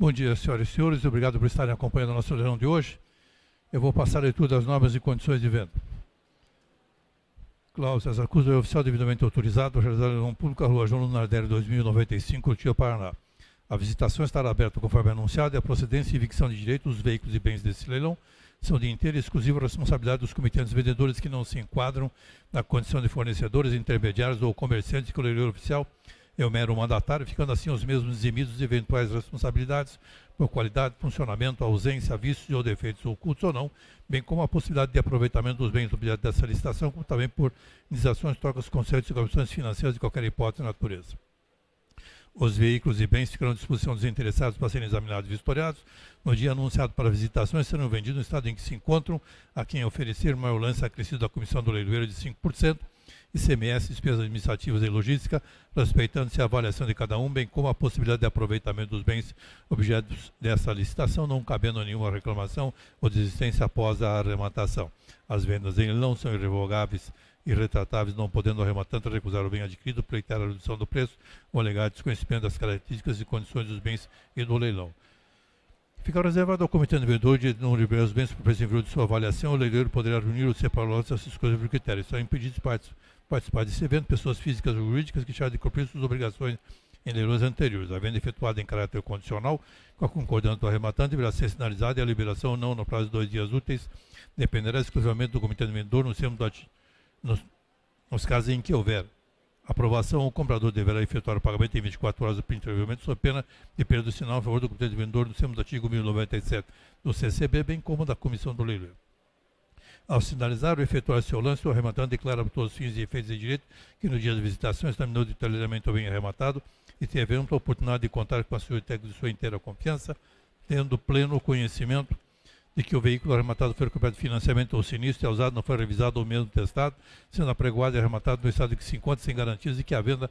Bom dia, senhoras e senhores. Obrigado por estarem acompanhando a nossa reunião de hoje. Eu vou passar a leitura das normas e condições de venda. Cláudio acusa é oficial devidamente autorizado para realizar a reunião pública Rua João Lunardelli 2095, Curitiba, Paraná. A visitação estará aberta conforme anunciado e a procedência e evicção de direito dos veículos e bens desse leilão são de inteira e exclusiva responsabilidade dos comitentes vendedores que não se enquadram na condição de fornecedores, intermediários ou comerciantes que o leilão oficial eu mero mandatário, ficando assim os mesmos eximidos de eventuais responsabilidades por qualidade, funcionamento, ausência, vícios ou defeitos ocultos ou não, bem como a possibilidade de aproveitamento dos bens objeto dessa licitação, como também por indenizações, trocas, concertos e comissões financeiras de qualquer hipótese e natureza. Os veículos e bens ficarão à disposição dos interessados para serem examinados e vistoriados. No dia anunciado para visitações, serão vendidos no estado em que se encontram, a quem oferecer maior lance acrescido da comissão do leiloeiro de 5%, ICMS, despesas administrativas e logística, respeitando-se a avaliação de cada um, bem como a possibilidade de aproveitamento dos bens objetos dessa licitação, não cabendo nenhuma reclamação ou desistência após a arrematação. As vendas em não são irrevogáveis e retratáveis, não podendo o arrematante recusar o bem adquirido, pleitar a redução do preço ou alegar desconhecimento das características e condições dos bens e do leilão. Fica reservado ao comitê de vendedor de não liberar os bens por preço de sua avaliação, o leiloeiro poderá reunir ou separar lotes a escolha por critério. São impedidos partes participar desse evento pessoas físicas ou jurídicas que já de cumprir suas obrigações em leilões anteriores. A venda efetuada em caráter condicional, com a concordância do arrematante, deverá ser sinalizada e a liberação não no prazo de dois dias úteis dependerá exclusivamente do comitê de vendedor nos, nos, nos casos em que houver aprovação, o comprador deverá efetuar o pagamento em 24 horas do preteriormente, sob pena de perda do sinal a favor do comitê de vendedor no termos do artigo 1097 do CCB, bem como da comissão do leilão. Ao sinalizar ou efetuar seu lance, o arrematante declara por todos os fins e efeitos de direito que no dia da visitação examinou de o bem arrematado e tem evento a oportunidade de contar com a sua técnica de sua inteira confiança, tendo pleno conhecimento de que o veículo arrematado foi recuperado de financiamento ou sinistro, é usado, não foi revisado ou mesmo testado, sendo apregoado e arrematado no estado em que se encontra sem garantias de que a venda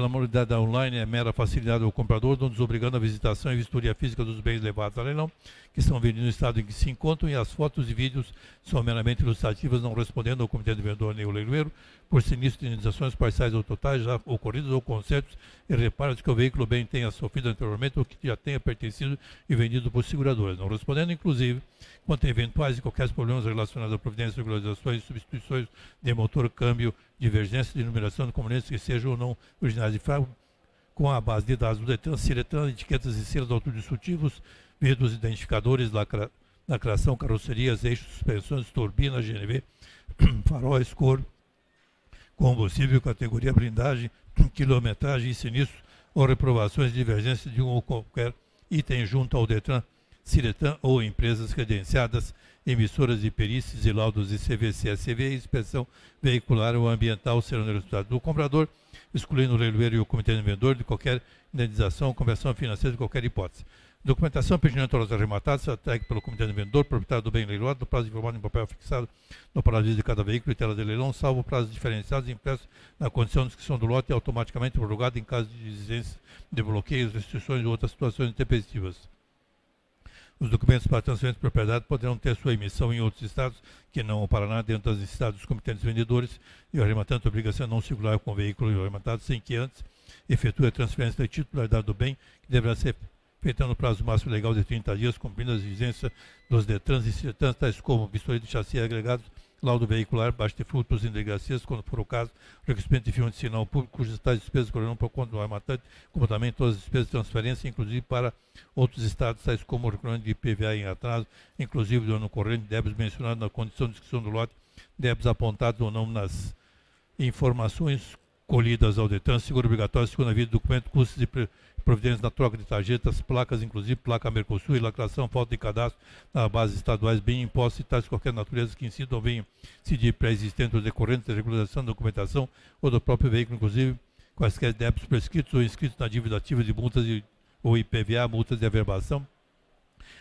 pela modalidade online é mera facilidade ao comprador, não desobrigando a visitação e vistoria física dos bens levados a leilão, que são vendidos no estado em que se encontram, e as fotos e vídeos são meramente ilustrativas, não respondendo ao comitê de vendedor nem ao leiloeiro, por sinistro de indenizações parciais ou totais já ocorridas ou concertos e reparos que o veículo bem tenha sofrido anteriormente ou que já tenha pertencido e vendido por seguradoras, não respondendo, inclusive, quanto a eventuais e qualquer problemas relacionados à providência, regularizações, substituições de motor, câmbio, divergências de numeração de componentes que sejam ou não originais de fábrica, com a base de dados do DETRAN, Ciretran, etiquetas e selos autodestrutivos, medos identificadores, lacra, lacração, carrocerias, eixos, suspensões, turbinas, GNV, faróis, cor, combustível, categoria blindagem, quilometragem e sinistro ou reprovações de divergência de um ou qualquer item junto ao DETRAN, Ciretran ou empresas credenciadas emissoras de perícias e laudos de CVC a inspeção veicular ou ambiental serão resultado do comprador, excluindo o leiloeiro e o comitê de vendedor de qualquer indenização, conversão financeira de qualquer hipótese. Documentação pertinente aos arrematados entregue pelo Comitê de Vendedor, proprietário do bem leiloado, no prazo informado em papel fixado no paraíso de cada veículo e tela de leilão, salvo prazos diferenciados impressos na condição de inscrição do lote e automaticamente prorrogado em caso de exigência de bloqueios, restrições ou outras situações intempestivas. Os documentos para transferência de propriedade poderão ter sua emissão em outros estados que não o Paraná, dentro dos estados dos vendedores, e o arrematante obrigação não circular com o veículo arrematado sem que antes efetue a transferência da titularidade do bem, que deverá ser feita no prazo máximo legal de 30 dias, cumprindo as exigências dos DETRANs e CETANs, tais como vistoria de chassi agregados laudo veicular, baixo de frutos, delegacias, quando for o caso, requisimento de filme de sinal público, cujas tais despesas correrão por conta do armatante, como também todas as despesas de transferência, inclusive para outros estados, tais como o recolhimento de IPVA em atraso, inclusive do ano corrente, débitos mencionados na condição de inscrição do lote, débitos apontados ou não nas informações colhidas ao Detran, seguro obrigatório, segunda vida, documento, custos e providências na troca de tarjetas, placas, inclusive placa Mercosul e lacração, falta de cadastro na base estaduais, bem impostos e tais qualquer natureza que incidam ou venham de pré-existente ou decorrente da regularização da documentação ou do próprio veículo, inclusive quaisquer débitos prescritos ou inscritos na dívida ativa de multas e, ou IPVA, multas de averbação,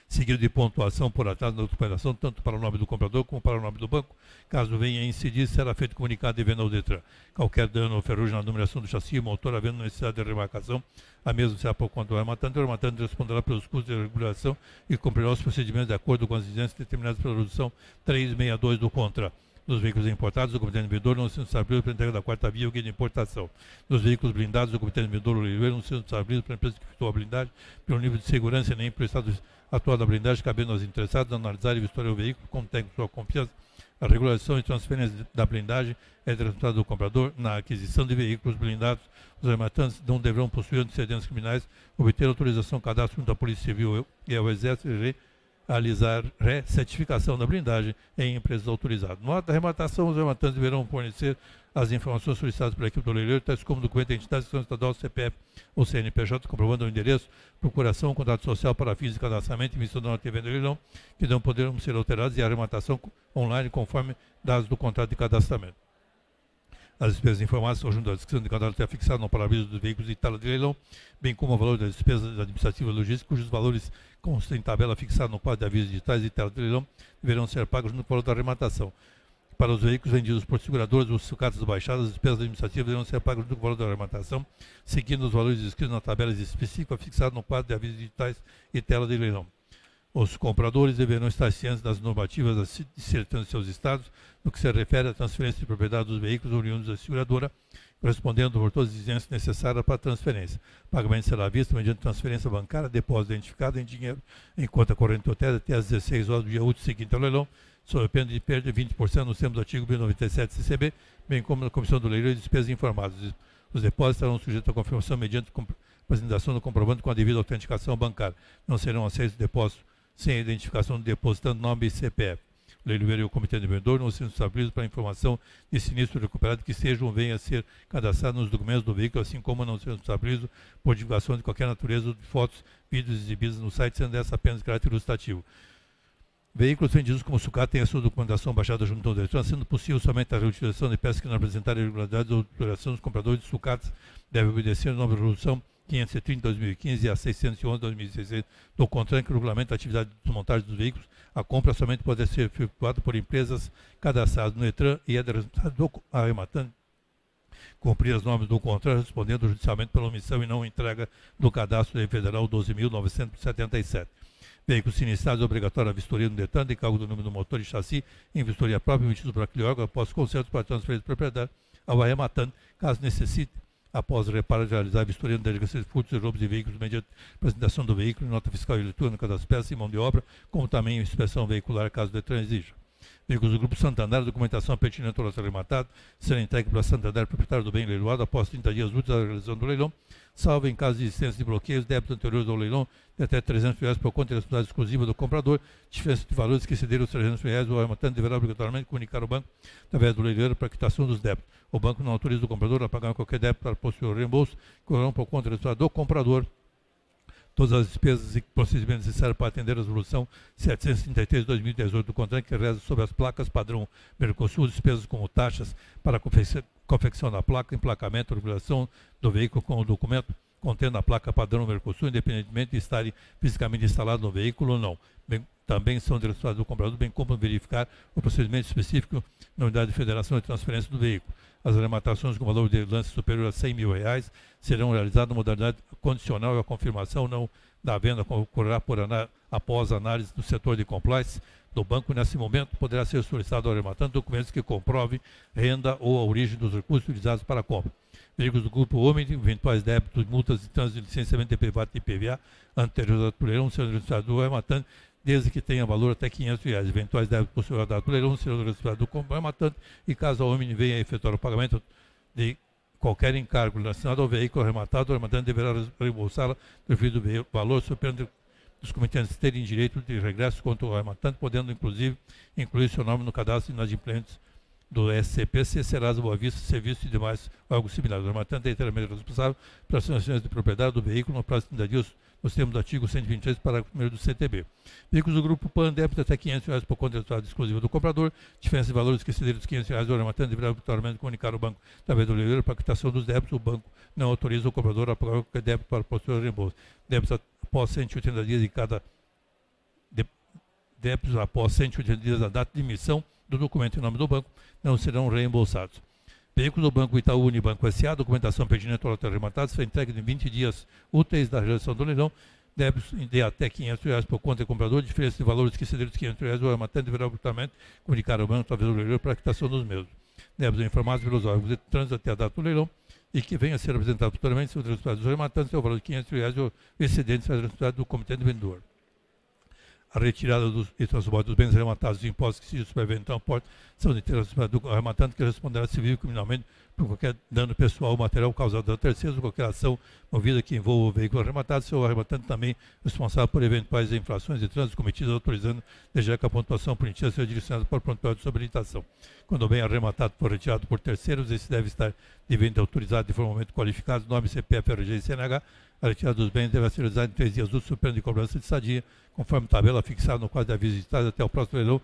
seguido de pontuação por atraso na recuperação, tanto para o nome do comprador como para o nome do banco. Caso venha a incidir, será feito comunicado de venda ao DETRAN. Qualquer dano ou ferrugem na numeração do chassi, motor havendo necessidade de remarcação, a mesma será por conta do armatante. O armatante responderá pelos custos de regulação e cumprirá os procedimentos de acordo com as exigências determinadas pela resolução 362 do CONTRA. Nos veículos importados, o Comitê de Vendedor não se abriu para entrega da quarta via ou guia de importação. Nos veículos blindados, o Comitê de Vendedor Oliveira não se abriu para a empresa que fitou a blindagem pelo nível de segurança nem pelo estado Atuada blindagem, cabendo aos interessados analisar e vistoriar o veículo, como tem sua confiança. A regulação e transferência da blindagem é resultado do comprador na aquisição de veículos blindados. Os arrematantes não deverão possuir antecedentes criminais, obter autorização cadastro da Polícia Civil e ao Exército e realizar certificação da blindagem em empresas autorizadas. Nota arrematação, os arrematantes deverão fornecer as informações solicitadas pela equipe do leiloeiro, tais como documento de identidade, inscrição estadual, CPF ou CNPJ, comprovando o endereço, procuração, contrato social para fins de cadastramento e missão da TV do leilão, que não poderão ser alterados e arrematação online conforme dados do contrato de cadastramento. As despesas informadas são junto à descrição de cadastro fixado no parabriso dos veículos e tala de leilão, bem como o valor das despesas administrativas e logísticas, cujos valores constam em tabela fixada no quadro de avisos digitais e tela de leilão, deverão ser pagos no valor da arrematação para os veículos vendidos por seguradoras ou sucatas baixadas, as despesas administrativas deverão ser pagas do valor da armatação, seguindo os valores descritos na tabela específica fixada no quadro de avisos digitais e tela de leilão. Os compradores deverão estar cientes das normativas a de seus estados no que se refere à transferência de propriedade dos veículos oriundos da seguradora, correspondendo por todas as exigências necessárias para a transferência. O pagamento será visto mediante transferência bancária, depósito identificado em dinheiro em conta corrente hotel é até às 16 horas do dia útil seguinte ao leilão sobre pena de perda de 20% nos termos do artigo 1097 CCB, bem como na comissão do leilão e despesas informadas. Os depósitos estarão sujeitos à confirmação mediante apresentação do comprovante com a devida autenticação bancária. Não serão aceitos depósitos sem a identificação do depositante, nome e CPF. O leiloeiro e o comitê de vendedor não serão estabelecidos para informação de sinistro recuperado que sejam ou venha a ser cadastrado nos documentos do veículo, assim como não serão estabelecidos por divulgação de qualquer natureza de fotos, vídeos exibidos no site, sendo essa apenas de caráter ilustrativo. Veículos vendidos como sucata têm a sua documentação baixada junto ao diretor, sendo possível somente a reutilização de peças que não apresentarem irregularidades ou alteração dos compradores de sucatas devem obedecer a nova resolução 530-2015 e a 611-2016 do CONTRAN, que regulamenta a atividade de desmontagem dos veículos. A compra somente pode ser efetuada por empresas cadastradas no ETRAN e é de resultado do arrematante cumprir as normas do contrato, respondendo judicialmente pela omissão e não entrega do cadastro federal 12.977. Veículos sinistrados obrigatório a vistoria no Detran de cargo do número do motor e chassi em vistoria própria emitido para órgão após conserto para transferir de propriedade ao arrematando, caso necessite, após o reparo de realizar a vistoria no delegacia de furtos e roubos de veículos mediante apresentação do veículo, nota fiscal e eletrônica das peças e mão de obra, como também inspeção veicular caso o Detran exija. Veículos do Grupo Santander, documentação pertinente ao lote arrematado, será entregue para Santander, proprietário do bem leiloado, após 30 dias úteis da realização do leilão, salvo em caso de existência de bloqueios, débitos anteriores ao leilão de até 300 reais por conta da responsabilidade exclusiva do comprador, diferença de valores que excederam os 300 reais, o armatante deverá obrigatoriamente comunicar ao banco, através do leiloeiro, para quitação dos débitos. O banco não autoriza o comprador a pagar qualquer débito para posterior reembolso, que correrão por conta da responsabilidade do comprador todas as despesas e procedimentos necessários para atender a resolução 733 de 2018 do contrato que reza sobre as placas padrão Mercosul, despesas como taxas para a confecção confecção da placa, emplacamento, regulação do veículo com o documento contendo a placa padrão Mercosul, independentemente de estarem fisicamente instalado no veículo ou não. Bem, também são direcionados do comprador, bem como verificar o procedimento específico na unidade de federação de transferência do veículo. As arrematações com valor de lance superior a 100 mil reais serão realizadas na modalidade condicional e a confirmação não da venda ocorrerá por após análise do setor de compliance do banco nesse momento poderá ser solicitado ao arrematante documentos que comprovem renda ou a origem dos recursos utilizados para a compra. Veículos do Grupo Homem, eventuais débitos, multas de trânsito de licenciamento de privado e PVA anteriores ao leilão serão registrados ao arrematante desde que tenha valor até 500 reais. Eventuais débitos possuídos ao dado leilão serão registrados ao arrematante e caso a Homem venha a efetuar o pagamento de qualquer encargo relacionado ao veículo arrematado, o arrematante deverá reembolsá-la devido valor superando dos comitentes terem direito de regresso contra o arrematante, podendo inclusive incluir seu nome no cadastro de implantes do SCPC, Serasa Boa Vista, Serviço e demais algo similar. O rematante é inteiramente responsável pelas sanções de propriedade do veículo no prazo de 30 dias, nos termos do artigo 123, parágrafo 1 do CTB. Veículos do grupo PAN, débito até R$ 500 reais por conta resultado exclusivo do comprador. Diferença de valores que excederem os R$ 500 reais do arrematante deverá obrigatoriamente comunicar ao banco através do leiloeiro para a quitação dos débitos. O banco não autoriza o comprador a pagar qualquer débito para posterior reembolso. Débitos após 180 dias de cada débitos após 180 dias da data de emissão do documento em nome do banco não serão reembolsados. Veículos do Banco Itaú Unibanco S.A., documentação pertinente ao loteamento arrematada será entregue em 20 dias úteis da realização do leilão, débitos de até R$ 500 reais por conta do comprador, diferença de valores que cederam os R$ 500 reais, o arrematante deverá obviamente comunicar ao banco através do leilão para a quitação dos mesmos. Débitos informados pelos órgãos de trânsito até a data do leilão, e que venha a ser apresentado futuramente seu transportador, rematando seu valor de 500 reais ou excedente será transportado do comitê de vendedor. A retirada dos, e transporte dos bens arrematados e impostos que se supervêm então são de transportador arrematante que responderá civil e criminalmente por qualquer dano pessoal ou material causado a terceiros, ou qualquer ação movida que envolva o veículo arrematado, seu arrematante também é responsável por eventuais infrações de trânsito cometidas, autorizando desde que a pontuação punitiva seja direcionada para o prontuário de habilitação. Quando o bem arrematado for retirado por terceiros, esse deve estar devendo autorizado de formalmente qualificado, nome, CPF, RG e CNH, a retirada dos bens deve ser realizada em três dias úteis, Supremo de cobrança de Sadia, conforme tabela fixada no quadro de aviso de até o próximo leilão,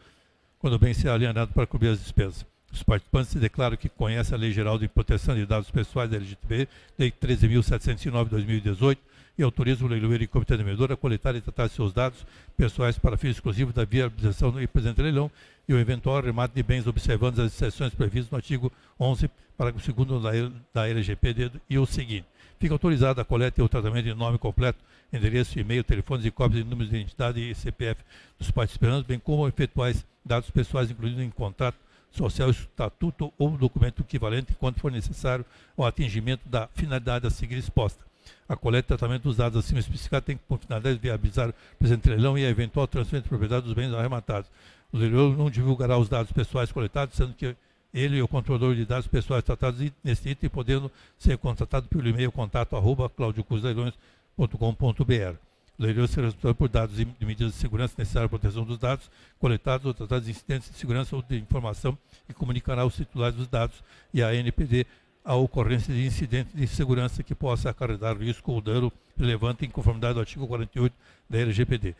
quando o bem será alienado para cobrir as despesas. Os participantes declaram que conhecem a Lei Geral de Proteção de Dados Pessoais da LGTB, Lei 13.709-2018, e autoriza o leiloeiro e comitê de vendedor a coletar e tratar seus dados pessoais para fins exclusivos da viabilização do presente leilão e o eventual remate de bens observando as exceções previstas no artigo 11, parágrafo 2 da, da LGPD e o seguinte. Fica autorizada a coleta e o tratamento de nome completo, endereço, e-mail, telefones e cópias de números de identidade e CPF dos participantes, bem como efetuais dados pessoais incluídos em contrato social, estatuto ou documento equivalente, quando for necessário ao atingimento da finalidade a seguir exposta. A coleta e tratamento dos dados acima especificados tem por finalidade viabilizar o presente leilão e a eventual transferência de propriedade dos bens arrematados. O leilão não divulgará os dados pessoais coletados, sendo que ele e o controlador de dados pessoais tratados neste item, podendo ser contratado pelo e-mail contato arroba claudiocusleilões.com.br. Leilão será resultado por dados e medidas de segurança necessárias à proteção dos dados coletados ou tratados de incidentes de segurança ou de informação e comunicará aos titulares dos dados e à NPD a ocorrência de incidente de segurança que possa acarretar risco ou dano relevante em conformidade do artigo 48 da LGPD.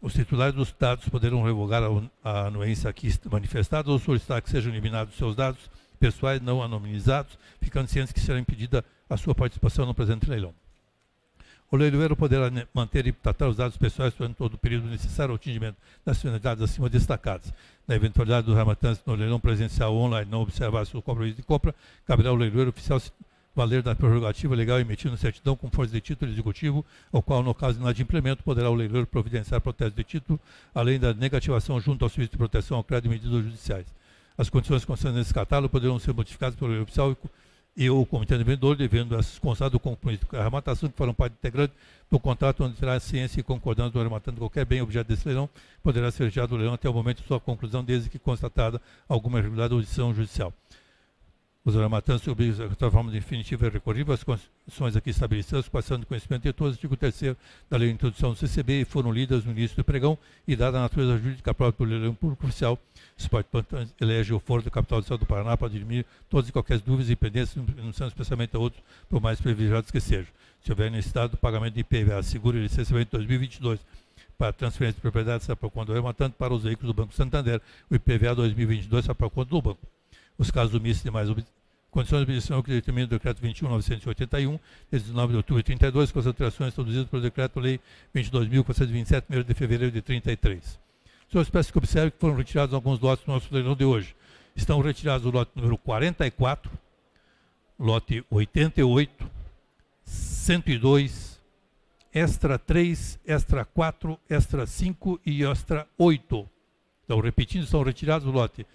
Os titulares dos dados poderão revogar a anuência aqui manifestada ou solicitar que sejam eliminados seus dados pessoais não anonimizados, ficando cientes que será impedida a sua participação no presente leilão. O leiloeiro poderá né, manter e tratar os dados pessoais durante todo o período necessário ao atingimento das finalidades acima destacadas. Na eventualidade do rematante no leilão presencial ou online não observar-se o compromisso de compra, caberá ao leiloeiro oficial valer da prerrogativa legal emitida certidão com força de título executivo, ao qual, no caso de inadimplemento, poderá o leiloeiro providenciar protesto de título, além da negativação junto ao serviço de proteção ao crédito e medidas judiciais. As condições constantes nesse catálogo poderão ser modificadas pelo oficial e e o Comitê de Vendedor, devendo essas constadas do compromisso de armatação, que foram parte integrante do contrato, onde terá ciência e concordância do armatando qualquer bem objeto desse leilão, poderá ser já leilão até o momento de sua conclusão, desde que constatada alguma irregularidade ou decisão judicial. O se sobre a forma definitiva e recorrível As condições aqui estabelecidas, passando conhecimento de todos, artigo 3 da Lei de Introdução do CCB, e foram lidas no início do pregão e dada a natureza jurídica própria pelo leilão público oficial. Os participantes elege o foro do capital do Estado do Paraná para dirimir todas e qualquer dúvidas e pendências, enunciando especialmente a outros, por mais privilegiados que sejam. Se houver necessidade do pagamento de IPVA, seguro e licenciamento de 2022 para transferência de propriedades da Procon do Rematanto para os veículos do Banco Santander, o IPVA 2022 para a Procon do Banco os casos omissos e demais condições de objeção que determina o decreto 21.981, de 19 de outubro de 32, com as alterações introduzidas pelo decreto-lei 22.427, 1 de fevereiro de 33. Senhores, peço que observe que foram retirados alguns lotes do nosso leilão de hoje. Estão retirados o lote número 44, lote 88, 102, extra 3, extra 4, extra 5 e extra 8. Então, repetindo, estão retirados o lote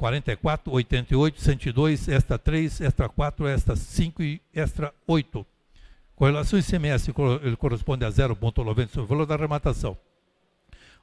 44, 88, 102, extra 3, extra 4, extra 5 e extra 8. Com relação ao ICMS, ele corresponde a 0,90 sobre o valor da arrematação.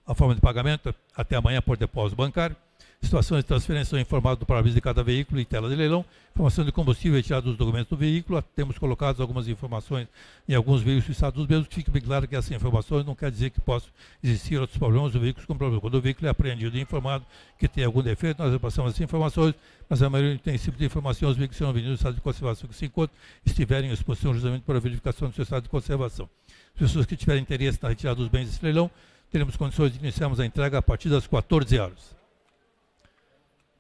A forma de pagamento, até amanhã por depósito bancário situações de transferência são informados do para-brisa de cada veículo e tela de leilão, informação de combustível retirada dos documentos do veículo, temos colocado algumas informações em alguns veículos do estado dos mesmos, que fique bem claro que essas informações não quer dizer que possam existir outros problemas do veículo com problemas Quando o veículo é apreendido e informado que tem algum defeito, nós repassamos essas informações, mas a maioria tem esse tipo de informação, os veículos serão vendidos no estado de conservação que se encontram, estiverem em exposição justamente para verificação do seu estado de conservação. As pessoas que tiverem interesse na retirada dos bens desse leilão, teremos condições de iniciarmos a entrega a partir das 14 horas.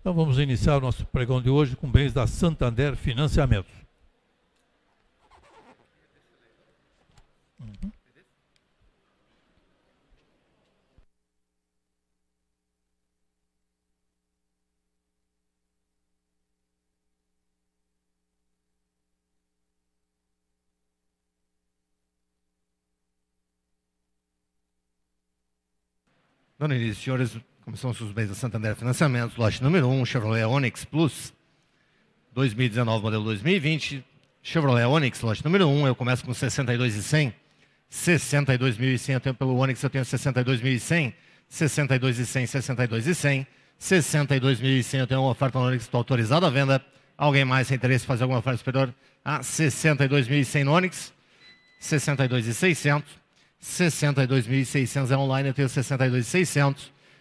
Então vamos iniciar o nosso pregão de hoje com bens da Santander Financiamentos. Uhum. Dona Inês, senhores Comissão são os bens da Santander Financiamentos, lote número 1, Chevrolet Onix Plus, 2019, modelo 2020, Chevrolet Onix, lote número 1, eu começo com 62,100, 62.100, eu tenho pelo Onix, eu tenho 62.100, 62.100, 62.100, 62.100, eu tenho uma oferta no Onix, estou autorizado à venda, alguém mais tem interesse em fazer alguma oferta superior a 62.100 no Onix, 62.600, 62.600 é online, eu tenho 62.600,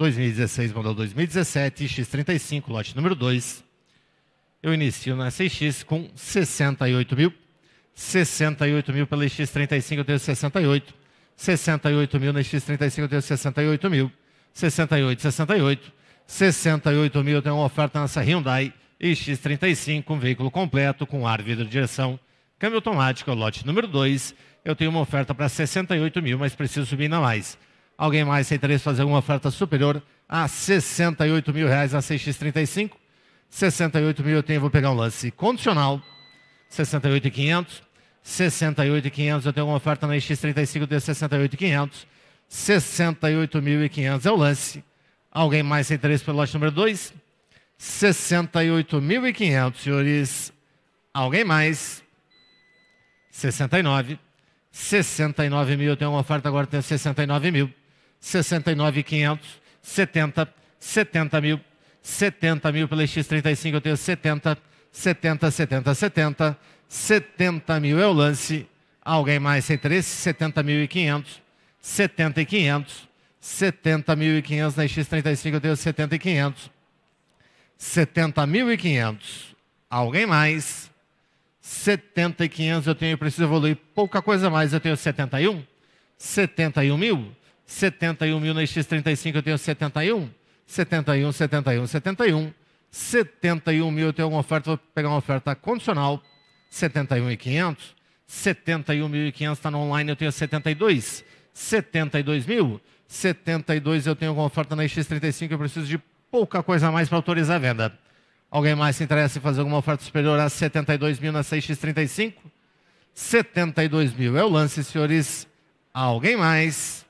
2016, modelo 2017, X35, lote número 2. Eu inicio na x com 68 mil. 68 mil pela X35 eu tenho 68. 68 mil na X35 eu tenho 68 mil. 68, 68. 68 mil eu tenho uma oferta nessa Hyundai X35, um veículo completo com ar, vidro, direção, câmbio automático, lote número 2. Eu tenho uma oferta para 68 mil, mas preciso subir ainda mais. Alguém mais tem interesse em fazer uma oferta superior a 68 mil reais a 6x35? 68 mil eu tenho, vou pegar um lance condicional, 68,500. 68,500 eu tenho uma oferta na X35 de 68,500. 68.500 é o lance. Alguém mais tem interesse pelo lote número 2? 68.500, senhores. Alguém mais? 69. 69 mil, eu tenho uma oferta agora, tenho 69 mil. 69.500, 70, 70 mil, 70 mil pela X35, eu tenho 70, 70, 70, 70, 70 mil é o lance. Alguém mais tem interesse? 70.500, 70.500, 70.500 na X35, eu tenho 70.500, 70.500. Alguém mais? 70.500 eu tenho, eu preciso evoluir pouca coisa mais, eu tenho 71, 71 mil. 71 mil na X35 eu tenho 71, 71, 71, 71, 71 mil eu tenho alguma oferta, vou pegar uma oferta condicional, 71,500, 71.500 está no online, eu tenho 72, 72 mil, 72 eu tenho alguma oferta na X35, eu preciso de pouca coisa a mais para autorizar a venda. Alguém mais se interessa em fazer alguma oferta superior a 72 mil na 6 x 35 72 mil é o lance, senhores. Alguém mais?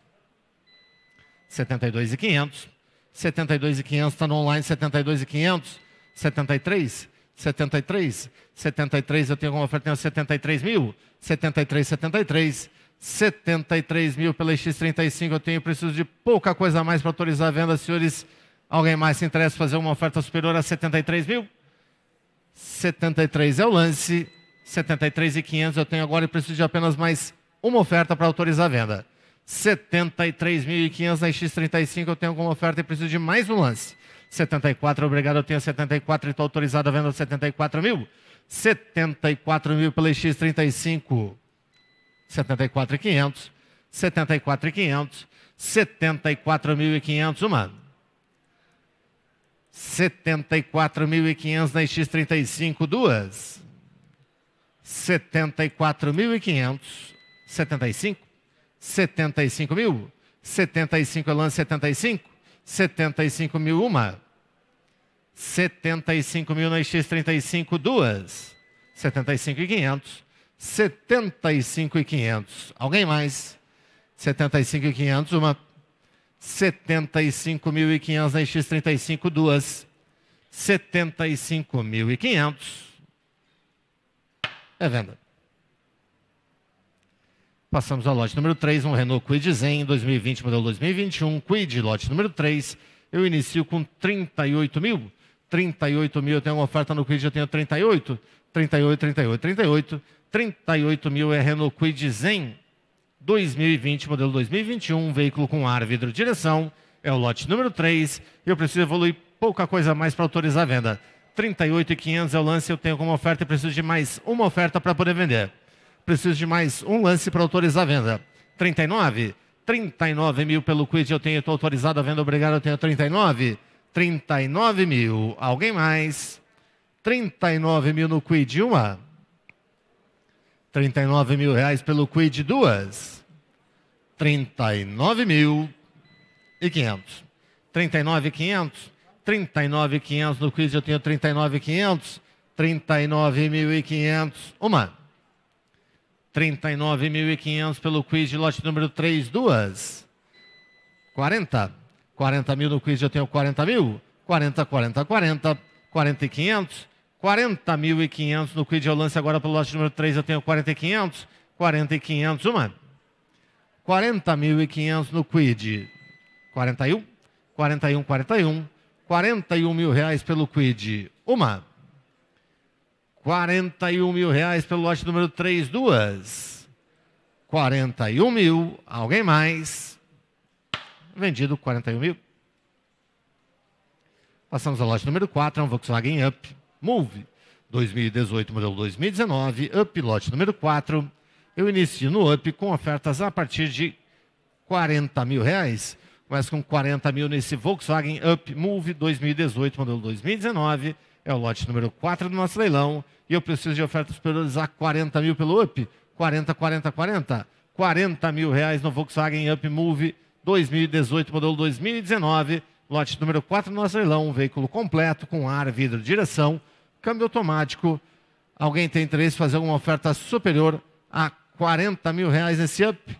72,500. 72,500 está no online, 72,500. 73, 73, 73, eu tenho alguma oferta, tenho 73 mil. 73, 73. 73 mil pela X35 eu tenho, preciso de pouca coisa a mais para autorizar a venda, senhores. Alguém mais se interessa fazer uma oferta superior a 73 mil? 73 é o lance, 73,500 eu tenho agora e preciso de apenas mais uma oferta para autorizar a venda. 73.500 na X35, eu tenho alguma oferta e preciso de mais um lance. 74, obrigado, eu tenho 74 e estou autorizado a venda de 74 mil. 74 mil pela X35, 74.500, 74.500, 74.500, humano. 74.500 na X35, duas. 74.500, 75. 75 mil. 75 é lance 75. 75 mil, uma. 75 mil na X35, duas. 75 e 500. 75 e 500. Alguém mais? 75 e 500, uma. 75 mil e 500 na X35, duas. 75 mil e 500. É venda. Passamos ao lote número 3, um Renault Quid Zen 2020, modelo 2021, Quid, lote número 3. Eu inicio com 38 mil. 38 mil, eu tenho uma oferta no Quid, eu tenho 38. 38, 38, 38. 38 mil é Renault Quid Zen 2020, modelo 2021, um veículo com ar, vidro, direção. É o lote número 3. Eu preciso evoluir pouca coisa mais para autorizar a venda. 38.500 é o lance, eu tenho como oferta e preciso de mais uma oferta para poder vender. Preciso de mais um lance para autorizar a venda. 39. 39 mil pelo quid, eu tenho, estou autorizado a venda, obrigado, eu tenho 39. 39 mil. Alguém mais? 39 mil no quid, uma. 39 mil reais pelo quid, duas. 39 mil e 500. 39 500. 39 500 no quiz, eu tenho 39 500. 39 mil e 500, uma. 39.500 pelo quiz de lote número 3, duas. 40. 40 mil no quiz, eu tenho 40 mil. 40, 40, 40. 40 e 500. 40 mil e 500 no quiz, eu lance agora pelo lote número 3, eu tenho 40 e 500. 40 e 500, uma. 40 mil e 500 no quid. 41, 41, 41. 41 mil reais pelo quid, uma. 41 mil reais pelo lote número 3, duas. 41 mil, alguém mais? Vendido 41 mil. Passamos ao lote número 4, é um Volkswagen Up Move. 2018, modelo 2019, Up, lote número 4. Eu inicio no Up com ofertas a partir de 40 mil reais. Começo com 40 mil nesse Volkswagen Up Move 2018, modelo 2019. É o lote número 4 do nosso leilão. E eu preciso de ofertas superiores a 40 mil pelo UP. 40, 40, 40. 40 mil reais no Volkswagen Up Move 2018, modelo 2019. Lote número 4 do nosso leilão. Um veículo completo, com ar, vidro, direção, câmbio automático. Alguém tem interesse em fazer uma oferta superior a 40 mil reais nesse Up?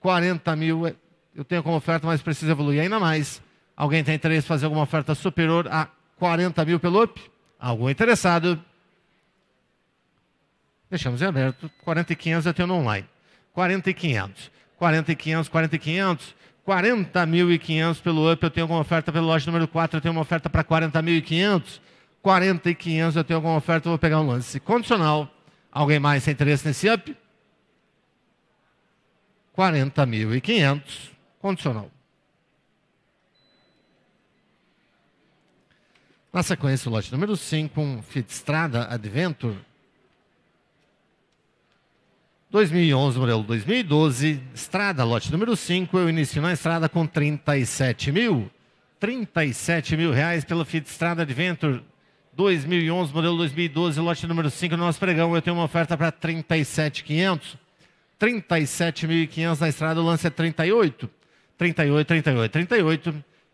40 mil é, eu tenho como oferta, mas preciso evoluir ainda mais. Alguém tem interesse em fazer alguma oferta superior a 40 mil pelo UP? Algum interessado? Deixamos em aberto 40 e 500 atendo online. 40 e 500. 40 e 500, 40 e 500. 40.500 pelo UP, eu tenho alguma oferta pelo loja número 4, eu tenho uma oferta para 40.500. 40 e 500, eu tenho alguma oferta, eu vou pegar um lance condicional. Alguém mais tem interesse nesse UP? 40.500, condicional. Na sequência, o lote número 5, um Fiat Strada Adventure. 2011, modelo 2012, estrada, lote número 5. Eu inicio na estrada com 37 mil. 37 mil reais pelo Fiat Strada Adventure 2011, modelo 2012, lote número 5 no nosso pregão. Eu tenho uma oferta para 37,500. 37.500 na estrada, o lance é 38. 38, 38, 38.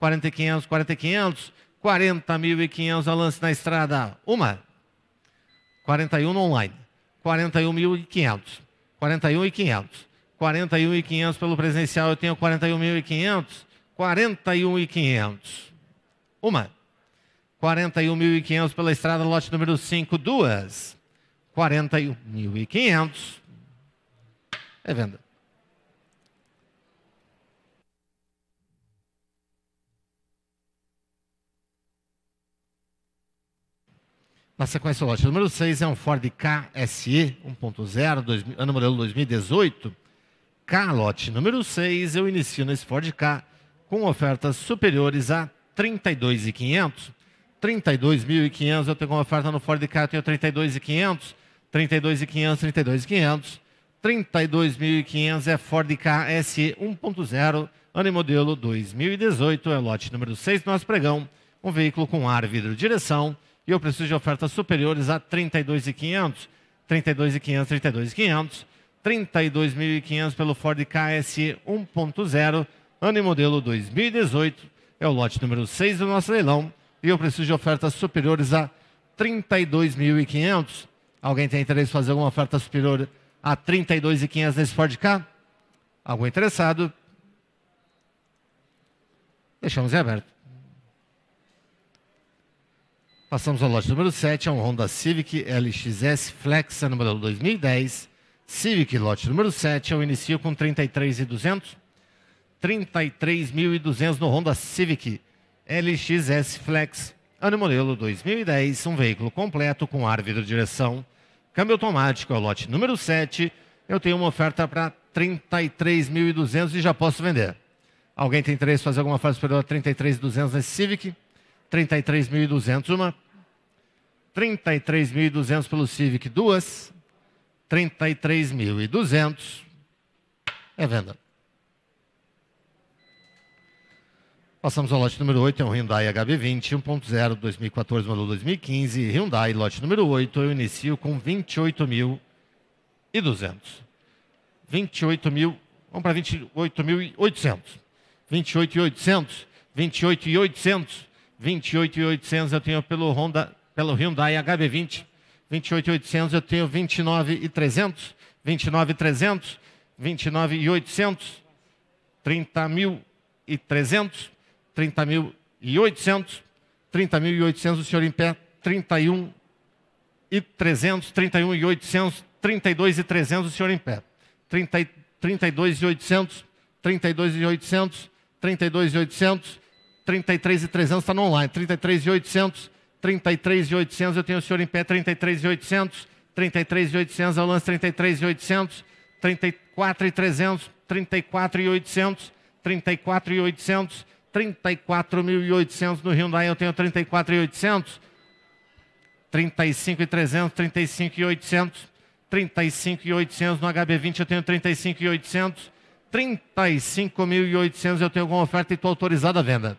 40.500, 40.500, 40.500 a lance na estrada, uma. 41 online, 41.500, 41.500, 41.500 pelo presencial, eu tenho 41.500, 41.500, uma. 41.500 pela estrada, lote número 5, duas. 41.500. É venda. Na sequência lote número 6 é um Ford KSE 1.0, ano modelo 2018. K lote número 6, eu inicio nesse Ford K com ofertas superiores a 32,500. 32.500, eu tenho uma oferta no Ford K, eu tenho 32,500. 32,500, 32,500. 32.500 é Ford KSE SE 1.0, ano e modelo 2018, é lote número 6 do nosso pregão. Um veículo com ar, vidro, direção e eu preciso de ofertas superiores a 32,500, 32,500, 32,500, 32.500 pelo Ford KSE 1.0, ano e modelo 2018, é o lote número 6 do nosso leilão, e eu preciso de ofertas superiores a 32.500. Alguém tem interesse em fazer alguma oferta superior a 32.500 nesse Ford K? Algum interessado? Deixamos em aberto. Passamos ao lote número 7, é um Honda Civic LXS Flex, é número 2010. Civic, lote número 7, eu é inicio com 33,200. 33.200 no Honda Civic LXS Flex, ano modelo 2010, um veículo completo com de direção, câmbio automático, é o lote número 7. Eu tenho uma oferta para 33.200 e já posso vender. Alguém tem interesse em fazer alguma fase superior a 33.200 nesse Civic? 33.200 uma, 33.200 pelo Civic duas, 33.200 é venda. Passamos ao lote número 8, é um Hyundai HB20 1.0 2014 modelo 2015, Hyundai lote número 8, eu inicio com 28.200. 28 mil, vamos para 28.800. 28.800, 28.800. 28.800 eu tenho pelo Honda, pelo Hyundai HB20. 28.800 eu tenho 29.300, 29.300, 29.800, 30.300, 30.800, 30.800 o senhor em pé, 31 e 300, 31 e 800, 32 e 300 o senhor em pé. 30, 32 e 800, 32 e 800, 32 e 800, 33 e 300 está no online, 33 e 800, 33 e 800, eu tenho o senhor em pé, 33 e 800, 33 e 800, eu lanço 33 e 800, 34 e 300, 34 e 800, 34 e 800, 34 mil e 800 no Hyundai, eu tenho 34 e 800, 35 e 300, 35 e 800, 35 e 800 no HB20, eu tenho 35 e 800, 35.800 eu tenho alguma oferta e estou autorizado a venda.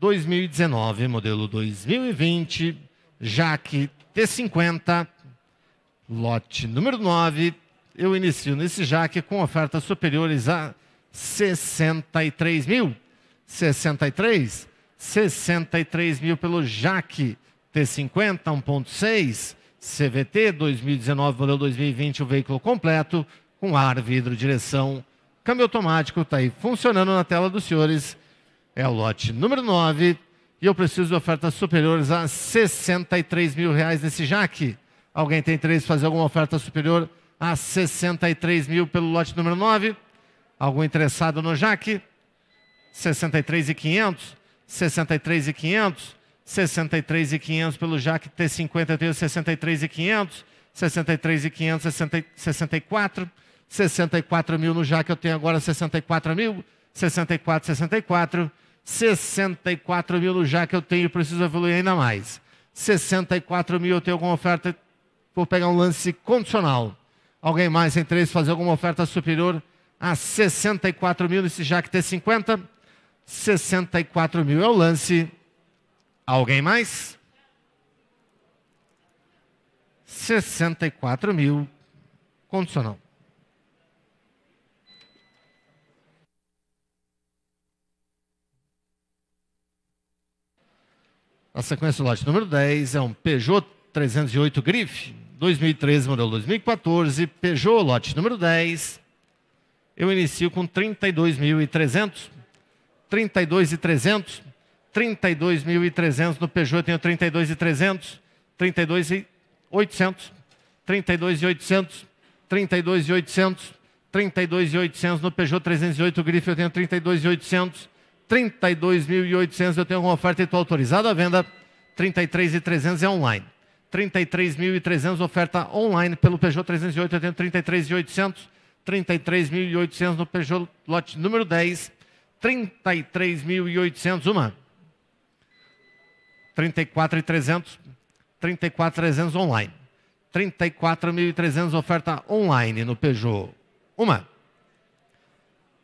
2019, modelo 2020, Jaque T50, lote número 9. Eu inicio nesse Jaque com ofertas superiores a 63 mil. 63? 63 mil pelo Jaque T50 1.6, CVT 2019, modelo 2020, o veículo completo, com ar, vidro, direção, câmbio automático, está aí funcionando na tela dos senhores é o lote número 9 e eu preciso de ofertas superiores a 63 mil reais nesse jaque. Alguém tem interesse em fazer alguma oferta superior a 63 mil pelo lote número 9? Algum interessado no jaque? 63 e 500? 63 e 500? 63 e 500 pelo jaque T50 eu tenho 63 e 500? 63 e 500, 60, 64? 64 mil no jaque eu tenho agora 64 mil? 64, 64. 64 mil no já que eu tenho e preciso evoluir ainda mais. 64 mil eu tenho alguma oferta, vou pegar um lance condicional. Alguém mais em três fazer alguma oferta superior a 64 mil nesse que T50? 64 mil é o lance. Alguém mais? 64 mil condicional. Na sequência, do lote número 10 é um Peugeot 308 Grife, 2013, modelo 2014, Peugeot, lote número 10. Eu inicio com 32.300, 32.300, 32.300 no Peugeot eu tenho 32.300, 32.800, 32.800, 32.800, 32.800 no Peugeot 308 Griffe eu tenho 32.800, 32.800 eu tenho uma oferta e estou autorizado à venda. 33.300 é online. 33.300 oferta online pelo Peugeot 308, eu tenho 33.800. 33.800 no Peugeot lote número 10. 33.800 uma. 34.300. 34.300 online. 34.300 oferta online no Peugeot. Uma.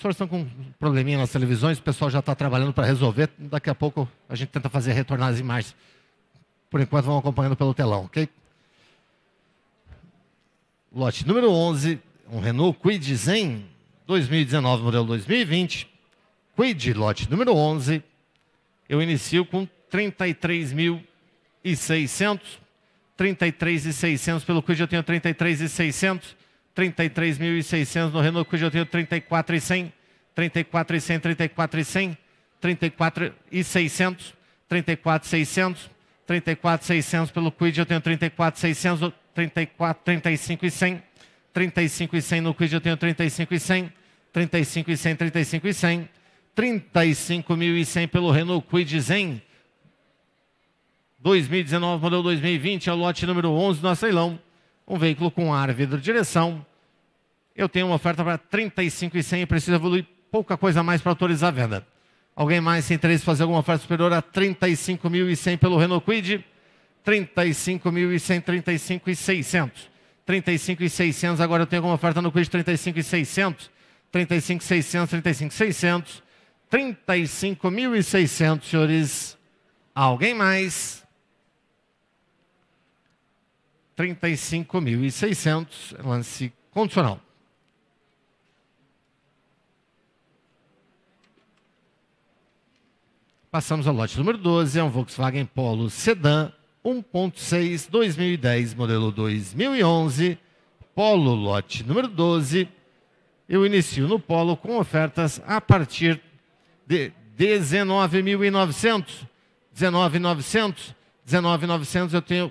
Os senhores estão com um probleminha nas televisões, o pessoal já está trabalhando para resolver. Daqui a pouco a gente tenta fazer retornar as imagens. Por enquanto, vão acompanhando pelo telão, ok? Lote número 11, um Renault Quid Zen, 2019, modelo 2020. Quid, lote número 11. Eu inicio com 33.600. 33.600 pelo Quid, eu tenho 33.600. 33.600 no Renault Kwid eu tenho 34.100, 34.100, 34.100, 34.600, 34.600, 34.600 pelo Kwid eu tenho 34.600, 34, 35,100, e no Kwid eu tenho 35,100, 35,100, 35,100, 35.100 pelo Renault Kwid Zen. 2019, modelo 2020, é o lote número 11 do nosso leilão um veículo com ar, vidro, direção. Eu tenho uma oferta para 35.100, e e preciso evoluir pouca coisa mais para autorizar a venda. Alguém mais tem interesse em fazer alguma oferta superior a 35.100 pelo Renault Quid? 35.100, 35.600. 35.600, agora eu tenho alguma oferta no Quid 35.600. 35.600, 35.600. 35.600, senhores. Alguém mais? 35.600, lance condicional. Passamos ao lote número 12, é um Volkswagen Polo Sedan 1.6 2010, modelo 2011, Polo lote número 12. Eu inicio no Polo com ofertas a partir de 19.900, 19.900, 19.900 eu tenho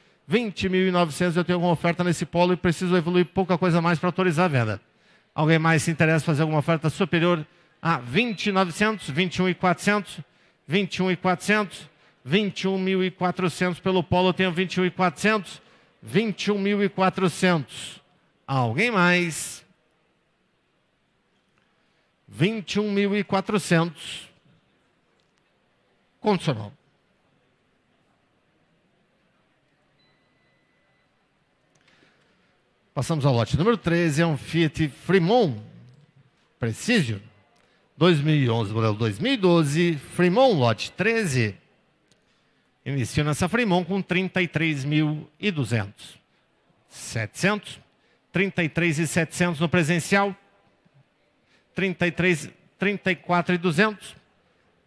20.900 eu tenho alguma oferta nesse polo e preciso evoluir pouca coisa mais para autorizar a venda. Alguém mais se interessa fazer alguma oferta superior a 20.900, 21.400, 21.400, 21.400 pelo polo eu tenho 21.400, 21.400. Alguém mais? 21.400. Condicional. Passamos ao lote número 13, é um Fiat Fremont Precision 2011, modelo 2012, Fremont lote 13. Inicio nessa Fremont com 33.200. 700, 33.700 no presencial, 33, 34.200,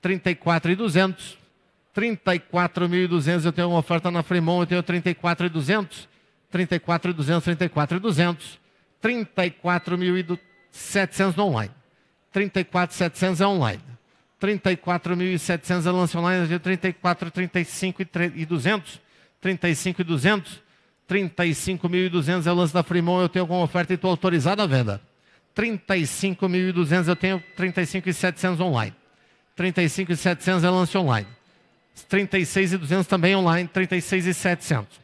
34.200, 34.200 eu tenho uma oferta na Fremont, eu tenho 34.200. 34.200, 34.200, 34.700 no online, 34.700 é online, 34.700 é lance online, 34, 35 e 200, 35 e 200, 35.200 é o lance da Fremont, eu tenho como oferta e estou autorizado à venda. 35.200 eu tenho 35.700 online. 35.700 é lance online. 36.200 também online, 36.700.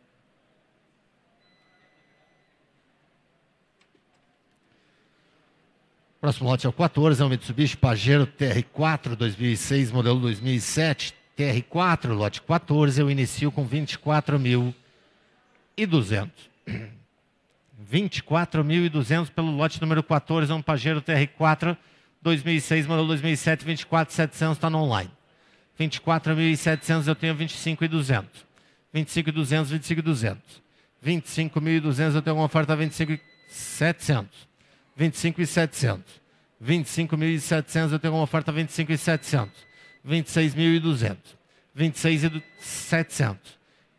Próximo lote é o 14, é um Mitsubishi Pajero TR4 2006, modelo 2007, TR4, lote 14. Eu inicio com 24.200. 24.200 pelo lote número 14, é um Pajero TR4 2006, modelo 2007, 24.700 está no online. 24.700 eu tenho 25.200. 25.200, 25.200. 25.200 eu tenho uma oferta 25.700. 25.700. 25.700, eu tenho uma oferta 25.700. 26.200. 26.700.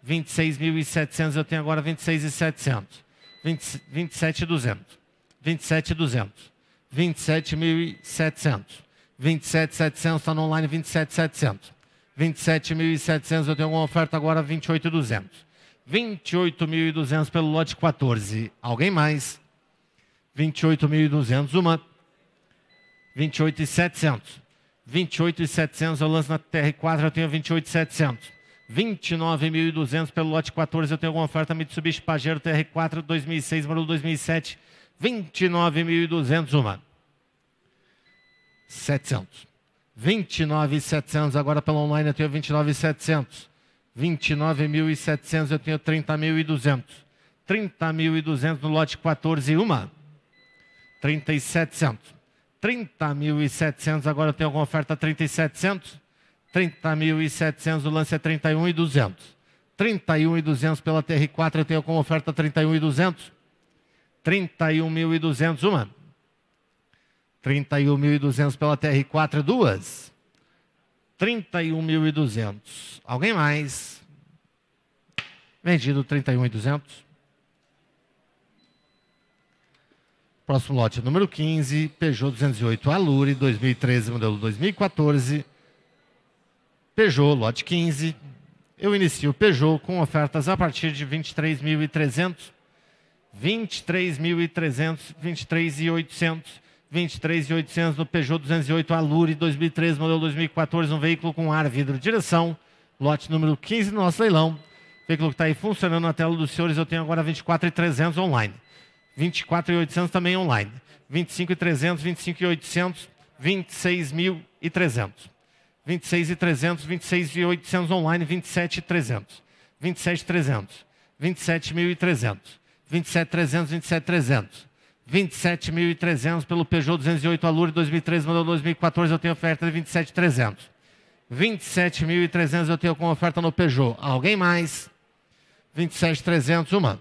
26.700, eu tenho agora 26.700. 27.200. 27.200. 27.700. 27.700 está no online 27.700. 27.700 eu tenho uma oferta agora 28.200. 28.200 pelo lote 14. Alguém mais? 28.200 uma, 28.700. 28.700 eu lanço na TR4, eu tenho 28.700. 29.200 pelo lote 14, eu tenho alguma oferta Mitsubishi Pajero TR4 2006, modelo 2007, 29.200 uma. 700. 29.700 agora pelo online eu tenho 29.700. 29.700 eu tenho 30.200. 30.200 no lote 14 uma. 30.700. 30.700, agora eu tenho uma oferta 30.700? 30.700, o lance é 31,200. 31,200 pela TR4, eu tenho como oferta 31,200. 31.200, uma. 31.200 pela TR4, duas. 31.200. Alguém mais? Vendido 31.200. Próximo lote, é número 15, Peugeot 208 Alure, 2013, modelo 2014. Peugeot, lote 15. Eu inicio o Peugeot com ofertas a partir de 23.300, 23.300, 23.800, 23.800 no Peugeot 208 Alure 2013, modelo 2014, um veículo com ar, vidro, direção, lote número 15 no nosso leilão. veículo que está aí funcionando na tela dos senhores, eu tenho agora 24.300 online. 24 e 800 também online. 25 e 300, 25 e 800, 26 mil e 300. 26 e 300, 26 e 800 online, 27 e 300. 27 300, 27 mil e 300. 27 300, 27 300. 27.300 pelo Peugeot 208 Alure 2013, modelo 2014, eu tenho oferta de 27.300. 27.300 eu tenho com oferta no Peugeot. Alguém mais? 27.300, uma.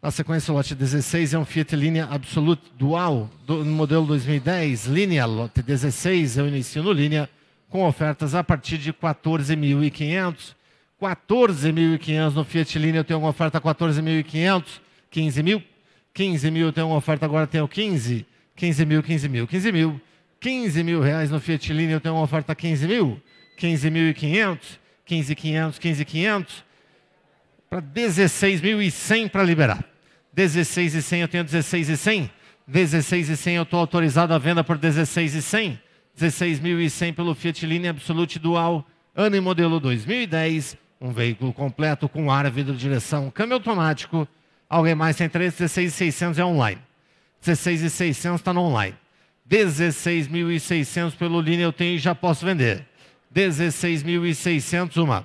Na sequência, o lote 16 é um Fiat Linea Absolute Dual, do modelo 2010, Linea lote 16, eu inicio no Linea, com ofertas a partir de 14.500. 14.500 no Fiat Linea, eu tenho uma oferta 14.500, 15.000, 15.000 eu tenho uma oferta agora, tenho 15, 15.000, 15.000, 15.000, 15 mil reais no Fiat Linea, eu tenho uma oferta 15 mil, 15.500, 15.500, 15.500, para 16.100 para liberar. 16.100 eu tenho 16.100. 16.100 eu estou autorizado à venda por 16.100. 16.100 pelo Fiat Linea Absolute Dual, ano e modelo 2010. Um veículo completo com ar, vidro, direção, câmbio automático. Alguém mais tem três? 16.600 é online. 16.600 está no online. 16.600 pelo Linea eu tenho e já posso vender. 16.600 uma.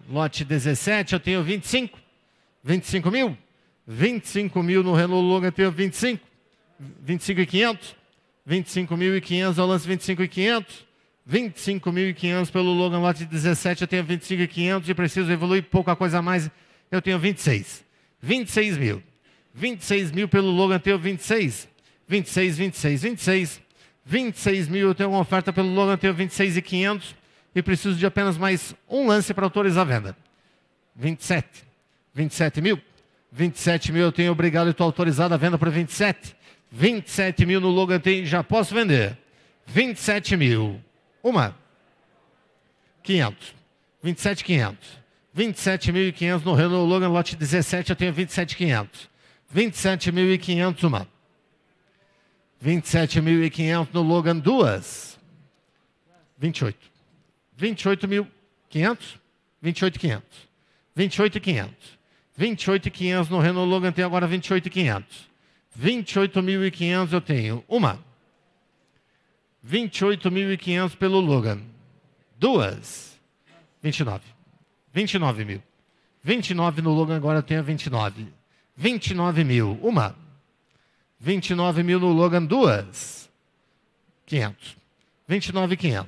lote 17, eu tenho 25. 25 mil? 25 mil no Renault Logan, eu tenho 25. 25,500? 25,500 ao lance 25,500? 25,500 pelo Logan lote 17, eu tenho 25,500 e preciso evoluir pouca coisa a mais, eu tenho 26. 26 mil. 26 mil pelo Logan, eu tenho 26. 26, 26, 26. 26 mil, eu tenho uma oferta pelo Logan, eu tenho 26,500 e preciso de apenas mais um lance para autorizar a venda. 27. 27 mil? 27 mil eu tenho obrigado e estou autorizado a venda para 27. 27 mil no Logan tem, já posso vender. 27 mil. Uma. 500. 27,500. 27.500 no Renault Logan, lote 17, eu tenho 27,500. 27.500 uma. 27.500 no Logan, duas. 28. 28.500, 28.500, 28.500, 28.500 no Renault Logan tem agora 28.500, 28.500 eu tenho uma, 28.500 pelo Logan, duas, 29, 29 mil, 29 no Logan agora eu tenho 29, 29 mil uma, 29 mil no Logan duas, 500, 29.500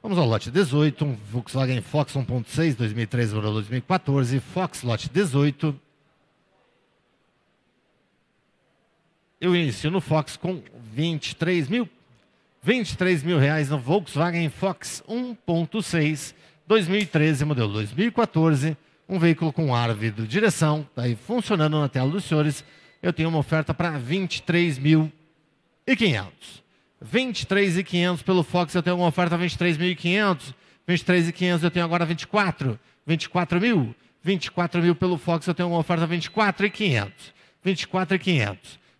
Vamos ao lote 18, um Volkswagen Fox 1.6, 2003, 2014, Fox lote 18. Eu inicio no Fox com 23 mil, 23 mil reais no Volkswagen Fox 1.6, 2013, modelo 2014, um veículo com árvore vidro, direção, está aí funcionando na tela dos senhores. Eu tenho uma oferta para 23 mil e 500. 23.500 pelo Fox, eu tenho uma oferta 23.500, 23.500 eu tenho agora 24, 24 mil, 24 mil pelo Fox, eu tenho uma oferta 24.500, 24.500,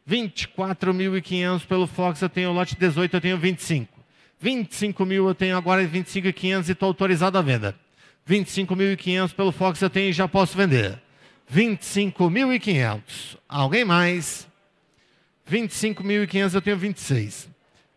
24.500 pelo Fox, eu tenho lote 18, eu tenho 25, 25 mil eu tenho agora 25.500 e estou autorizado à venda, 25.500 pelo Fox eu tenho e já posso vender, 25.500, alguém mais? 25.500 eu tenho 26.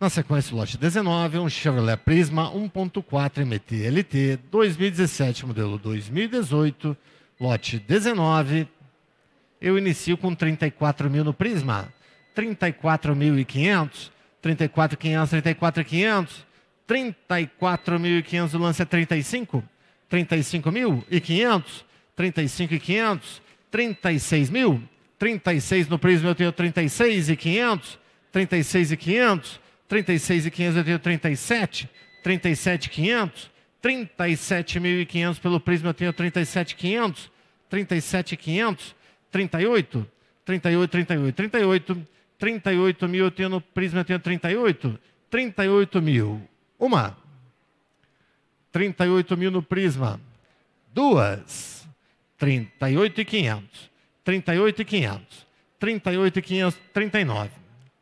Na sequência, o lote 19, um Chevrolet Prisma 1.4 MT-LT 2017, modelo 2018, lote 19. Eu inicio com 34 mil no Prisma, 34.500, 34.500, 34.500, 34.500, o lance é 35, 35.500, 35.500, 36 mil, 36 no Prisma eu tenho 36.500, 36.500, 36.500 eu tenho 37, 37.500, 37.500 pelo Prisma eu tenho 37.500, 37.500, 38, 38, 38, 38, 38 mil eu tenho no Prisma eu tenho 38, 38 mil, uma, 38 mil no Prisma, duas, 38.500, 38.500, 38.500, 39.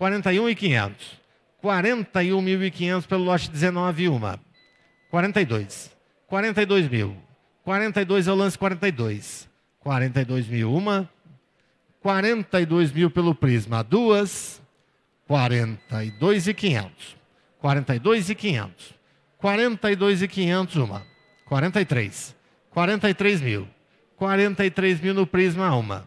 41.500. 41.500 pelo lote 19 e uma. 42. 42 mil. 42 é o lance 42. 42 mil uma. 42 mil pelo prisma duas. 42 e 500. 42 e 500. 42 e 500 uma. 43. 43 mil. 43 mil no prisma uma.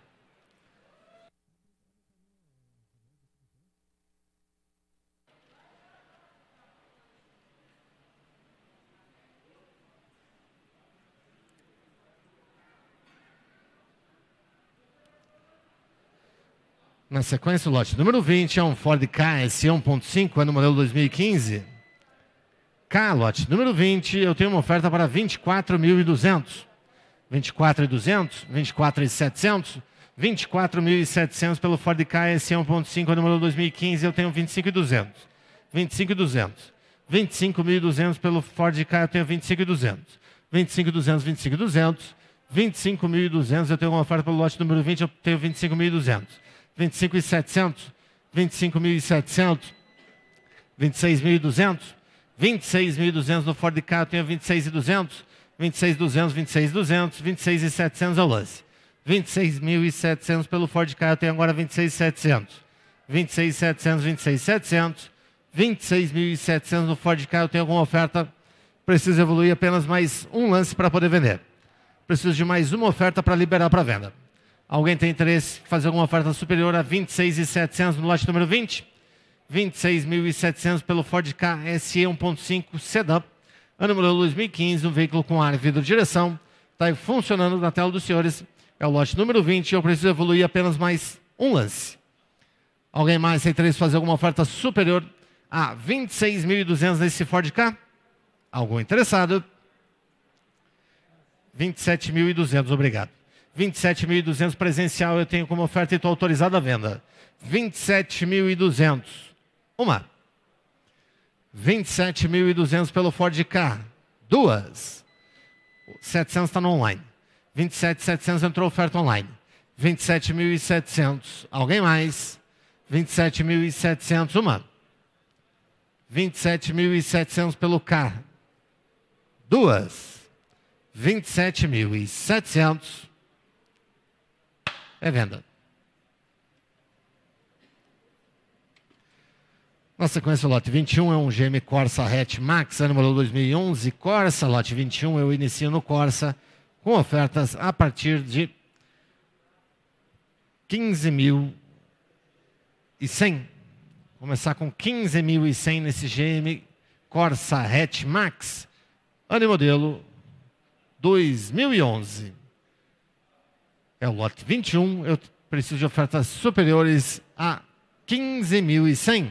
Na sequência, o lote número 20 é um Ford K s 1.5, ano modelo 2015. K, lote número 20, eu tenho uma oferta para 24.200. 24.200, 24.700, 24.700 pelo Ford KS 1.5, ano modelo 2015, eu tenho 25.200. 25.200. 25.200 pelo Ford K, eu tenho 25.200. 25.200, 25.200. 25.200, eu tenho uma oferta pelo lote número 20, eu tenho 25.200. 25,700, 25.700, 26.200, 26.200 no Ford Ka, eu tenho 26.200, 26.200, 26.200, 26.700 é o lance. 26.700 pelo Ford Ka, eu tenho agora 26.700. 26.700, 26.700, 26.700 no Ford Ka, eu tenho alguma oferta, preciso evoluir apenas mais um lance para poder vender. Preciso de mais uma oferta para liberar para venda. Alguém tem interesse em fazer alguma oferta superior a 26.700 no lote número 20? 26.700 pelo Ford K SE 1.5 Sedan, ano modelo 2015, um veículo com ar e vidro de direção. Está aí funcionando na tela dos senhores. É o lote número 20. Eu preciso evoluir apenas mais um lance. Alguém mais tem interesse em fazer alguma oferta superior a 26.200 nesse Ford K? Algum interessado? 27.200, obrigado. 27.200 presencial eu tenho como oferta e estou autorizado à venda. 27.200. Uma. 27.200 pelo Ford K. Duas. 700 está no online. 27.700 entrou oferta online. 27.700. Alguém mais? 27.700. Uma. 27.700 pelo K. Duas. 27.700 é venda. Na sequência, o lote 21 é um GM Corsa Hatch Max, ano modelo 2011, Corsa, lote 21, eu inicio no Corsa, com ofertas a partir de 15.100. Começar com 15.100 nesse GM Corsa Hatch Max, ano e modelo 2011 é o lote 21, eu preciso de ofertas superiores a 15.100.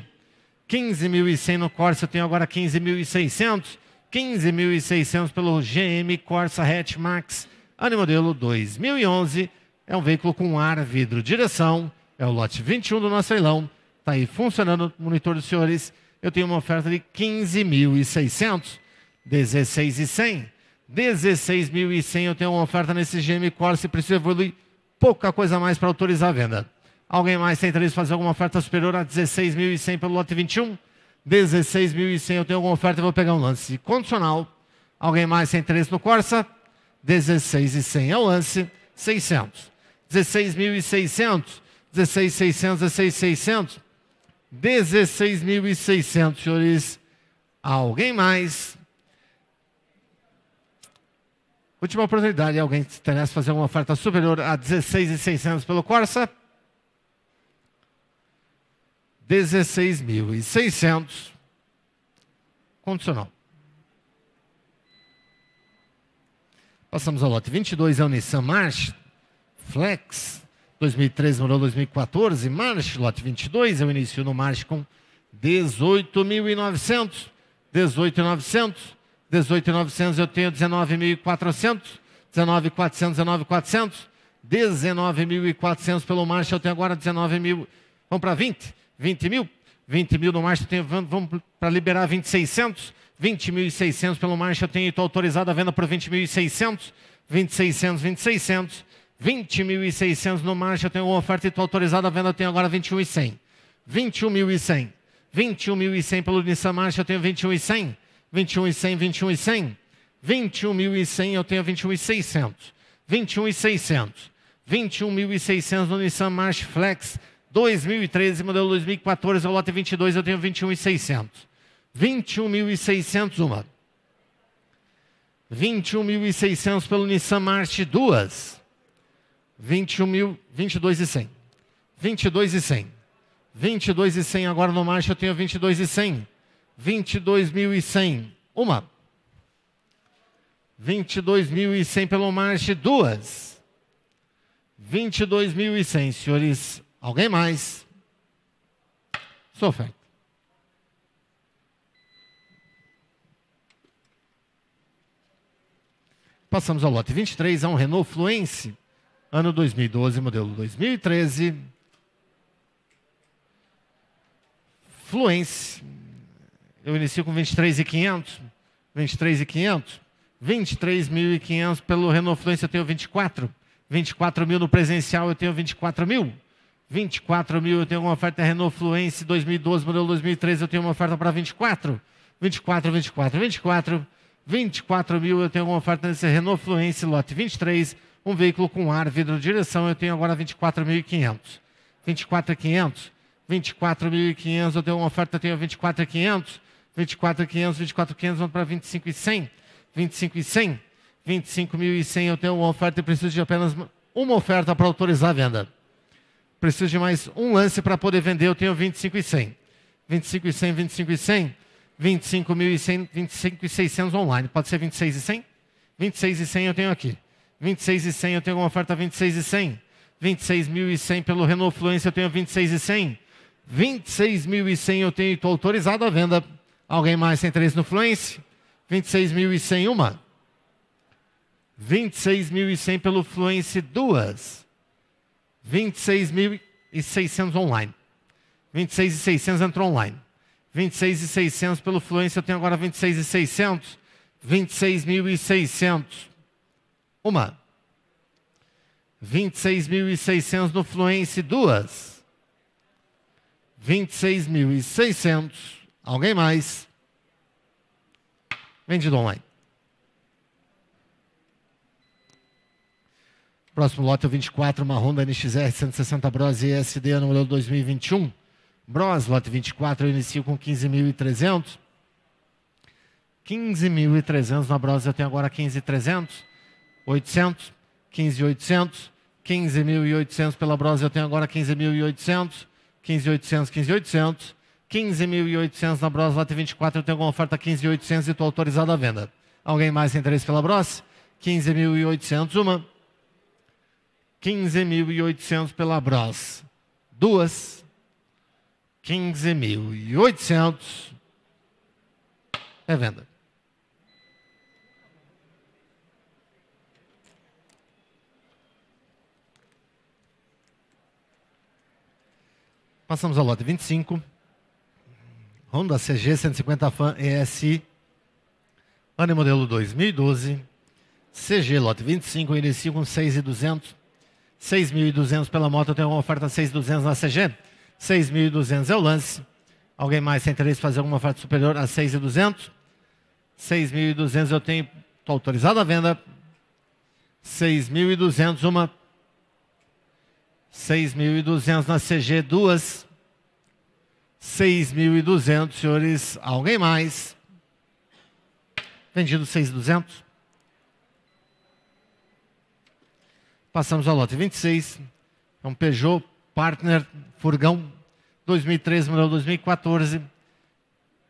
15.100 no Corsa, eu tenho agora 15.600. 15.600 pelo GM Corsa Hatch Max, ano modelo 2011. É um veículo com ar, vidro, direção. É o lote 21 do nosso leilão. Está aí funcionando, o monitor dos senhores. Eu tenho uma oferta de 15.600, 16.100. 16.100 eu tenho uma oferta nesse GM4, se precisa evoluir pouca coisa mais para autorizar a venda. Alguém mais tem interesse em fazer alguma oferta superior a 16.100 pelo lote 21? 16.100 eu tenho alguma oferta e vou pegar um lance condicional. Alguém mais tem interesse no Corsa? 16.100 é o lance, 600. 16.600, 16.600, 16.600, 16.600, senhores. Alguém mais? Última oportunidade, alguém se interessa fazer uma oferta superior a 16.600 pelo Corsa? 16.600 condicional. Passamos ao lote 22, é o Nissan March Flex 2013, modelo 2014, March, lote 22, eu inicio no March com 18.900, 18.900 18.900, eu tenho 19.400. 19.400, 19.400. 19.400 pelo marcha, eu tenho agora 19.000 Vamos para 20? 20 mil? 20 mil no marcha, eu tenho, vamos para liberar 2.600. 20.600 pelo marcha, eu tenho, estou autorizado a venda para 20.600. 20.600, 20.600. 20.600 no marcha, eu tenho uma oferta e estou autorizado a venda, eu tenho agora 21.100. 21.100. 21.100 pelo Nissan Marcha, eu tenho 21.100. 21 e 100, 21 e 100. 21.100, eu tenho 21.600. 21.600. 21.600 no Nissan March Flex 2013, modelo 2014, o lote 22, eu tenho 21.600. 21.600 uma. 21.600 pelo Nissan March duas. 21.000, 22.100. 22.100. 22.100 agora no March eu tenho 22.100. 22.100, uma. 22.100 pelo Marte, duas. 22.100, senhores. Alguém mais? Sofé. Passamos ao lote 23, a é um Renault Fluence, ano 2012, modelo 2013. Fluence, eu inicio com 23,500, 23,500, 23.500 pelo Renofluência eu tenho 24, 24 mil no presencial eu tenho 24 mil, 24 mil eu tenho uma oferta Renofluência 2012, modelo 2013 eu tenho uma oferta para 24, 24, 24, 24, 24 mil eu tenho uma oferta nesse Renofluência lote 23, um veículo com ar, vidro, direção eu tenho agora 24.500, 24.500, 24.500 eu tenho uma oferta eu tenho 24.500 24,500, 24,500 vamos para 25,100. 25,100, 25.100 eu tenho uma oferta e preciso de apenas uma oferta para autorizar a venda. Preciso de mais um lance para poder vender, eu tenho 25,100. 25,100, 25,100, 25.100, 25.600 online. Pode ser 26,100? 26,100 eu tenho aqui. 26,100 eu tenho uma oferta 26,100. 26.100 pelo Renault Renofluência eu tenho 26,100. 26.100 eu tenho, e estou autorizado à venda. Alguém mais tem interesse no Fluence? 26.100 uma. 26.100 pelo Fluence duas. 26.600 online. 26.600 entrou online. 26.600 pelo Fluence, eu tenho agora 26.600. 26.600. Uma. 26.600 no Fluence, duas. 26.600. Alguém mais? Vendido online. Próximo lote é o 24, uma Honda NXR 160 Bros ESD, número 2021. Bros, lote 24, eu inicio com 15.300. 15.300 na Bros, eu tenho agora 15.300. 800, 15.800. 15.800 pela Bros, eu tenho agora 15.800. 15.800, 15.800. 15.800 na Bros, lote 24, eu tenho uma oferta 15.800 e estou autorizado à venda. Alguém mais tem interesse pela Bros? 15.800, uma. 15.800 pela Bros, duas. 15.800 é venda. Passamos ao lote 25. Honda CG 150 Fan ESI, ano e modelo 2012, CG lote 25, inicio com 6,200, 6.200 pela moto, tem uma oferta 6.200 na CG, 6.200 é o lance. Alguém mais tem interesse em fazer alguma oferta superior a 6.200? 6.200 eu tenho, estou autorizado a venda, 6.200 uma, 6.200 na CG duas, 6.200, senhores. Alguém mais? Vendido 6.200. Passamos ao lote 26. É um Peugeot Partner Furgão 2013, modelo 2014.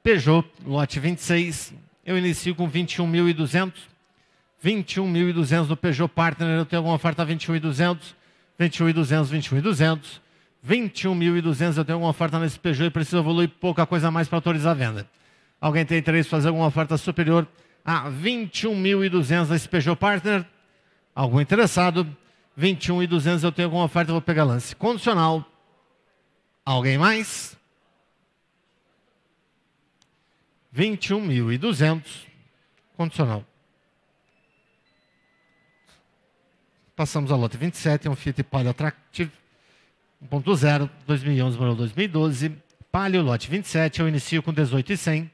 Peugeot, lote 26. Eu inicio com 21.200. 21.200 do Peugeot Partner. Eu tenho alguma oferta 21.200, 21.200, 21.200. 21.200, eu tenho alguma oferta nesse Peugeot e preciso evoluir pouca coisa a mais para autorizar a venda. Alguém tem interesse em fazer alguma oferta superior a 21.200 nesse Peugeot Partner? Algum interessado? 21.200, eu tenho alguma oferta, vou pegar lance. Condicional. Alguém mais? 21.200, condicional. Passamos à lota 27, é um Fiat Palio Attractive. 1.0, 2011 modelo 2012. Palio, lote 27, eu inicio com 18,100.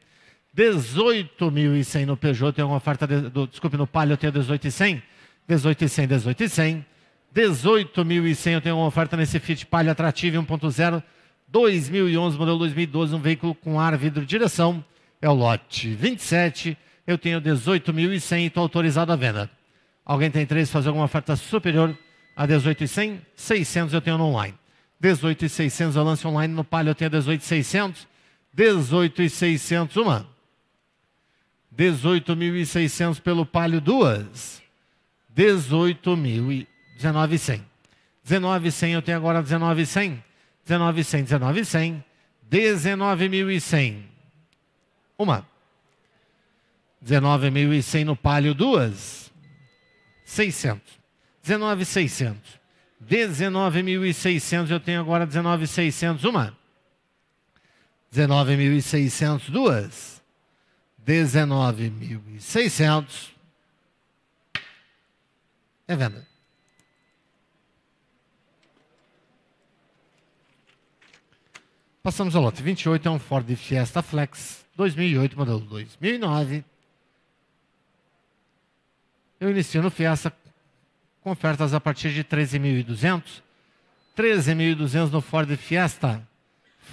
18.100 no Peugeot, tem uma oferta, de, do, desculpe, no Palio eu tenho 18,100. 18,100, 18,100. 18.100 eu tenho uma oferta nesse Fiat Palio Atrativo 1.0. 2011, modelo 2012, um veículo com ar, vidro e direção. É o lote 27. Eu tenho 18.100 e estou autorizado à venda. Alguém tem interesse em fazer alguma oferta superior a 18.100? 600 eu tenho no online. 18,600 eu lance online no Palio, eu tenho 18,600. 18,600 uma. 18.600 pelo Palio, duas. 18.000 19.100. 19.100 eu tenho agora 19.100. 19.100, 19.100. 19.100. Uma. 19.100 no Palio, duas. 600. 19.600. 19.600, eu tenho agora 19.600, uma. 19.600, duas. 19.600. É venda. Passamos ao lote 28, é um Ford Fiesta Flex 2008, modelo 2009. Eu inicio no Fiesta com ofertas a partir de 13.200. 13.200 no Ford Fiesta.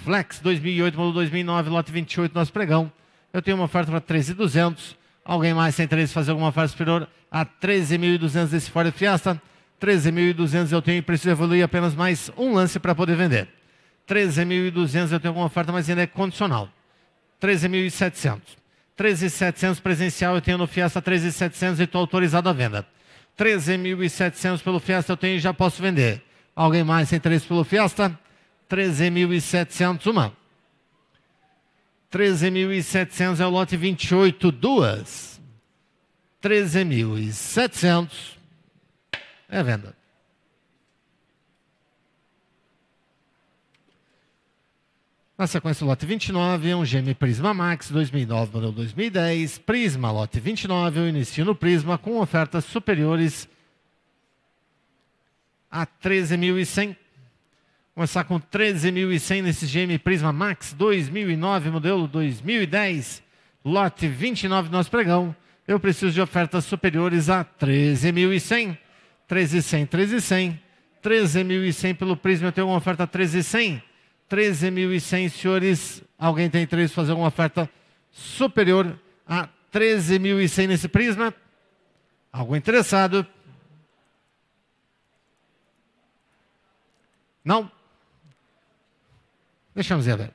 Flex 2008, modelo 2009, lote 28, nosso pregão. Eu tenho uma oferta para 13.200. Alguém mais tem interesse em fazer alguma oferta superior a 13.200 desse Ford Fiesta? 13.200 eu tenho e preciso evoluir apenas mais um lance para poder vender. 13.200 eu tenho alguma oferta, mas ainda é condicional. 13.700. 13.700 presencial eu tenho no Fiesta 13.700 e estou autorizado à venda. 13.700 pelo Fiesta eu tenho e já posso vender. Alguém mais tem interesse pelo Fiesta? 13.700 uma. 13.700 é o lote 28, duas. 13.700 é venda. Na sequência, lote 29, um GM Prisma Max 2009, modelo 2010. Prisma, lote 29, eu inicio no Prisma com ofertas superiores a 13.100. Começar com 13.100 nesse GM Prisma Max 2009, modelo 2010. Lote 29 do nosso pregão. Eu preciso de ofertas superiores a 13.100. 13.100, 13.100. 13.100 pelo Prisma, eu tenho uma oferta 13.100. 13.100, senhores. Alguém tem interesse fazer uma oferta superior a 13.100 nesse prisma? Algo interessado? Não? Deixamos ele.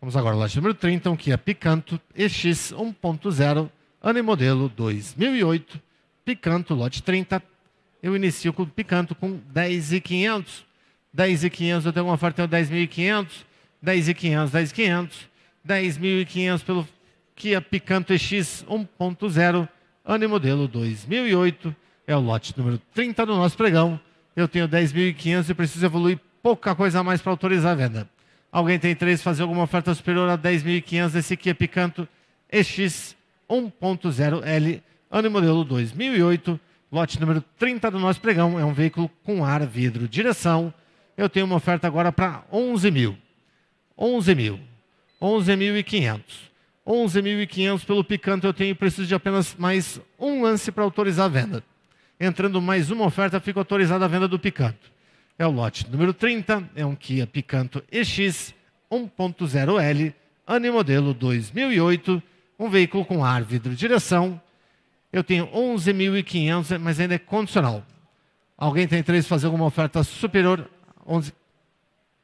Vamos agora ao lote número 30, um Kia Picanto EX 1.0, ano e modelo 2008, Picanto, lote 30, eu inicio com, picanto com 10,500. 10,500 eu tenho uma oferta, tenho 10,500. 10,500, 10,500. 10.500 pelo Kia Picanto EX 1.0, ano modelo 2008. É o lote número 30 do nosso pregão. Eu tenho 10.500 e preciso evoluir pouca coisa a mais para autorizar a venda. Alguém tem três fazer alguma oferta superior a 10.500 desse Kia Picanto EX 1.0L, ano modelo 2008. Lote número 30 do nosso pregão é um veículo com ar, vidro, direção. Eu tenho uma oferta agora para 11 mil. 11 mil. 11.500. 11.500 pelo Picanto eu tenho e preciso de apenas mais um lance para autorizar a venda. Entrando mais uma oferta, fica autorizada a venda do Picanto. É o lote número 30, é um Kia Picanto EX 1.0L, ano modelo 2008, um veículo com ar, vidro, direção, eu tenho 11.500, mas ainda é condicional. Alguém tem interesse em fazer alguma oferta superior? 11,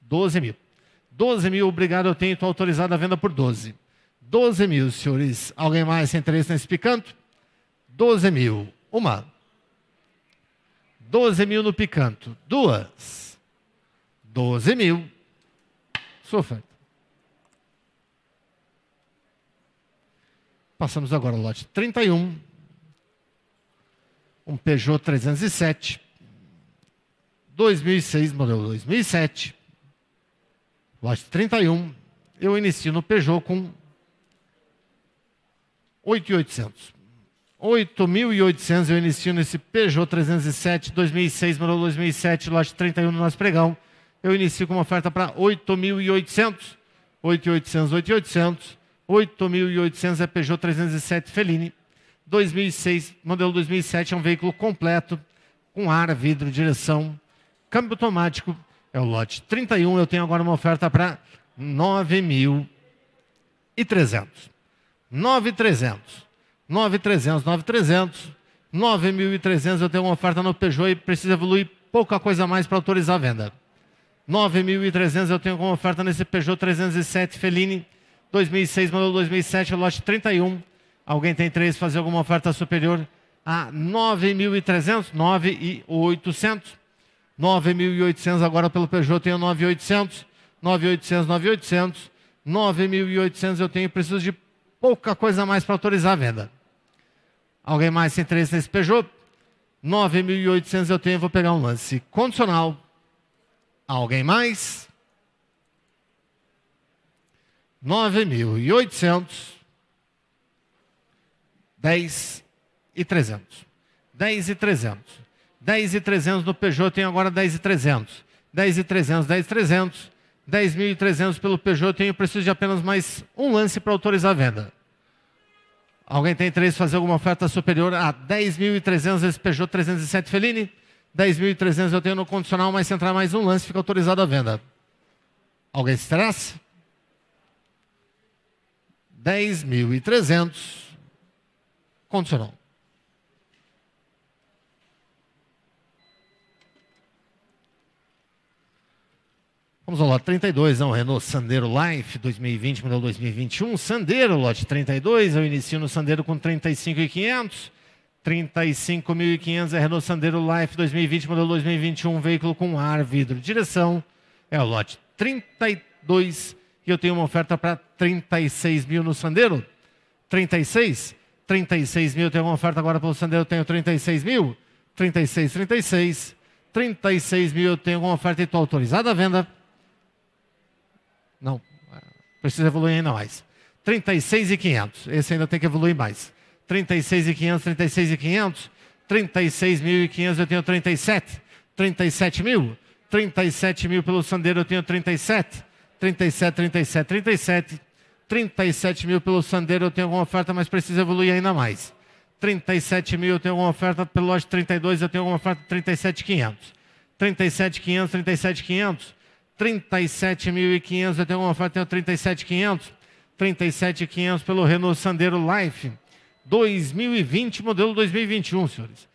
12 mil. 12 mil, obrigado, eu tenho, estou autorizado a venda por 12. 12 mil, senhores. Alguém mais tem interesse nesse picanto? 12 mil. Uma. 12 mil no picanto. Duas. 12 mil. Sua oferta. Passamos agora ao lote 31 um Peugeot 307, 2006, modelo 2007, lote 31, eu inicio no Peugeot com 8,800. 8.800 eu inicio nesse Peugeot 307, 2006, modelo 2007, lote 31 no nosso pregão. Eu inicio com uma oferta para 8.800, 8.800, 8.800. 8.800 é Peugeot 307 Feline. 2006, modelo 2007 é um veículo completo, com ar, vidro, direção, câmbio automático. É o lote 31. Eu tenho agora uma oferta para 9.300. 9.300. 9.300, 9.300. 9.300 eu tenho uma oferta no Peugeot e preciso evoluir pouca coisa mais para autorizar a venda. 9.300 eu tenho uma oferta nesse Peugeot 307 Fellini 2006, modelo 2007, lote 31. Alguém tem interesse em fazer alguma oferta superior a 9.300, 9.800? 9.800 agora pelo Peugeot tenho 9.800, 9.800, 9.800, 9.800 eu tenho, preciso de pouca coisa mais para autorizar a venda. Alguém mais tem interesse nesse Peugeot? 9.800 eu tenho, vou pegar um lance condicional. Alguém mais? 9.800. 10 e 300. 10 e 300. 10 e 300 no Peugeot eu tenho agora 10 e 300. 10 e 300, 10 e 300. 10.300 pelo Peugeot, tenho preciso de apenas mais um lance para autorizar a venda. Alguém tem interesse em fazer alguma oferta superior a 10.300 esse Peugeot 307 Fellini? 10.300 eu tenho no condicional, mas se entrar mais um lance, fica autorizado a venda. Alguém se interessa? 10.300 condicional. Vamos ao lote 32, é um Renault Sandero Life 2020, modelo 2021. Sandero, lote 32, eu inicio no Sandero com 35,500. 35.500 é Renault Sandero Life 2020, modelo 2021, veículo com ar, vidro, direção. É o lote 32 e eu tenho uma oferta para 36 mil no Sandero. 36? 36 mil, tem uma oferta agora pelo Sandeiro? Eu tenho 36 mil? 36, 36. 36 mil, eu tenho uma oferta e estou autorizada a venda? Não, precisa evoluir ainda mais. 36 e 500, esse ainda tem que evoluir mais. 36 e 500, 36 e 500. 36 mil e 500, eu tenho 37. 37 mil? 37 mil pelo Sandeiro, eu tenho 37. 37, 37, 37. 37 mil pelo Sandero eu tenho alguma oferta, mas preciso evoluir ainda mais. 37 mil eu tenho alguma oferta, pelo lote 32 eu tenho alguma oferta, de 37,500. 37,500, 37,500. 37.500, eu tenho alguma oferta, eu tenho 37,500. 37,500 pelo Renault Sandero Life 2020, modelo 2021, senhores.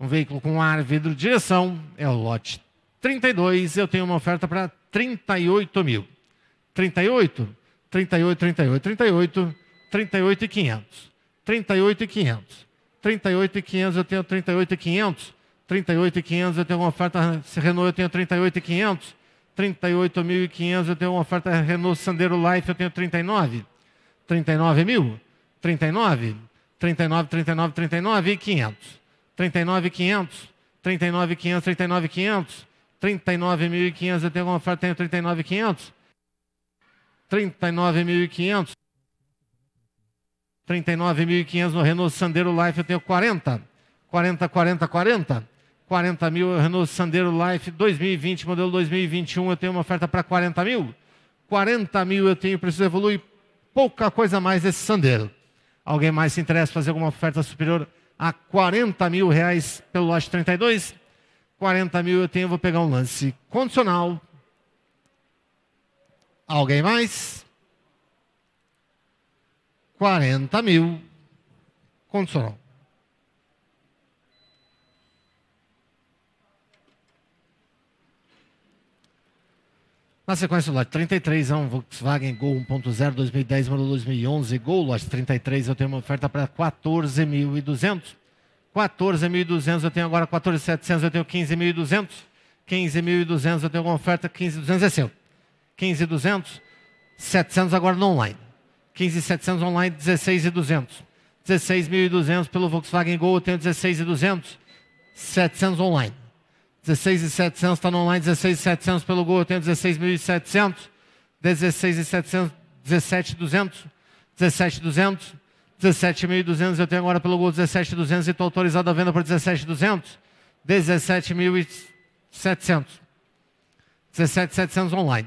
Um veículo com ar, vidro, direção, é o lote 32, eu tenho uma oferta para 38 mil. 38? 38, 38, 38, 38 e 500. 38 e 500. 38 e 500 eu tenho 38 e 500. 38 e 500 eu tenho uma oferta Renault, eu tenho 38 e 500. 38.500 eu tenho uma oferta Renault Sandero Life, eu tenho 39. 39 mil? 39? 39, 39, 39 e 500. 39 e 500, 39 e 500, 39 e 500, 39.500 eu tenho uma oferta, tenho 39 e 500. 39.500. 39.500 no Renault Sandero Life eu tenho 40. 40, 40, 40. 40 mil Renault Sandero Life 2020, modelo 2021, eu tenho uma oferta para 40 mil. 40 mil eu tenho, preciso evoluir pouca coisa mais desse Sandero. Alguém mais se interessa em fazer alguma oferta superior a 40 mil reais pelo lote 32? 40 mil eu tenho, eu vou pegar um lance condicional Alguém mais? 40 mil com Na sequência, o lote 33 é um Volkswagen Gol 1.0 2010, modelo 2011. Gol, lote 33, eu tenho uma oferta para 14.200. 14.200, eu tenho agora 14.700, eu tenho 15.200. 15.200, eu tenho uma oferta, 15.200 é seu. 15,200, 700 agora no online. 15,700 online, 16,200. 16.200 pelo Volkswagen Gol, eu tenho 16,200, 700 online. 16,700 está no online, 16,700 pelo Gol, eu tenho 16.700, 16,700, 17,200, 17,200, 17.200 eu tenho agora pelo Gol 17.200 e estou autorizado a venda por 17.200, 17.700, 17.700 online.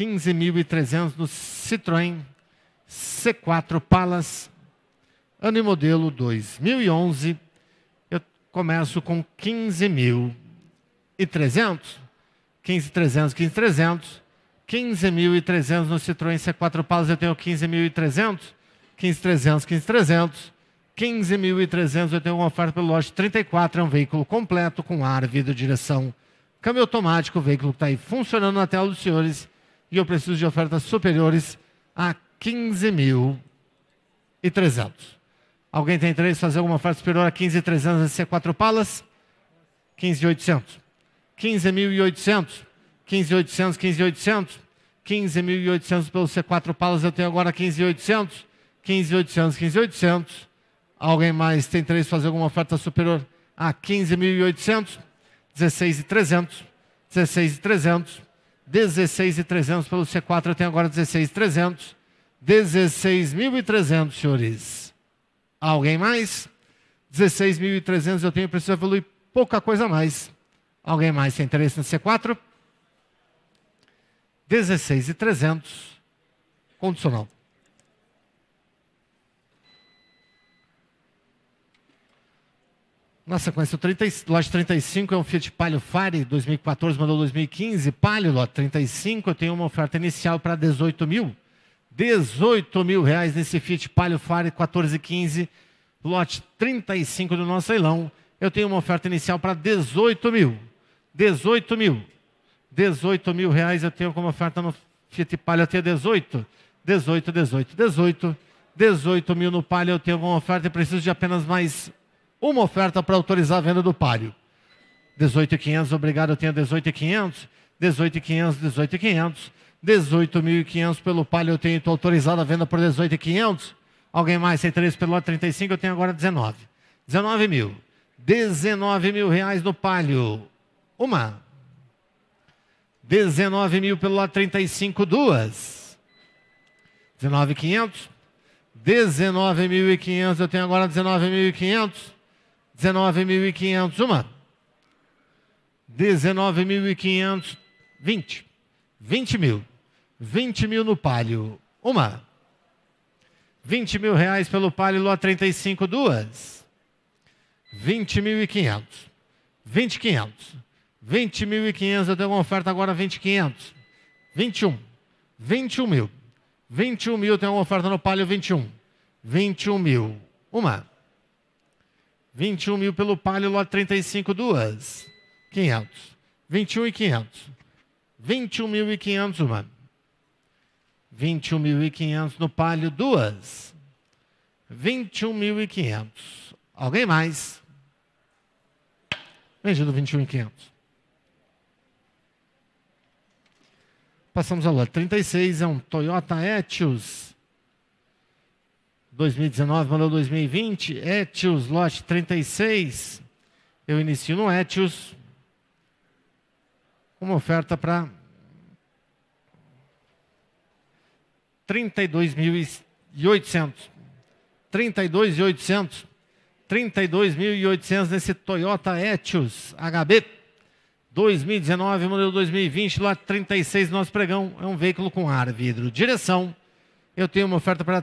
15.300 no Citroën C4 Palas, ano e modelo 2011. Eu começo com 15.300, 15.300, 15.300, 15.300 no Citroën C4 Palas eu tenho 15.300, 15.300, 15.300. 15.300 eu tenho uma oferta pelo lote 34, é um veículo completo com ar, vidro, direção, câmbio automático, o veículo que está aí funcionando na tela dos senhores e eu preciso de ofertas superiores a 15.300. Alguém tem interesse em fazer alguma oferta superior a 15.300 ser quatro palas? 15.800. 15.800. 15.800, 15.800. 15.800 pelo C4 Palas, eu tenho agora 15.800. 15.800, 15.800. Alguém mais tem interesse em fazer alguma oferta superior a 15.800? 16.300. 16.300. 16,300 pelo C4, eu tenho agora 16,300. 16.300, senhores. Alguém mais? 16.300 eu tenho, preciso evoluir pouca coisa a mais. Alguém mais tem interesse no C4? 16.300, condicional. Na sequência, o 30, lote 35 é um Fiat Palio Fare 2014, mandou 2015. Palio, lote 35, eu tenho uma oferta inicial para 18 mil. 18 mil reais nesse Fiat Palio Fare 1415, lote 35 do nosso leilão. Eu tenho uma oferta inicial para 18 mil. 18 mil. 18 mil reais eu tenho como oferta no Fiat Palio até 18. 18, 18, 18. 18 mil no Palio eu tenho como oferta e preciso de apenas mais uma oferta para autorizar a venda do páreo. 18.500, obrigado, eu tenho 18.500, 18.500, 18.500, 18.500 pelo palio, eu tenho, estou autorizado a venda por 18.500. Alguém mais, 103 pelo lote 35, eu tenho agora 19. 19 mil. 19 mil reais no palio. Uma. 19 mil pelo lote 35, duas. 19.500. 19.500, eu tenho agora 19.500. 19.500, uma. 19.500, 20. 20 mil. 20 mil no palio, uma. 20 mil reais pelo palio, Ló 35, duas. 20.500. 20.500. 20.500, eu tenho uma oferta agora, 20.500. 21. 21 mil. 21 mil, tem uma oferta no palio, 21. 21 mil. Uma. 21 mil pelo Palio, lote 35, duas. 500. 21 e 500. 21 mil e 500 uma. 21 mil e 500 no Palio, duas. 21 mil e 500. Alguém mais? Vendido 21 e 500. Passamos ao lote 36, é um Toyota Etios 2019, mandou 2020, Etios, lote 36. Eu inicio no Etios. Uma oferta para 32.800. 32.800. 32.800 nesse Toyota Etios HB 2019, modelo 2020, lote 36, nosso pregão. É um veículo com ar, vidro, direção. Eu tenho uma oferta para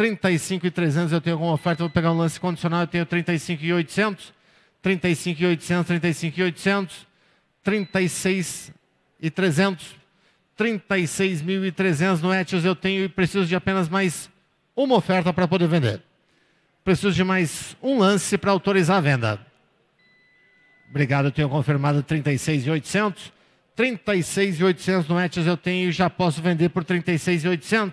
35 e 300 eu tenho alguma oferta, vou pegar um lance condicional, eu tenho 35 e 800, 35 e 800, 35 e 800, 36 e 300, 36.300 no Etios eu tenho e preciso de apenas mais uma oferta para poder vender. Preciso de mais um lance para autorizar a venda. Obrigado, eu tenho confirmado 36.800. 36.800 no Etios eu tenho e já posso vender por 36.800.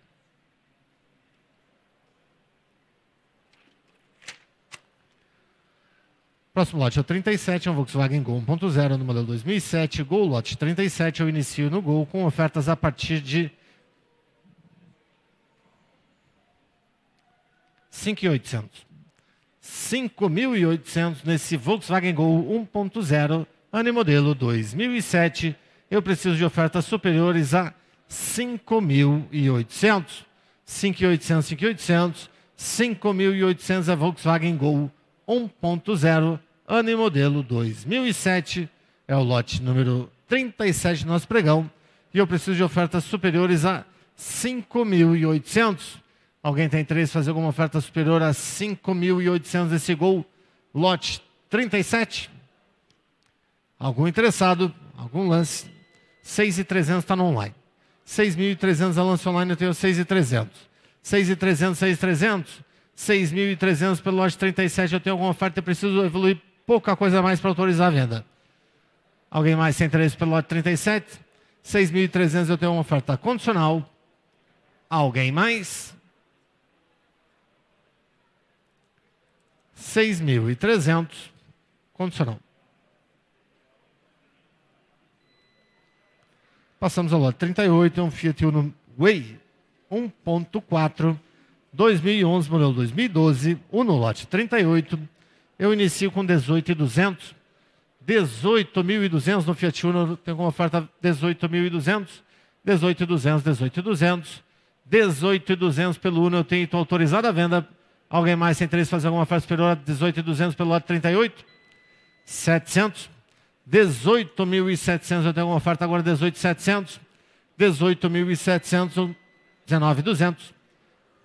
Próximo lote é o 37, é um Volkswagen Gol 1.0 no modelo 2007. Gol lote 37, eu inicio no Gol com ofertas a partir de 5.800. 5.800 nesse Volkswagen Gol 1.0 ano modelo 2007. Eu preciso de ofertas superiores a 5.800. 5.800, 5.800, 5.800 a Volkswagen Gol 1.0, ano e modelo 2007. É o lote número 37 do nosso pregão. E eu preciso de ofertas superiores a 5.800. Alguém tem interesse em fazer alguma oferta superior a 5.800 desse gol? Lote 37. Algum interessado? Algum lance? 6.300 está no online. 6.300 a lance online, eu tenho 6.300. 6.300, 6.300. 6.300 pelo lote 37, eu tenho alguma oferta, eu preciso evoluir pouca coisa mais para autorizar a venda. Alguém mais sem interesse pelo lote 37? 6.300 eu tenho uma oferta condicional. Alguém mais? 6.300 condicional. Passamos ao lote 38, é um Fiat Uno Way 1.4 2011, modelo 2012, Uno lote 38. Eu inicio com 18,200. 18.200 no Fiat Uno, tem uma oferta 18.200, 18.200, 18.200, 18.200 pelo Uno, eu tenho tô autorizado a venda. Alguém mais sem interesse fazer alguma oferta superior a 18.200 pelo lote 38? 700. 18.700, eu tenho uma oferta agora 18.700. 18.700, 19.200.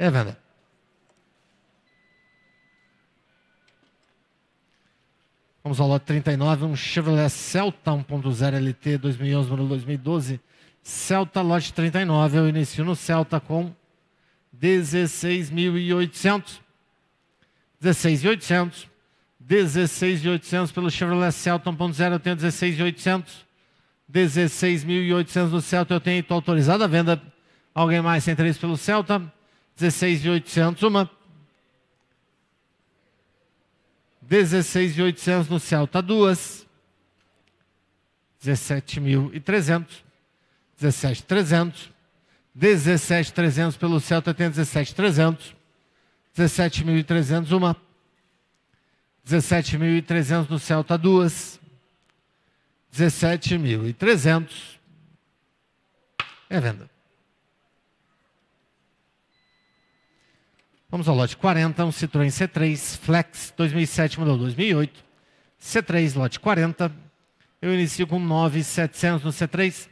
É, Wanda? Vamos ao lote 39, um Chevrolet Celta 1.0 LT 2011, modelo 2012. Celta, lote 39. Eu inicio no Celta com 16.800. 16.800. 16.800 pelo Chevrolet Celta 1.0, eu tenho 16.800. 16.800 do Celta, eu tenho, estou autorizado a venda. Alguém mais tem interesse pelo Celta? 16,800 uma. 16,800 no Celta, duas. 17.300. 17.300. 17.300 pelo Celta tem 17.300. 17.300 uma. 17.300 no Celta, duas. 17.300. É venda. Vamos ao lote 40, um Citroën C3 Flex 2007 modelo 2008. C3 lote 40. Eu inicio com 9.700 no C3,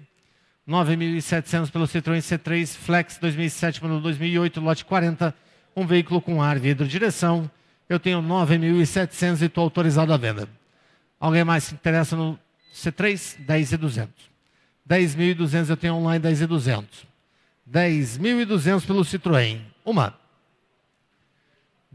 9.700 pelo Citroën C3 Flex 2007 modelo 2008 lote 40. Um veículo com ar, vidro, direção. Eu tenho 9.700 e estou autorizado à venda. Alguém mais se interessa no C3? 10.200. 10.200 eu tenho online 10.200. 10.200 pelo Citroën. Uma.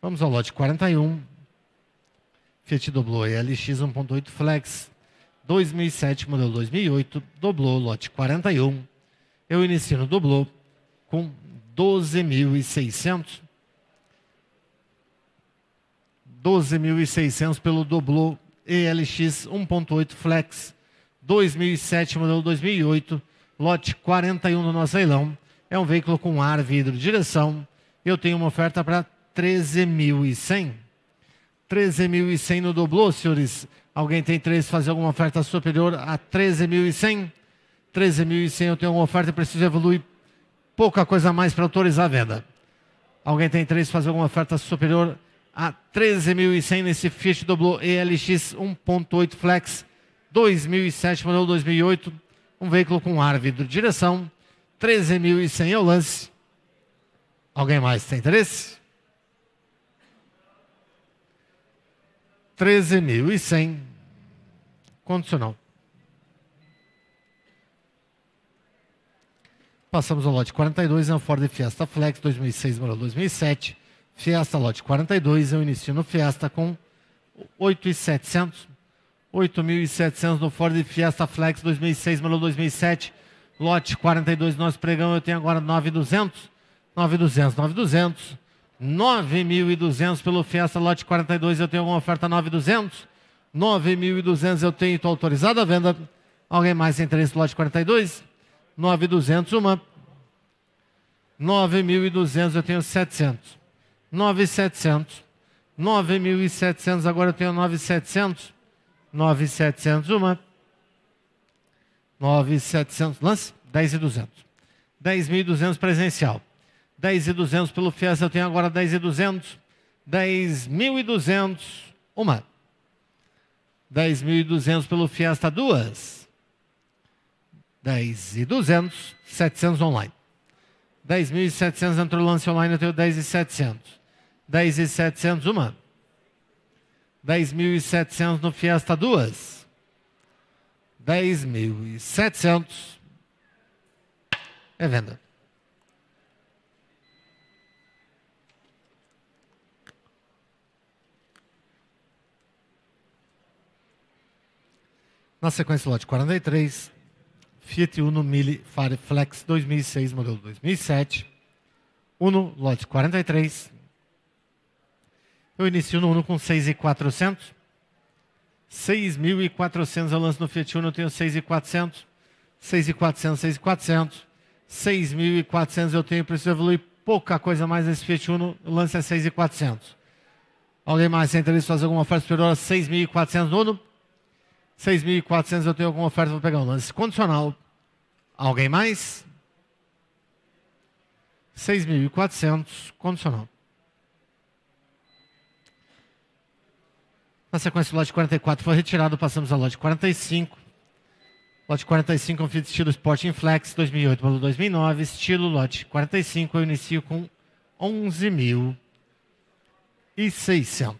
Vamos ao lote 41. Fiat Doblô ELX 1.8 Flex 2007, modelo 2008, Doblô, lote 41. Eu inicio no Doblô com 12.600. 12.600 pelo Doblô ELX 1.8 Flex 2007, modelo 2008, lote 41 do nosso leilão. É um veículo com ar, vidro, direção. Eu tenho uma oferta para 13.100. 13.100 no doblô, senhores. Alguém tem interesse em fazer alguma oferta superior a 13.100? 13.100 eu tenho uma oferta e preciso evoluir pouca coisa a mais para autorizar a venda. Alguém tem interesse em fazer alguma oferta superior a 13.100 nesse Fiat Doblô ELX 1.8 Flex 2007, modelo 2008, um veículo com ar vidro direção, 13.100 é o lance. Alguém mais tem interesse? 13.100 condicional. Passamos ao lote 42, é um Ford Fiesta Flex 2006, modelo 2007. Fiesta lote 42, eu inicio no Fiesta com 8,700. 8.700 no Ford Fiesta Flex 2006, modelo 2007. Lote 42, nós pregamos, eu tenho agora 9,200. 9,200, 9,200. 9.200 pelo Fiesta Lote 42. Eu tenho alguma oferta 9.200? 9.200 eu tenho, estou autorizado a venda. Alguém mais tem interesse no lote 42? 9.200, uma. 9.200 eu tenho 700. 9.700. 9.700, agora eu tenho 9.700. 9.700, uma. 9.700, lance. 10.200. 10.200 presencial. 10.200 pelo FIES, eu tenho agora 10.200. 10.200, uma. 10.200 pelo FIES, está duas. 10.200, 700 online. 10.700 entrou lance online, eu tenho 10.700. 10.700, uma. 10.700 no Fiesta, tá duas. 10.700 é venda. Na sequência, lote 43, Fiat Uno Mille Flex 2006, modelo 2007. Uno, lote 43. Eu inicio no Uno com 6,400. 6.400 eu lanço no Fiat Uno, eu tenho 6,400. 6,400, 6,400. 6.400 eu tenho, preciso evoluir pouca coisa mais nesse Fiat Uno, o lance é 6.400. Alguém mais tem interesse fazer alguma oferta superior a 6.400 Uno? 6.400 eu tenho alguma oferta, vou pegar um lance condicional. Alguém mais? 6.400, condicional. Na sequência, o lote 44 foi retirado, passamos ao lote 45. Lote 45, é um Fiat estilo Sporting Flex, 2008 modelo 2009, estilo lote 45, eu inicio com 11.600.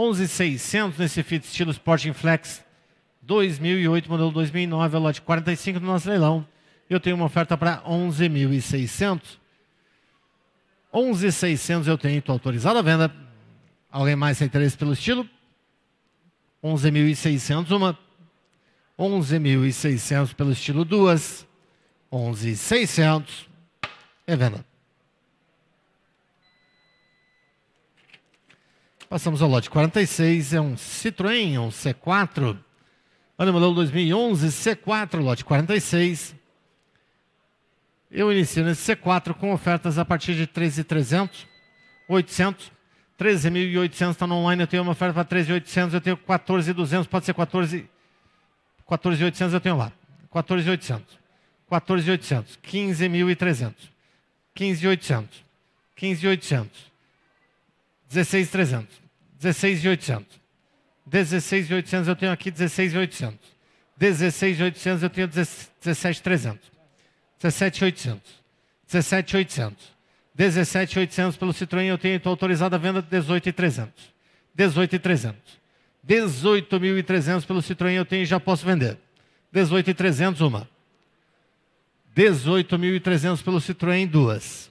11600 nesse Fit estilo Sporting Flex 2008, modelo 2009, é lote 45 do nosso leilão. Eu tenho uma oferta para 11.600. 11.600 eu tenho, estou autorizado a venda. Alguém mais tem interesse pelo estilo? 11.600 uma. 11.600 pelo estilo duas. 11.600 é venda. Passamos ao lote 46, é um Citroën, um C4, ano modelo 2011, C4, lote 46. Eu inicio nesse C4 com ofertas a partir de 3.300, 800, 13.800 está no online, eu tenho uma oferta para 13.800, eu tenho 14.200, pode ser 14, 14.800 eu tenho lá, 14.800, 14.800, 15.300, 15.800, 15.800, 16,300. 16,800. 16,800 eu tenho aqui 16,800. 16,800 eu tenho 17,300. 17,800. 17,800. 17,800 pelo Citroën eu tenho, estou autorizado a venda 18,300. 18,300. 18.300 pelo Citroën eu tenho e já posso vender. 18.300 uma. 18.300 pelo Citroën duas.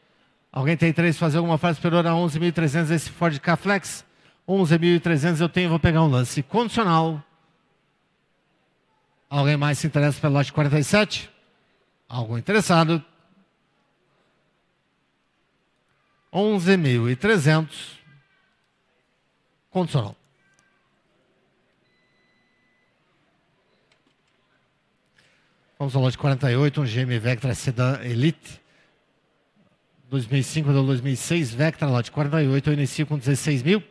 Alguém tem interesse em fazer alguma frase superior a 11.300 esse Ford K-Flex? 11.300 eu tenho, vou pegar um lance condicional. Alguém mais se interessa pelo lote 47? Algum interessado? 11.300 condicional. Vamos ao lote 48, um GM Vectra Sedan Elite. 2005 a 2006, Vectra lote 48, eu inicio com 16 mil.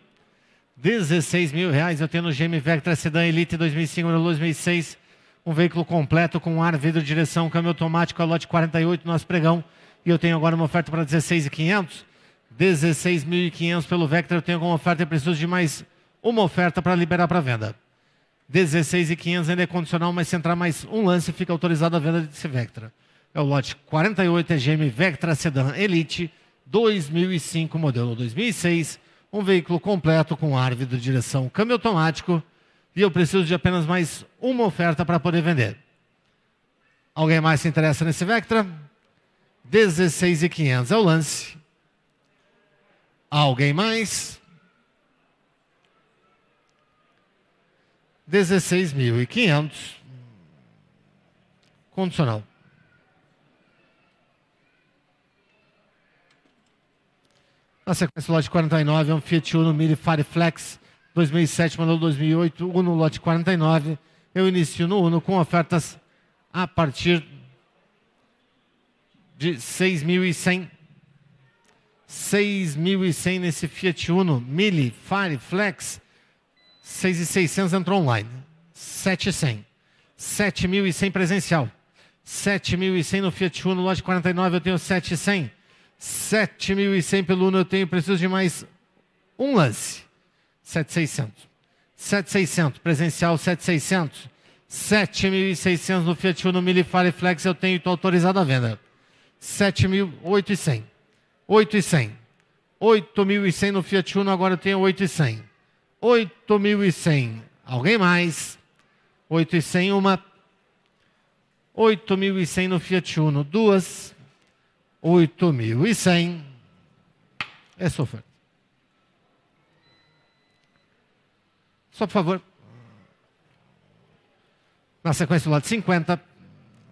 16 mil reais eu tenho no GM Vectra Sedan Elite 2005 a 2006, um veículo completo com ar, vidro, direção, câmbio automático, a lote 48, nosso pregão. E eu tenho agora uma oferta para 16,500. 16.500 pelo Vectra, eu tenho uma oferta e preciso de mais uma oferta para liberar para venda. 16.500 ainda é condicional, mas se entrar mais um lance, fica autorizado a venda desse Vectra é o lote 48 EGM Vectra Sedan Elite 2005, modelo 2006, um veículo completo com árvore de direção, câmbio automático e eu preciso de apenas mais uma oferta para poder vender. Alguém mais se interessa nesse Vectra? 16,500 é o lance. Alguém mais? 16.500. Condicional. Na sequência, lote 49 é um Fiat Uno Mille Fireflex 2007, modelo 2008, Uno lote 49. Eu inicio no Uno com ofertas a partir de 6.100. 6.100 nesse Fiat Uno Mille Fireflex. 6.600 entrou online. 7.100. 7.100 presencial. 7.100 no Fiat Uno, lote 49, eu tenho 7.100. 7.100 pelo Luna eu tenho, preciso de mais um lance. 7,600. 7,600, presencial 7,600. 7.600 no Fiat Uno Milifari Flex, eu tenho, estou autorizado a venda. 7.800. 8.100. 8.100 no Fiat Uno, agora eu tenho 8.100. 8.100. Alguém mais? 8.100, uma. 8.100 no Fiat Uno, duas. 8.100. Essa é oferta. Só por favor. Na sequência, do lote 50.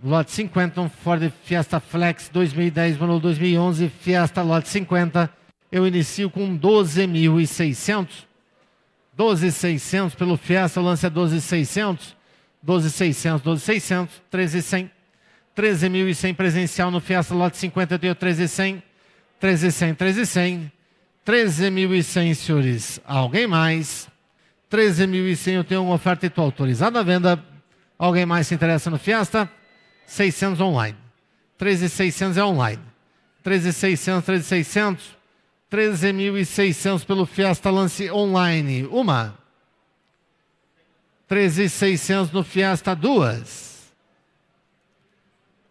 Lote 50, um Ford Fiesta Flex 2010, modelo 2011, Fiesta lote 50. Eu inicio com 12.600. 12.600 pelo Fiesta, o lance é 12.600. 12.600, 12.600, 13.100. 13.100 presencial no Fiesta Lote 50, eu tenho 13.100, 13.100, 13.100, 13.100, senhores. Alguém mais? 13.100, eu tenho uma oferta e estou autorizada à venda. Alguém mais se interessa no Fiesta? 600 online. 13.600 é online. 13.600, 13.600, 13.600 pelo Fiesta Lance online. Uma. 13.600 no Fiesta, duas.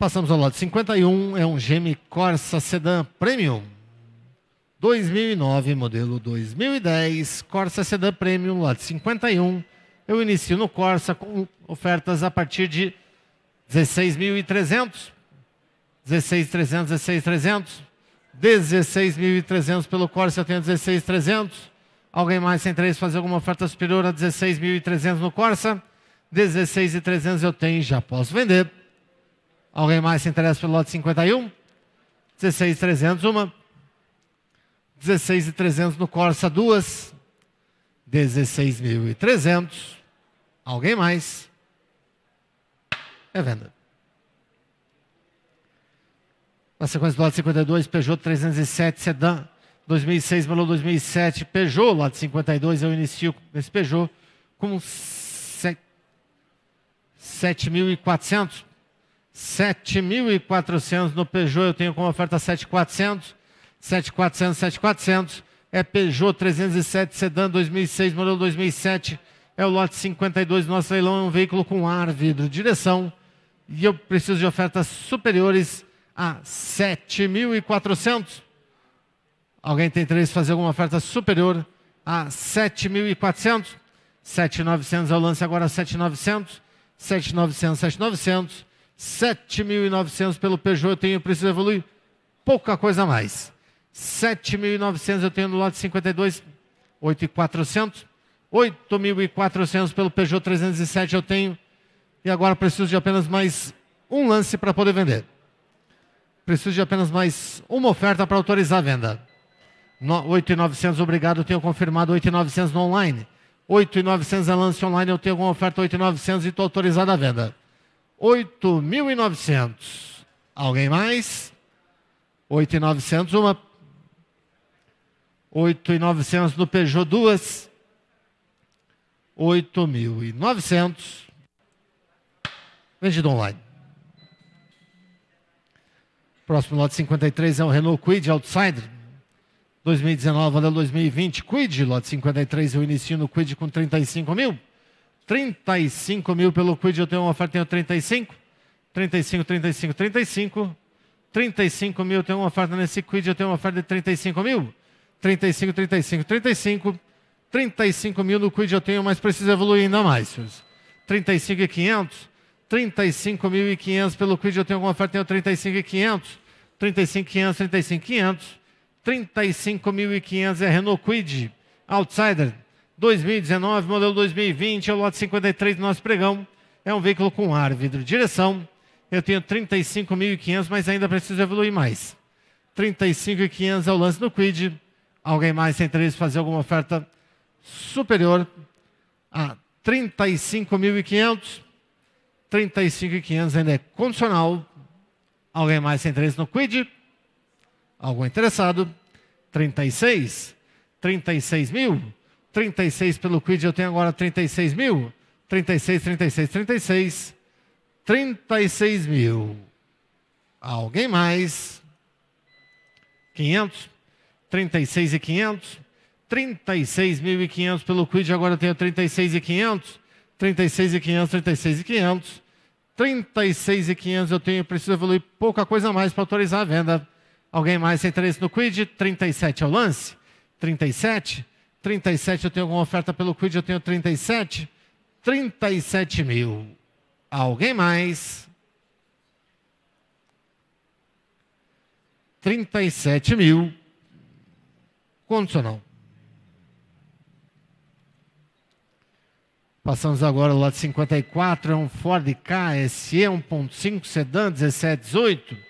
Passamos ao lado 51, é um Gemi Corsa Sedan Premium. 2009, modelo 2010, Corsa Sedan Premium, lado 51. Eu inicio no Corsa com ofertas a partir de 16.300, 16.300, 16.300, 16.300 pelo Corsa eu tenho 16.300. Alguém mais sem três fazer alguma oferta superior a 16.300 no Corsa? 16.300 eu tenho já posso vender. Alguém mais se interessa pelo lote 51? 16,300 uma. 16,300 no Corsa duas. 16.300. Alguém mais? É venda. Na sequência do lote 52, Peugeot 307 Sedan 2006, valor 2007, Peugeot, lote 52, eu inicio esse Peugeot com 7.400. 7.400 no Peugeot, eu tenho como oferta 7.400, 7.400, 7.400. É Peugeot 307 Sedan 2006, modelo 2007. É o lote 52 do nosso leilão. É um veículo com ar, vidro, direção. E eu preciso de ofertas superiores a 7.400. Alguém tem interesse em fazer alguma oferta superior a 7.400? 7.900 é o lance agora, 7.900. 7.900, 7.900. 7.900 pelo Peugeot eu tenho, eu preciso evoluir pouca coisa a mais. 7.900 eu tenho no lote 52, 8.400. 8.400 pelo Peugeot 307 eu tenho. E agora preciso de apenas mais um lance para poder vender. Preciso de apenas mais uma oferta para autorizar a venda. 8.900, obrigado, eu tenho confirmado 8.900 no online. 8.900 é lance online, eu tenho uma oferta 8.900 e estou autorizado a venda. 8.900. Alguém mais? 8.900, uma. 8.900 no Peugeot, duas. 8.900. Vendido online. Próximo lote 53 é o Renault Quid Outsider. 2019 até 2020, Quid, lote 53, eu inicio no Quid com 35 mil. 35 mil pelo quid, eu tenho uma oferta, tenho 35. 35, 35, 35. 35 mil, tenho uma oferta nesse quid, eu tenho uma oferta de 35 mil. 35, 35, 35. 35 mil no quid eu tenho, mas preciso evoluir ainda mais, senhores. 35 e 500. 35 500 pelo quid eu tenho uma oferta, tenho 35 e 500. 35 500, 35 500. 35 500 é Renault Quid, Outsider. 2019, modelo 2020, é o lote 53 do nosso pregão. É um veículo com ar, vidro, direção. Eu tenho 35.500, mas ainda preciso evoluir mais. 35.500 é o lance do Quid. Alguém mais tem interesse em fazer alguma oferta superior a 35.500? 35.500 ainda é condicional. Alguém mais tem interesse no Quid? Algum interessado? 36? 36 mil? 36 pelo quid, eu tenho agora 36 mil. 36, 36, 36. 36 mil. Alguém mais? 500. 36 e 500. 36.500 pelo quid, agora eu tenho 36 e 500. 36 e 500, 36 e 500. 36 e 500 eu tenho, preciso evoluir pouca coisa mais para autorizar a venda. Alguém mais tem interesse no quid? 37 é o lance. 37. 37, eu tenho alguma oferta pelo Quid, eu tenho 37? 37 mil. Alguém mais? 37 mil. Condicional. Passamos agora ao lado 54, é um Ford KSE 1.5 sedã 1718.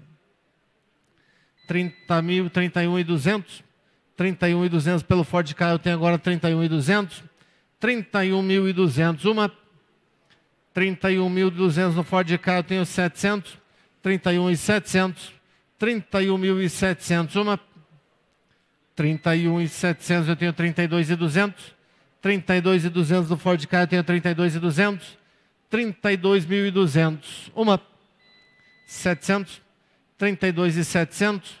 30 mil, 31 e 200. 31 e 200 pelo Ford Ka, eu tenho agora 31 e 200. 31 mil e 200 uma. 31 mil e 200 no Ford Ka, eu tenho 700. 31 e 700. 31 mil e 700 uma. 31 e 700 eu tenho 32 e 200. 32 e 200 no Ford Ka, eu tenho 32 e 200. 32 mil e 200 uma. 700. 32 e 700.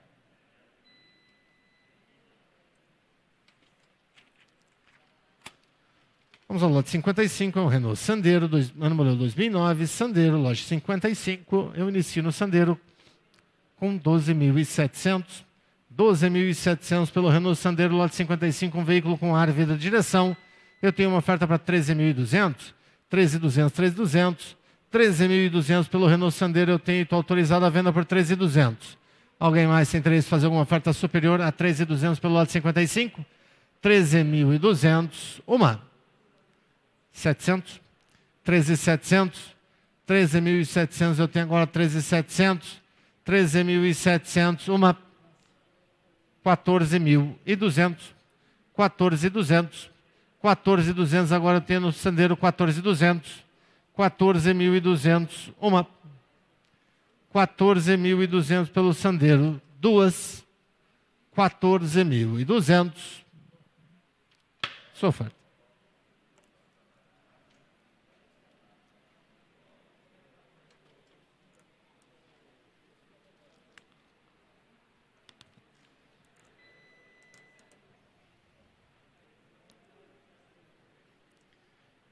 Vamos ao lote 55, é um Renault Sandero, dois, ano modelo 2009, Sandero, lote 55. Eu inicio no Sandero com 12.700. 12.700 pelo Renault Sandero, lote 55, um veículo com ar, vida, direção. Eu tenho uma oferta para 13.200, 13.200, 13.200. 13.200 pelo Renault Sandero, eu tenho, estou autorizado a venda por 13.200. Alguém mais tem interesse em fazer alguma oferta superior a 13.200 pelo lote 55? 13.200, uma. 700, 13,700, 13.700, eu tenho agora 13,700, 13.700, uma 14.200, 14.200, 14.200, agora eu tenho no sandeiro 14.200, 14.200, uma 14.200 pelo sandeiro, duas 14.200. Sou farto.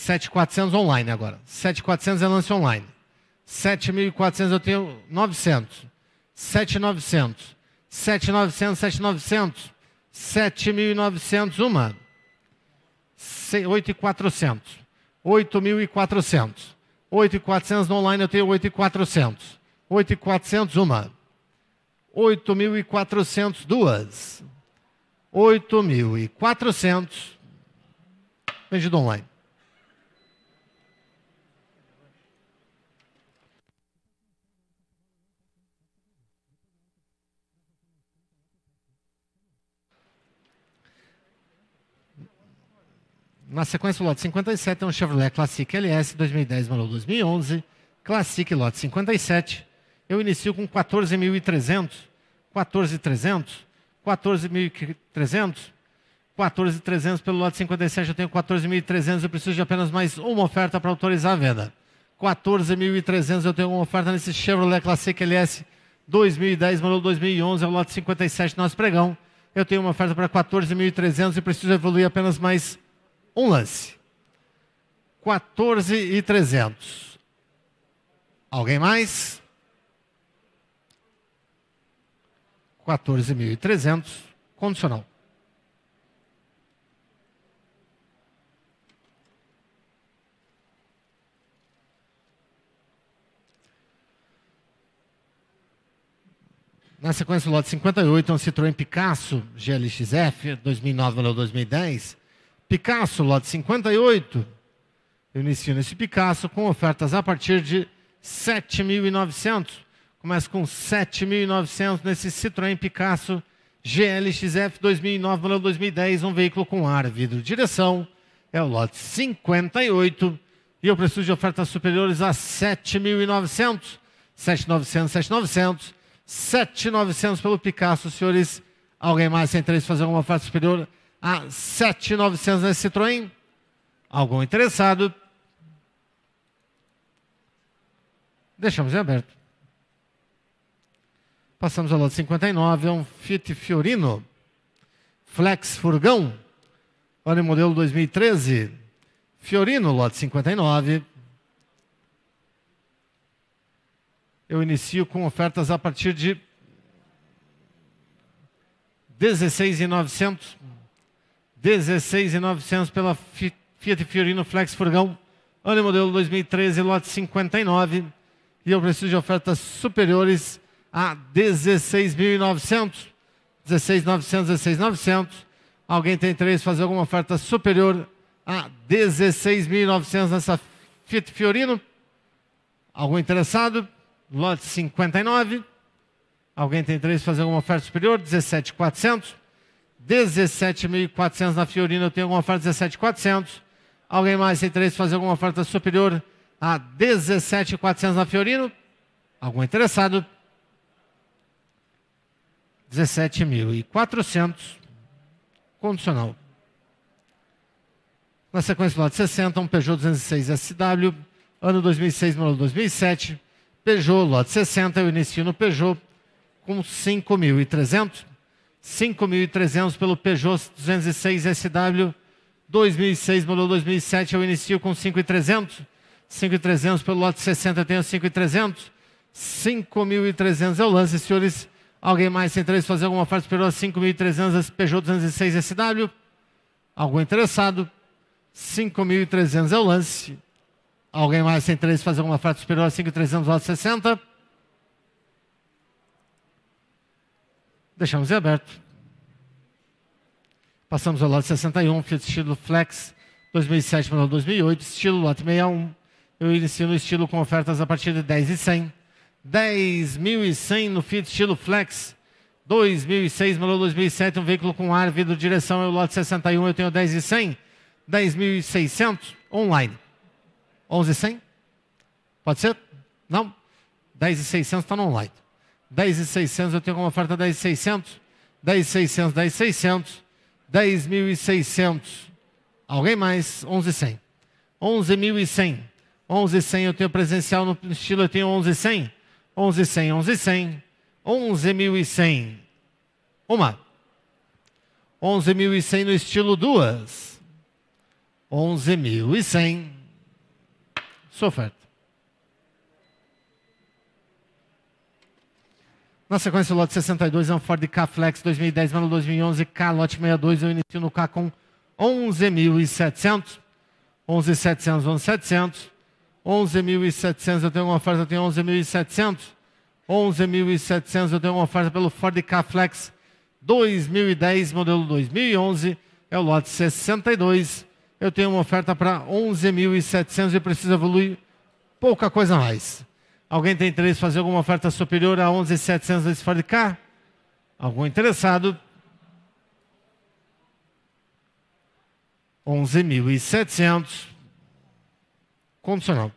7.400 online agora. 7.400 é lance online. 7.400 eu tenho 900. 7.900. 7.900, 7.900. 7.900 uma. 8.400. 8.400. 8.400 no online eu tenho 8.400. 8.400 uma. 8.400 duas. 8.400 vendido online. Na sequência, o lote 57 é um Chevrolet Classic LS 2010 modelo 2011, Classic lote 57. Eu inicio com 14.300, 14.300, 14.300, 14.300 pelo lote 57, eu tenho 14.300, eu preciso de apenas mais uma oferta para autorizar a venda. 14.300, eu tenho uma oferta nesse Chevrolet Classic LS 2010, modelo 2011, é o lote 57 nosso pregão. Eu tenho uma oferta para 14.300 e preciso evoluir apenas mais um lance. quatorze e trezentos Alguém mais? 14.300, condicional. Na sequência, do lote 58 oito um Citroën Picasso GLXF, 2009 valeu 2010. Picasso, lote 58. Eu inicio nesse Picasso com ofertas a partir de 7.900. Começo com 7.900 nesse Citroën Picasso GLXF 2009, modelo 2010, um veículo com ar, vidro, direção. É o lote 58. E o preço de ofertas superiores a 7.900. 7.900, 7.900. 7.900 pelo Picasso, senhores. Alguém mais sem interesse fazer alguma oferta superior? a 7,900 nesse Citroën? Algum interessado? Deixamos em aberto. Passamos ao lote 59, é um Fiat Fiorino, Flex Furgão, olha o modelo 2013, Fiorino, lote 59. Eu inicio com ofertas a partir de 16,900. 16,900 pela Fiat Fiorino Flex Furgão, ano modelo 2013, lote 59. E eu preciso de ofertas superiores a 16.900, 16.900, 16.900. Alguém tem interesse fazer alguma oferta superior a 16.900 nessa Fiat Fiorino? Algum interessado? Lote 59. Alguém tem interesse fazer alguma oferta superior? 17.400. 17.400 na Fiorina, eu tenho alguma oferta 17.400. Alguém mais tem interesse fazer alguma oferta superior a 17.400 na Fiorino? Algum interessado? 17.400, condicional. Na sequência do 60, um Peugeot 206 SW, ano 2006, modelo 2007. Peugeot, lote 60, eu inicio no Peugeot com 5.300. 5.300 pelo Peugeot 206 SW, 2006, modelo 2007, eu inicio com 5.300. 5.300 pelo lote 60 eu tenho 5.300. 5.300 é o lance, senhores. Alguém mais tem interesse em fazer alguma oferta superior a 5.300 Peugeot 206 SW? Algum interessado? 5.300 é o lance. Alguém mais tem interesse em fazer alguma oferta superior a 5.300 lote 60? deixamos em aberto. Passamos ao lote 61, Fiat estilo Flex 2007 para 2008, estilo lote 61. Eu inicio no estilo com ofertas a partir de 10 e 100. 10.100 no Fiat estilo Flex 2006 para 2007, um veículo com ar, vidro, direção, é o lote 61, eu tenho 10 e 100. 10.600 online. 11 e 100? Pode ser? Não? 10 e 600 está no online. 10,600, eu tenho uma oferta 10,600, 10,600, 10,600, 10.600. Alguém mais? 11,100. 11.100. 11.100 eu tenho presencial no estilo, eu tenho 11.100. 11.100, 11.100. 11.100. Uma. 11.100 no estilo duas. 11.100. Sua oferta. Na sequência, o lote 62 é um Ford K-Flex 2010, ano 2011, K, lote 62. Eu inicio no K com 11.700. 11.700, 11.700. 11.700, eu tenho uma oferta, eu tenho 11.700. 11.700, eu tenho uma oferta pelo Ford K-Flex 2010, modelo 2011. É o lote 62. Eu tenho uma oferta para 11.700 e preciso evoluir pouca coisa mais. Alguém tem interesse em fazer alguma oferta superior a 11.700 vezes fora de cá? Algum interessado? 11.700 condicional.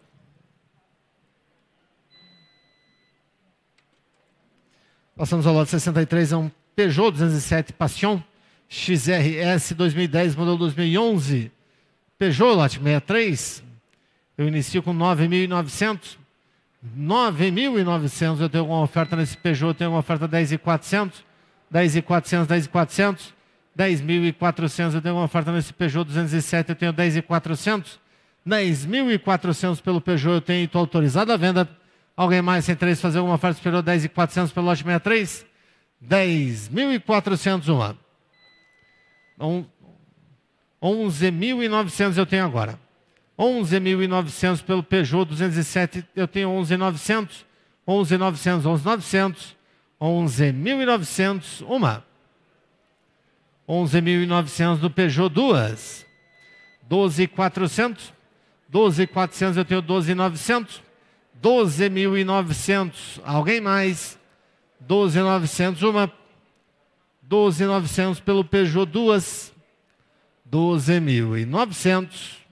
Passamos ao lote 63, é um Peugeot 207 Passion XRS 2010, modelo 2011. Peugeot, lote 63. Eu inicio com 9.900. 9.900 eu tenho alguma oferta nesse Peugeot, eu tenho uma oferta 10.400, 10.400, 10.400, 10.400 eu tenho uma oferta nesse Peugeot 207, eu tenho 10.400, 10.400 pelo Peugeot eu tenho, estou autorizado a venda. Alguém mais sem três fazer uma oferta superior 10.400 pelo lote 63? 10.400 uma. 11.900 eu tenho agora. 11.900 pelo Peugeot 207, eu tenho 11.900, 11.900, 11.900, 11.900, uma. 11.900 do Peugeot, duas. 12.400, 12.400 eu tenho 12.900, 12.900, alguém mais? 12.900, uma. 12.900 pelo Peugeot, duas. 12.900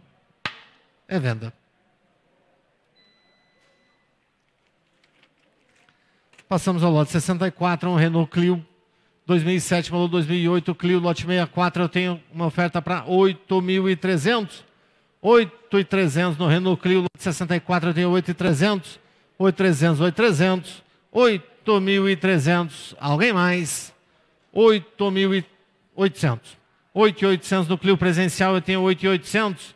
é venda. Passamos ao lote 64, um Renault Clio 2007, valor 2008, Clio, lote 64. Eu tenho uma oferta para 8.300. 8.300 no Renault Clio, lote 64, eu tenho 8.300. 8.300, 8.300. 8.300. Alguém mais? 8.800. 8.800 no Clio presencial, eu tenho 8.800.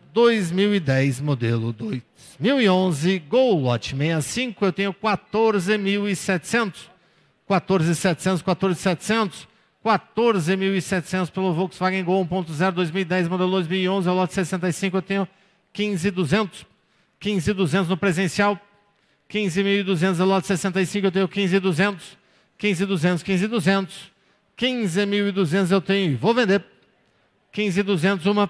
2010, modelo 2011, Gol, lote 65, eu tenho 14.700, 14.700, 14.700, 14.700 pelo Volkswagen Gol 1.0 2010, modelo 2011, é o lote 65, eu tenho 15.200, 15.200 no presencial, 15.200 é o lote 65, eu tenho 15.200, 15.200, 15.200, 15.200 eu tenho e vou vender, 15.200 uma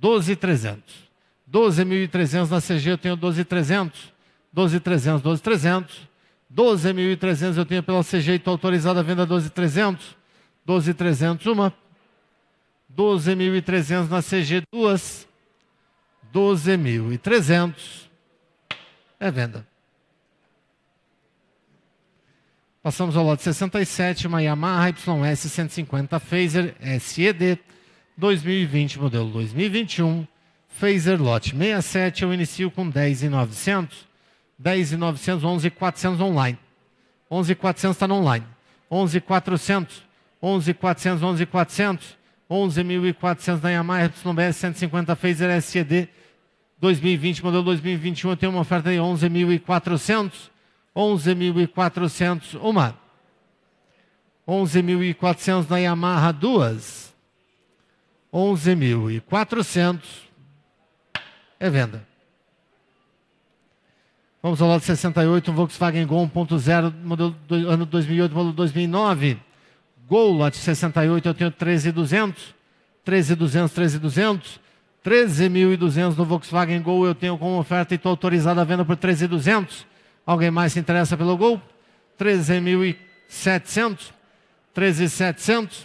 12.300. 12.300 na CG eu tenho 12.300. 12.300, 12.300. 12.300 eu tenho pela CG e estou autorizado a venda 12.300. 12.300, uma. 12.300 na CG, duas. 12.300 é venda. Passamos ao lote 67, uma Yamaha YS 150 Phaser SED 2020, modelo 2021, Phaser Lot 67, eu inicio com 10,900, 10,900, 11,400 online. 11,400 está no online. 11,400, 11,400, 11,400, 11.400 da Yamaha YBS 150 Phaser SED 2020, modelo 2021, eu tenho uma oferta de 11.400, 11.400, uma. 11.400 da Yamaha, duas. 11.400 é venda. Vamos ao lote 68, um Volkswagen Gol 1.0, ano 2008, modelo 2009. Gol, lote 68, eu tenho 13,200. 13,200, 13,200. 13.200 no Volkswagen Gol eu tenho como oferta e estou autorizado a venda por 13.200. Alguém mais se interessa pelo Gol? 13.700. 13.700.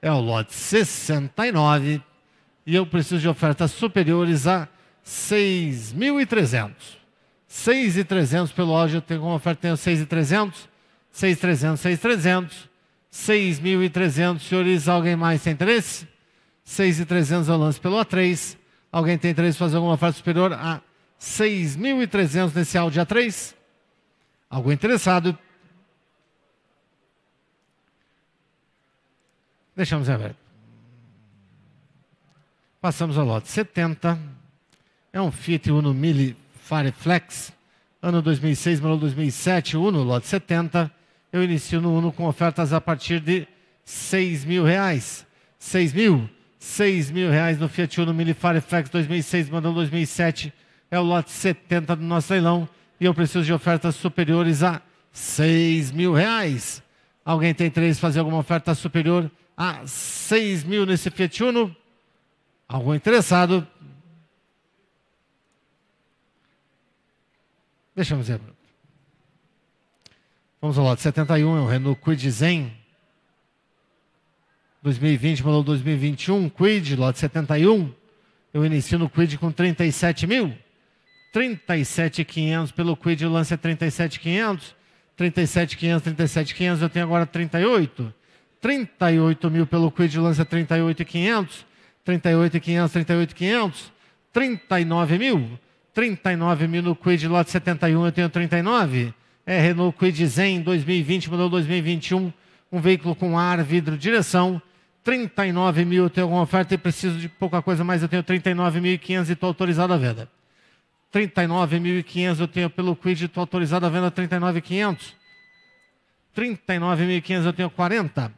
é o lote 69 e eu preciso de ofertas superiores a 6.300. 6.300 pelo lote eu tenho uma oferta tenho 6.300, 6.300, 6.300, 6.300. Senhores, alguém mais tem interesse? 6.300 eu lance pelo A3. Alguém tem interesse em fazer alguma oferta superior a 6.300 nesse áudio A3? Algum interessado? Deixamos em aberto. Passamos ao lote 70. É um Fiat Uno Mille Fireflex, ano 2006, modelo 2007, Uno, lote 70. Eu inicio no Uno com ofertas a partir de 6 mil reais. 6 mil? 6 mil reais no Fiat Uno Mille Fireflex 2006, modelo 2007. É o lote 70 do nosso leilão e eu preciso de ofertas superiores a 6 mil reais. Alguém tem três fazer alguma oferta superior a 6 mil nesse Fiat Uno. Algum interessado? Deixamos ver. Vamos ao lote 71 é o Renault Quid Zen. 2020, modelo 2021, Quid, lote 71. Eu inicio no Quid com 37 mil. 37,500 pelo Quid, o lance é 37,500. 37,500, 37,500, eu tenho agora 38. 38 mil pelo quid lança 38,500. 38,500, 38,500. 39 mil. 39 mil no quid lá 71, eu tenho 39. É Renault Quid Zen 2020, modelo 2021. Um veículo com ar, vidro, direção. 39 mil eu tenho alguma oferta e preciso de pouca coisa mais. Eu tenho 39.500 e estou autorizado a venda. 39.500 eu tenho pelo Quid, estou autorizado a venda 39.500. 39.500 eu tenho 40.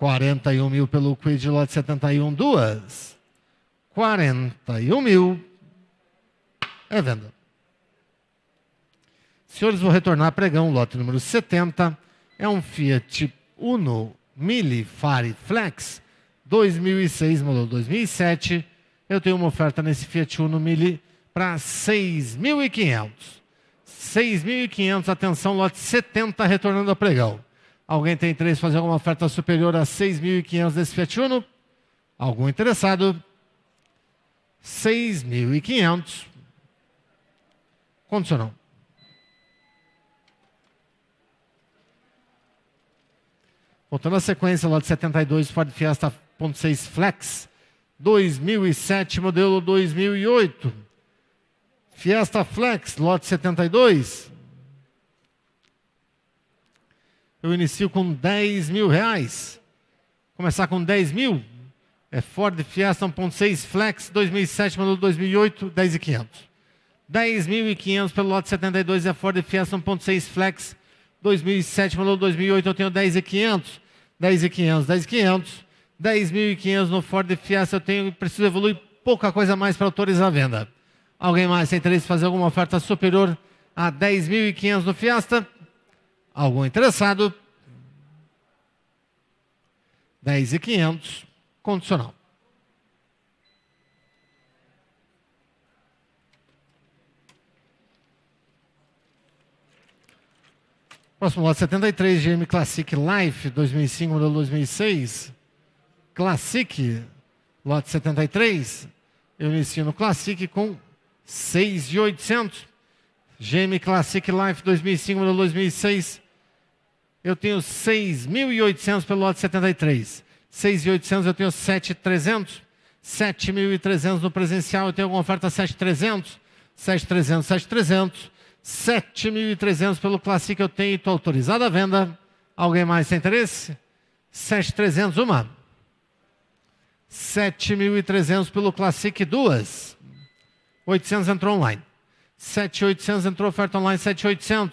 41 mil pelo quid lote 71, duas. 41 mil é venda. Senhores, vou retornar a pregão, lote número 70. É um Fiat Uno Mille Fari Flex 2006, modelo 2007. Eu tenho uma oferta nesse Fiat Uno Mille para 6.500. 6.500, atenção, lote 70 retornando a pregão. Alguém tem interesse em fazer alguma oferta superior a 6.500 desse Fiat Uno? Algum interessado? 6.500. Condicional. Voltando à sequência lá de 72, Ford Fiesta 1.6 Flex, 2007, modelo 2008. Fiesta Flex, lote 72, eu inicio com 10 mil reais. Começar com 10 mil é Ford Fiesta 1.6 Flex 2007, modelo 2008, 10.500. 10.500 pelo lote 72 é Ford Fiesta 1.6 Flex 2007, modelo 2008, eu tenho 10.500. 10.500, 10.500. 10.500 no Ford Fiesta, eu tenho, preciso evoluir pouca coisa mais para autorizar a venda. Alguém mais tem interesse em fazer alguma oferta superior a 10.500 no Fiesta? Algum interessado? 10 e 500, condicional. Próximo lote 73, GM Classic Life 2005, modelo 2006. Classic, lote 73. Eu ensino Classic com 6,800. GM Classic Life 2005, modelo 2006 eu tenho 6.800 pelo lote 73. 6.800 eu tenho 7.300. 7.300 no presencial eu tenho uma oferta 7.300. 7.300, 7.300. 7.300 pelo Classic eu tenho e estou autorizado à venda. Alguém mais tem interesse? 7.300 uma. 7.300 pelo Classic duas. 800 entrou online. 7.800 entrou oferta online 7.800.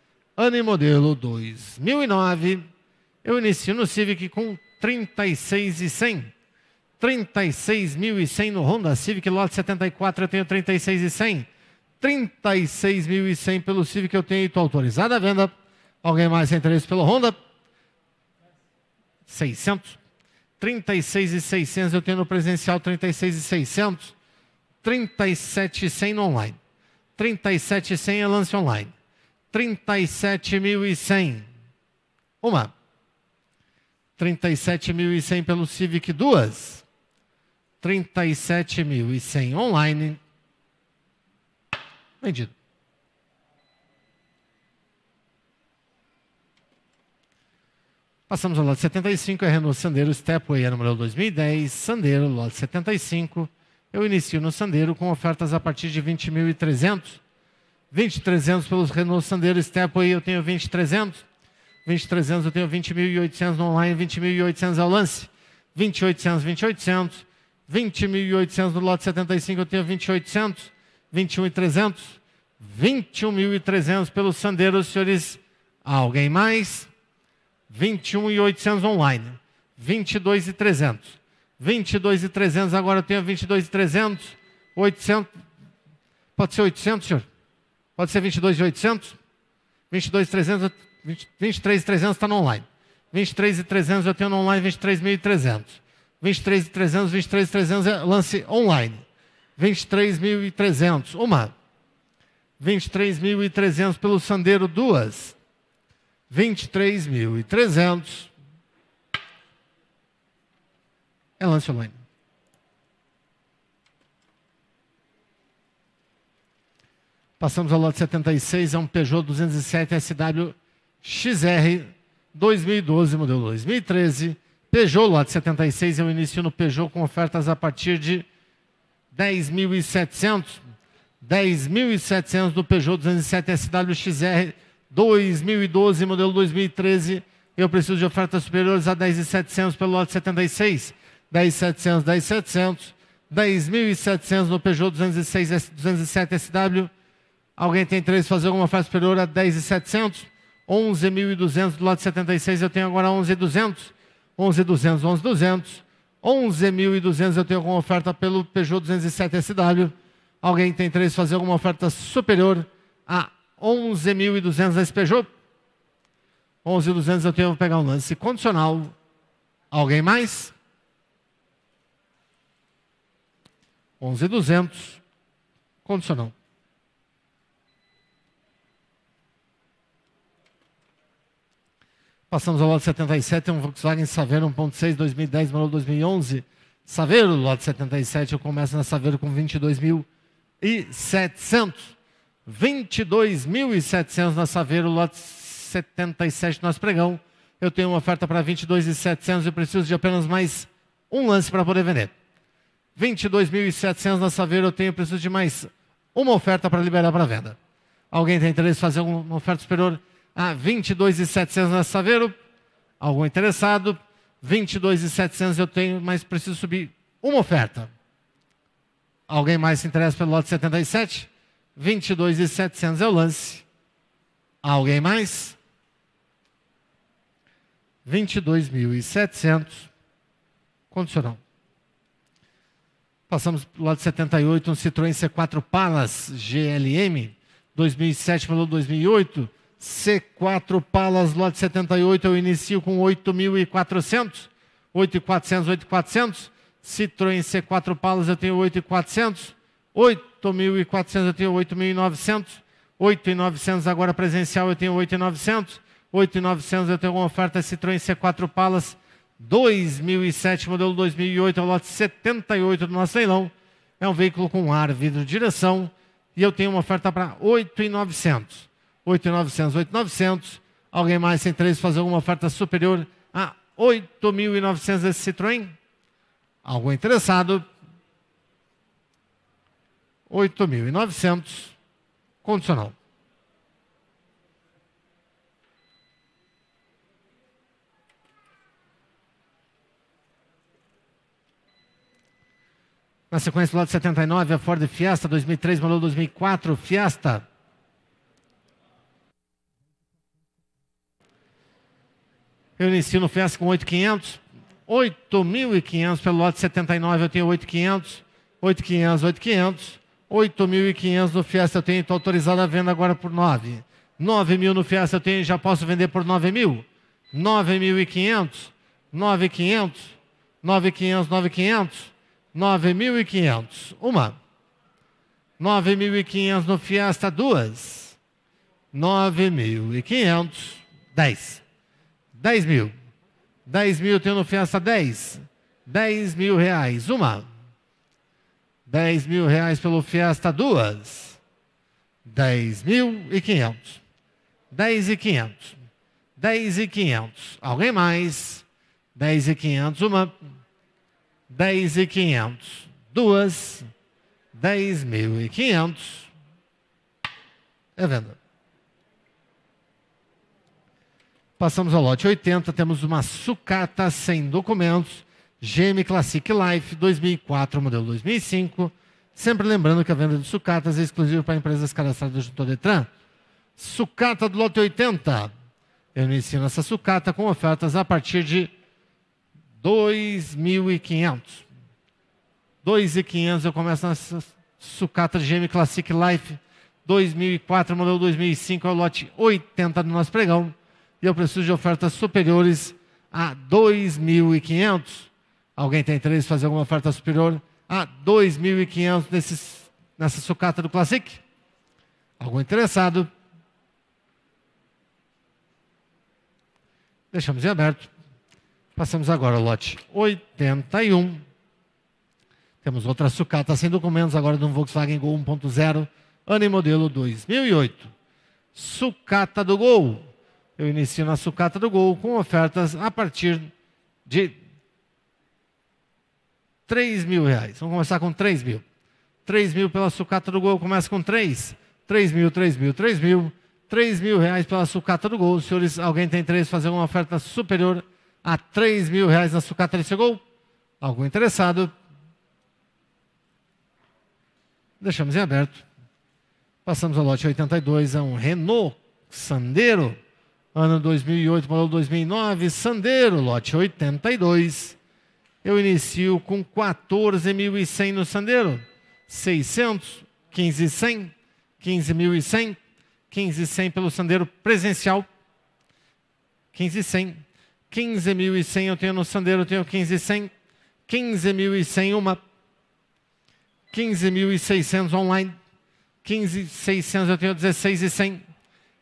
ano e modelo 2009, eu inicio no Civic com 36,100. 36.100 no Honda Civic, lote 74 eu tenho 36,100. 36.100 pelo Civic eu tenho, autorizada autorizado venda. Alguém mais tem interesse pelo Honda? 600. 36.600 eu tenho no presencial, 36.600. 37.100 no online. 37.100 é lance online. 37.100. Uma. 37.100 pelo Civic, duas. 37.100 online. Vendido. Passamos ao lote 75, é Renault Sandero Stepway, é número 2010, Sandero, lote 75. Eu inicio no Sandero com ofertas a partir de 20.300 20.300 pelos Renault Sandero Step aí, eu tenho 20.300. 20.300 eu tenho 20.800 no online, 20.800 ao lance. 20.800, 20.800. 20.800 no lote 75 eu tenho 2.800. 21.300. 21.300 pelos Sandero, senhores. Alguém mais? 21.800 online. 22.300. 22.300 agora eu tenho 22.300. 800. Pode ser 800, senhor? Pode ser 22,800? 22,300, 23,300 está no online. 23,300 eu tenho no online 23.300. 23.300, 23.300 é lance online. 23.300, uma. 23.300 pelo Sandeiro, duas. 23.300 é lance online. Passamos ao lote 76, é um Peugeot 207 SW XR 2012, modelo 2013. Peugeot lote 76, eu inicio no Peugeot com ofertas a partir de 10.700. 10.700 do Peugeot 207 SW XR 2012, modelo 2013. Eu preciso de ofertas superiores a 10.700 pelo lote 76. 10.700, 10.700. 10.700 no Peugeot 206, 207 SW Alguém tem três fazer alguma oferta superior a 10,700? 11.200 do lado 76 eu tenho agora 11,200. 11,200, 11,200. 11.200 eu tenho alguma oferta pelo Peugeot 207 SW. Alguém tem três fazer alguma oferta superior a 11.200 da Peugeot? 11.200 eu tenho, vou pegar um lance condicional. Alguém mais? 11.200, condicional. Passamos ao lote 77, é um Volkswagen Saveiro 1.6 2010, modelo 2011. Saveiro, lote 77, eu começo na Saveiro com 22.700. 22.700 na Saveiro, lote 77, nosso pregão. Eu tenho uma oferta para 22.700 e preciso de apenas mais um lance para poder vender. 22.700 na Saveiro, eu tenho preciso de mais uma oferta para liberar para venda. Alguém tem interesse em fazer uma oferta superior? a 22,700 na Saveiro. Algum interessado? 22,700 eu tenho, mas preciso subir uma oferta. Alguém mais se interessa pelo lote 77? 22,700 é o lance. Alguém mais? 22.700 condicional. Passamos para o lote 78, um Citroën C4 Palas GLM, 2007 modelo 2008. C4 Palas, lote 78, eu inicio com 8.400, 8.400, 8.400. Citroën C4 Palas, eu tenho 8.400, 8.400, eu tenho 8.900. 8.900 agora presencial, eu tenho 8.900. 8.900 eu tenho uma oferta Citroën C4 Palas 2007, modelo 2008, é o lote 78 do nosso leilão. É um veículo com ar, vidro, direção. E eu tenho uma oferta para 8.900. 8,900. 8,900. Alguém mais sem interesse fazer alguma oferta superior a 8.900 desse Citroën? Algum interessado? 8.900, condicional. Na sequência, do lado 79, a Ford Fiesta, 2003, modelo 2004, Fiesta. eu inicio no FES com 8,500. 8.500 pelo lote 79 eu tenho 8,500. 8,500, 8,500. 8.500 no Fiesta eu tenho, estou autorizado a venda agora por 9. 9.000 no Fiesta eu tenho, já posso vender por 9.000. 9.500, 9.500, 9.500, 9.500, 9.500, uma. 9.500 no Fiesta, duas. 9.500, 10. 10 mil. 10 mil, eu tendo fiança 10. 10 mil reais, uma. 10 mil reais pelo fiesta, duas. 10 mil e 500. 10 e 500. 10 e 500. Alguém mais? 10 e 500, uma. 10 e 500, duas. 10 mil e 500. É venda. Passamos ao lote 80, temos uma sucata sem documentos, GM Classic Life 2004, modelo 2005. Sempre lembrando que a venda de sucatas é exclusiva para empresas cadastradas junto ao Detran. Sucata do lote 80. Eu inicio essa sucata com ofertas a partir de 2.500. 2.500 eu começo nessa sucata GM Classic Life 2004, modelo 2005, é o lote 80 do nosso pregão e eu preciso de ofertas superiores a 2.500. Alguém tem interesse em fazer alguma oferta superior a 2.500 nessa sucata do Classic? Algum interessado? Deixamos em aberto. Passamos agora ao lote 81. Temos outra sucata sem documentos agora de um Volkswagen Gol 1.0, ano e modelo 2008. Sucata do Gol eu inicio na sucata do gol com ofertas a partir de 3 mil reais. Vamos começar com 3 mil. 3 mil pela sucata do gol, começa com 3. 3 mil, 3 mil, 3 mil. 3 mil reais pela sucata do gol. Senhores, alguém tem três, fazer uma oferta superior a 3 mil reais na sucata desse gol? Algum interessado? Deixamos em aberto. Passamos ao lote 82, é um Renault Sandero ano 2008, modelo 2009, Sandero, lote 82. Eu inicio com 14.100 no Sandero, 600, 15.100, 15.100, 15.100 pelo Sandero presencial, 15.100, 15.100 eu tenho no Sandero, eu tenho 15.100, 15.100 uma, 15.600 online, 15.600 eu tenho 16.100,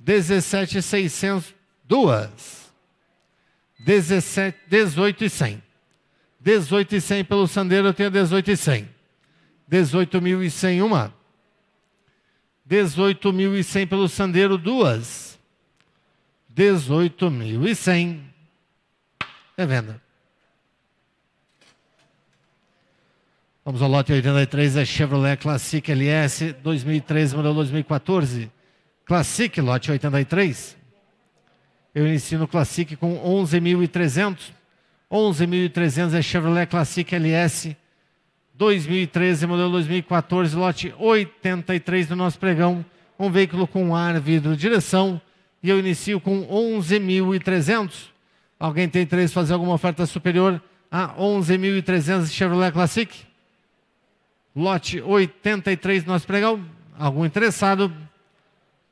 17,600, duas. 17, 18,100. e pelo Sandeiro, eu tenho 18,100. 18.100, uma. 18.100 pelo Sandeiro, duas. 18.100. É venda. Vamos ao lote 83 da é Chevrolet Classic LS 2013, modelo 2014. Classic, lote 83. Eu inicio no Classic com 11.300. 11.300 é Chevrolet Classic LS 2013, modelo 2014, lote 83 do nosso pregão. Um veículo com ar, vidro, direção. E eu inicio com 11.300. Alguém tem interesse em fazer alguma oferta superior a 11.300 Chevrolet Classic? Lote 83 do nosso pregão. Algum interessado?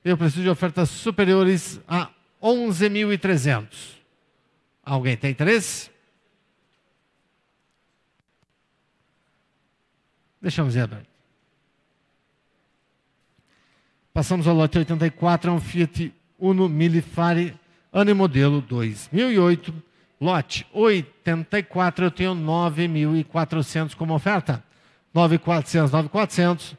Eu preciso de ofertas superiores a 11.300. Alguém tem interesse? Deixamos em aberto. Passamos ao lote 84, é um Fiat Uno Milifari, ano e modelo 2008. Lote 84, eu tenho 9.400 como oferta. 9.400, 9.400.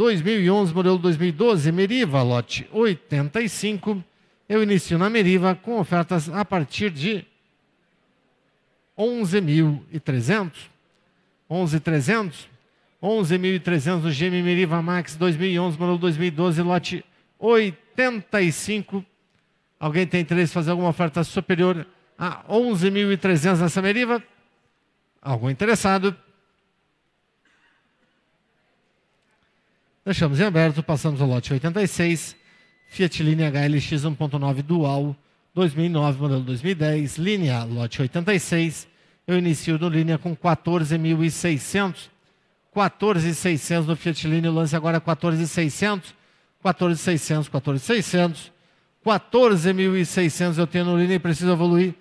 2011, modelo 2012, Meriva, lote 85. Eu inicio na Meriva com ofertas a partir de 11.300. 11.300. 11.300 no GM Meriva Max 2011, modelo 2012, lote 85. Alguém tem interesse em fazer alguma oferta superior a 11.300 nessa Meriva? Algum interessado? Deixamos em aberto, passamos ao lote 86, Fiat Linea HLX 1.9 Dual 2009, modelo 2010, linha lote 86. Eu inicio no linha com 14.600. 14.600 no Fiat Linea, o lance agora é 14.600. 14.600, 14.600. 14.600 eu tenho no linha e preciso evoluir.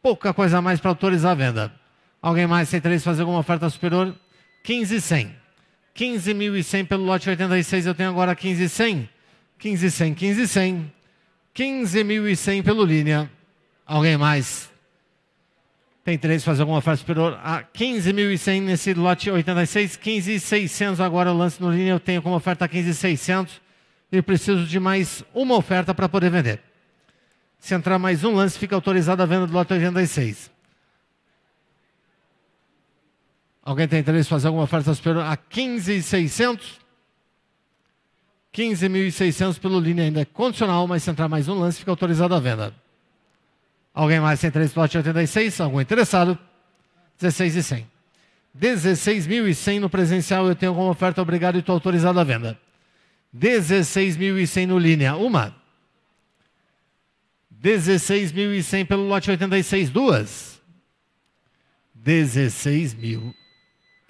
Pouca coisa a mais para autorizar a venda. Alguém mais tem interesse fazer alguma oferta superior? 15.100. 15.100 pelo lote 86, eu tenho agora 15.100. 15.100, 15.100. 15.100 pelo linha. Alguém mais? Tem três, fazer alguma oferta superior a 15.100 nesse lote 86. 15.600 agora eu lance no linha, eu tenho como oferta 15.600 e preciso de mais uma oferta para poder vender. Se entrar mais um lance, fica autorizada a venda do lote 86. Alguém tem interesse em fazer alguma oferta superior a 15,600? 15.600 pelo linha ainda é condicional, mas se entrar mais um lance, fica autorizado a venda. Alguém mais tem interesse no lote 86? Algum interessado? 16.100. 16.100 no presencial eu tenho como oferta obrigado e estou autorizado a venda. 16.100 no linha, uma. 16.100 pelo lote 86, duas. 16.000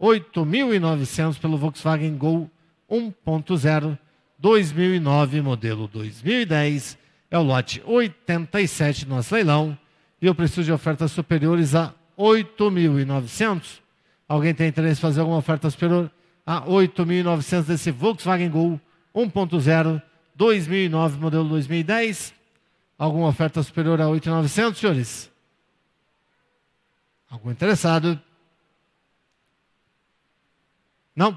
8.900 pelo Volkswagen Gol 1.0 2009, modelo 2010. É o lote 87 do nosso leilão e o preço de ofertas superiores a 8.900. Alguém tem interesse em fazer alguma oferta superior a 8.900 desse Volkswagen Gol 1.0 2009, modelo 2010? Alguma oferta superior a 8.900, senhores? Algum interessado? Não.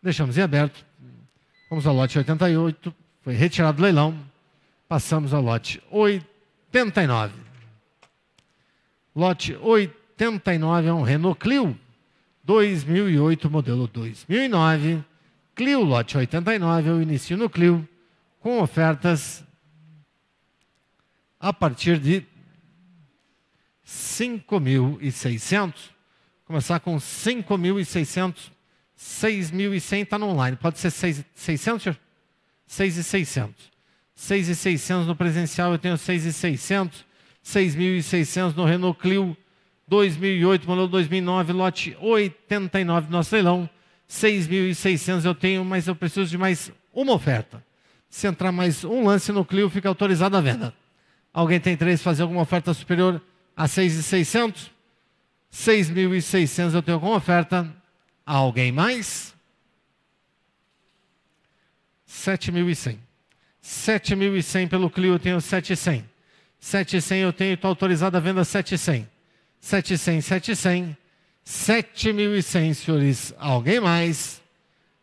Deixamos em aberto. Vamos ao lote 88. Foi retirado do leilão. Passamos ao lote 89. Lote 89 é um Renault Clio 2008, modelo 2009. Clio, lote 89. Eu inicio no Clio com ofertas a partir de 5.600 Começar com 5.600, 6.100 está no online. Pode ser 6.600, senhor? 6.600. 6.600 no presencial, eu tenho 6.600. 6.600 no Renault Clio 2008, modelo 2009, lote 89 do nosso leilão. 6.600 eu tenho, mas eu preciso de mais uma oferta. Se entrar mais um lance no Clio, fica autorizada a venda. Alguém tem interesse em fazer alguma oferta superior a 6.600? 6.600 eu tenho como oferta. alguém mais? 7.100. 7.100 pelo Clio eu tenho 7.100. 7.100 eu tenho, estou autorizado a venda 7.100. 7.100, 7.100. 7.100, senhores. alguém mais?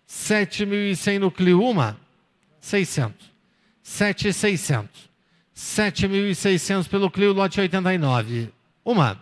7.100 no Clio, uma. 600. 7.600. 7.600 pelo Clio, lote 89. Uma.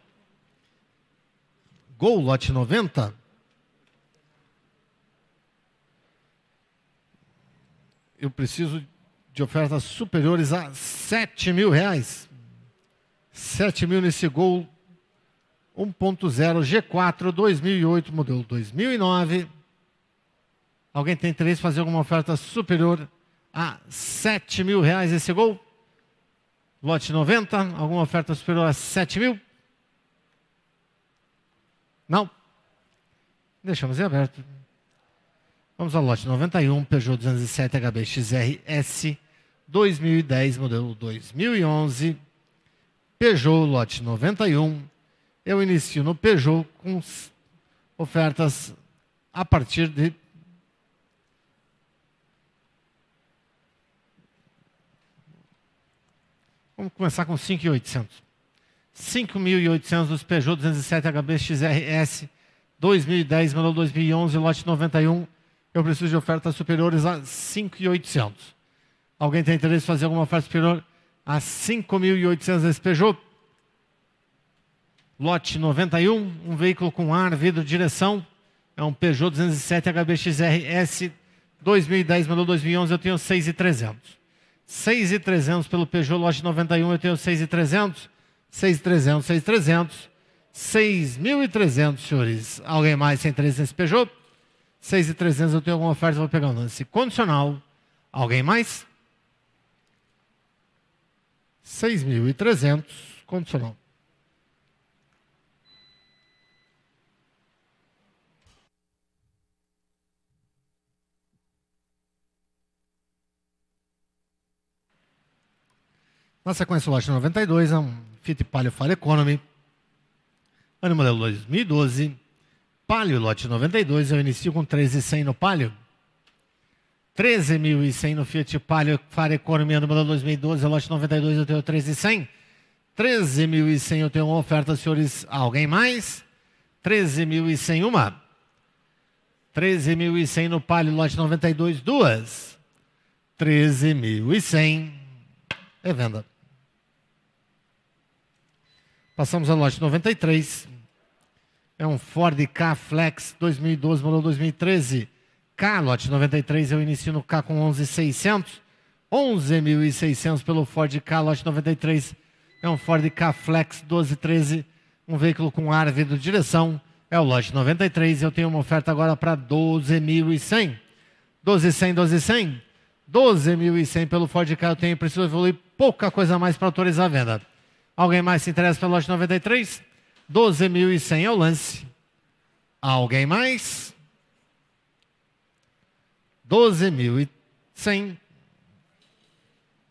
Gol, lote 90. Eu preciso de ofertas superiores a 7 mil reais. 7 mil nesse gol 1.0 G4 2008, modelo 2009. Alguém tem interesse em fazer alguma oferta superior a 7 mil reais esse gol? Lote 90, alguma oferta superior a 7 mil? Não. Deixamos em aberto. Vamos ao lote 91, Peugeot 207 HB XRS, 2010, modelo 2011. Peugeot, lote 91. Eu inicio no Peugeot com ofertas a partir de Vamos começar com 5,800. 5.800 dos Peugeot 207 HB XRS 2010, modelo 2011, lote 91. Eu preciso de ofertas superiores a 5.800. Alguém tem interesse em fazer alguma oferta superior a 5.800 desse Peugeot? Lote 91, um veículo com ar, vidro, direção. É um Peugeot 207 HB XRS 2010, modelo 2011, eu tenho 6.300. 6.300 pelo Peugeot Lote 91, eu tenho 6.300. 6.300, 6.300. 6.300, senhores. Alguém mais sem 300 Peugeot? 6.300, eu tenho alguma oferta, vou pegar um lance condicional. Alguém mais? 6.300, condicional. Na sequência, o lote 92 é um Fiat Palio Fire Economy, ano modelo 2012, Palio lote 92, eu inicio com 13.100 no Palio, 13.100 no Fiat Palio Fire Economy, ano modelo 2012, lote 92, eu tenho 13.100, 13.100 eu tenho uma oferta, senhores, alguém mais? 13.100 uma, 13.100 no Palio lote 92, duas, 13.100 é venda. Passamos a lote 93. É um Ford K Flex 2012, modelo 2013. K, lote 93, eu inicio no K com 11,600. 11.600 pelo Ford K, lote 93. É um Ford K Flex 1213, um veículo com ar, de direção. É o lote 93. Eu tenho uma oferta agora para 12.100. 12.100, 12.100. 12.100 pelo Ford K eu tenho. Preciso evoluir pouca coisa mais para autorizar a venda. Alguém mais se interessa pelo lote 93? 12.100 é o lance. Alguém mais? 12.100.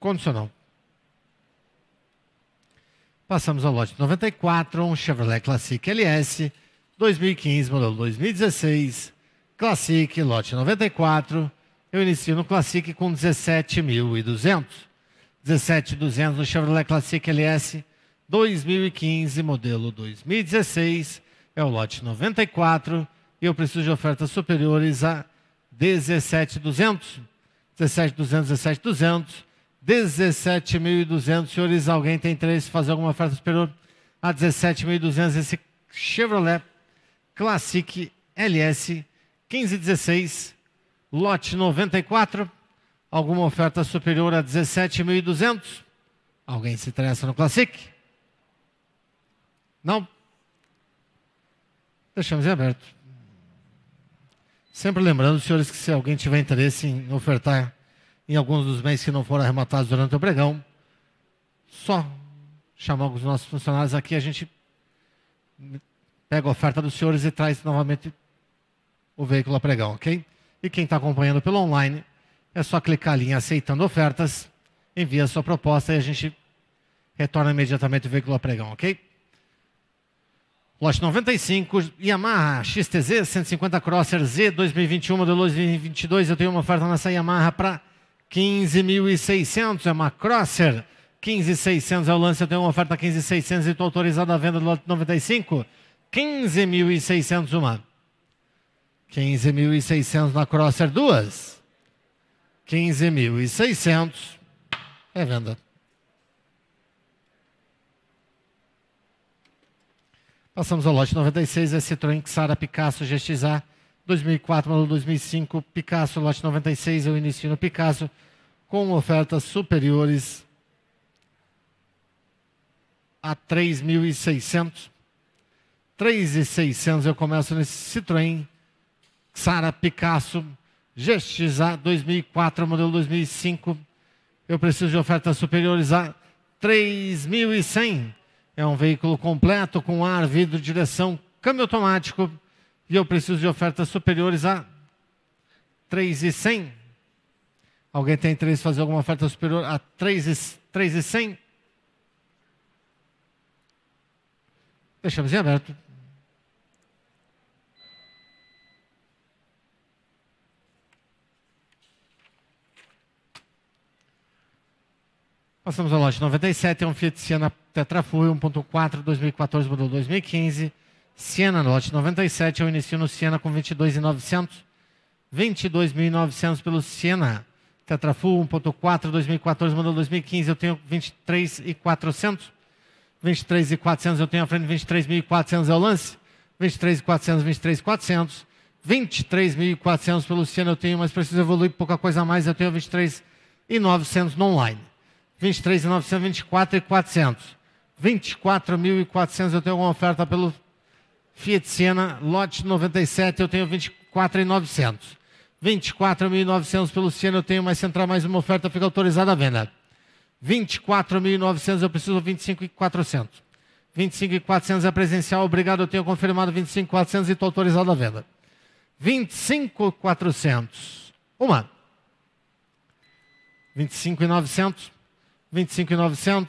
Condicional. Passamos ao lote 94, um Chevrolet Classic LS, 2015, modelo 2016. Classic, lote 94. Eu inicio no Classic com 17.200. 17.200 no Chevrolet Classic LS, 2015, modelo 2016, é o lote 94 e eu preciso de ofertas superiores a 17,200, 17,200, 17,200, 17.200. Senhores, alguém tem interesse em fazer alguma oferta superior a 17.200? Esse Chevrolet Classic LS 1516, lote 94. Alguma oferta superior a 17.200? Alguém se interessa no Classic? Não. Deixamos em aberto. Sempre lembrando, senhores, que se alguém tiver interesse em ofertar em alguns dos bens que não foram arrematados durante o pregão, só chamar dos nossos funcionários aqui, a gente pega a oferta dos senhores e traz novamente o veículo a pregão, ok? E quem está acompanhando pelo online, é só clicar ali em aceitando ofertas, envia a sua proposta e a gente retorna imediatamente o veículo a pregão, ok? Lote 95, Yamaha XTZ 150 Crosser Z 2021 de 2022. Eu tenho uma oferta nessa Yamaha para 15.600. É uma Crosser 15.600 é o lance. Eu tenho uma oferta 15.600 e estou autorizado a venda do lote 95. 15.600 uma. 15.600 na Crosser duas. 15.600 é venda. Passamos ao lote 96, é Citroën Xara Picasso GXA, 2004, modelo 2005, Picasso, lote 96, eu inicio no Picasso, com ofertas superiores a 3.600. 3.600 eu começo nesse Citroën Xara Picasso GXA 2004, modelo 2005. Eu preciso de ofertas superiores a 3.100 é um veículo completo com ar, vidro, direção, câmbio automático e eu preciso de ofertas superiores a 3,100. Alguém tem interesse em fazer alguma oferta superior a 3,100? Deixamos em aberto. Passamos à loja 97, é um Fiat Siena Tetra 1.4, 2014 modelo 2015. Siena lote 97, eu inicio no Siena com 22,900. 22.900 pelo Siena. Tetra Full 1.4, 2014 modelo 2015, eu tenho 23,400. 23,400 eu tenho a frente, 23.400 é o lance. 23,400, 23,400. 23.400 pelo Siena eu tenho, mas preciso evoluir pouca coisa a mais, eu tenho 23.900 no online. 23.900, 24.400. 24.400, eu tenho uma oferta pelo Fiat Siena, lote 97, eu tenho 24.900. 24.900 pelo Siena, eu tenho, mas se entrar mais uma oferta, fica autorizada a venda. 24.900, eu preciso 25.400. 25.400 é presencial, obrigado, eu tenho confirmado 25.400 e estou autorizado a venda. 25.400, uma. 25.900, 25.900,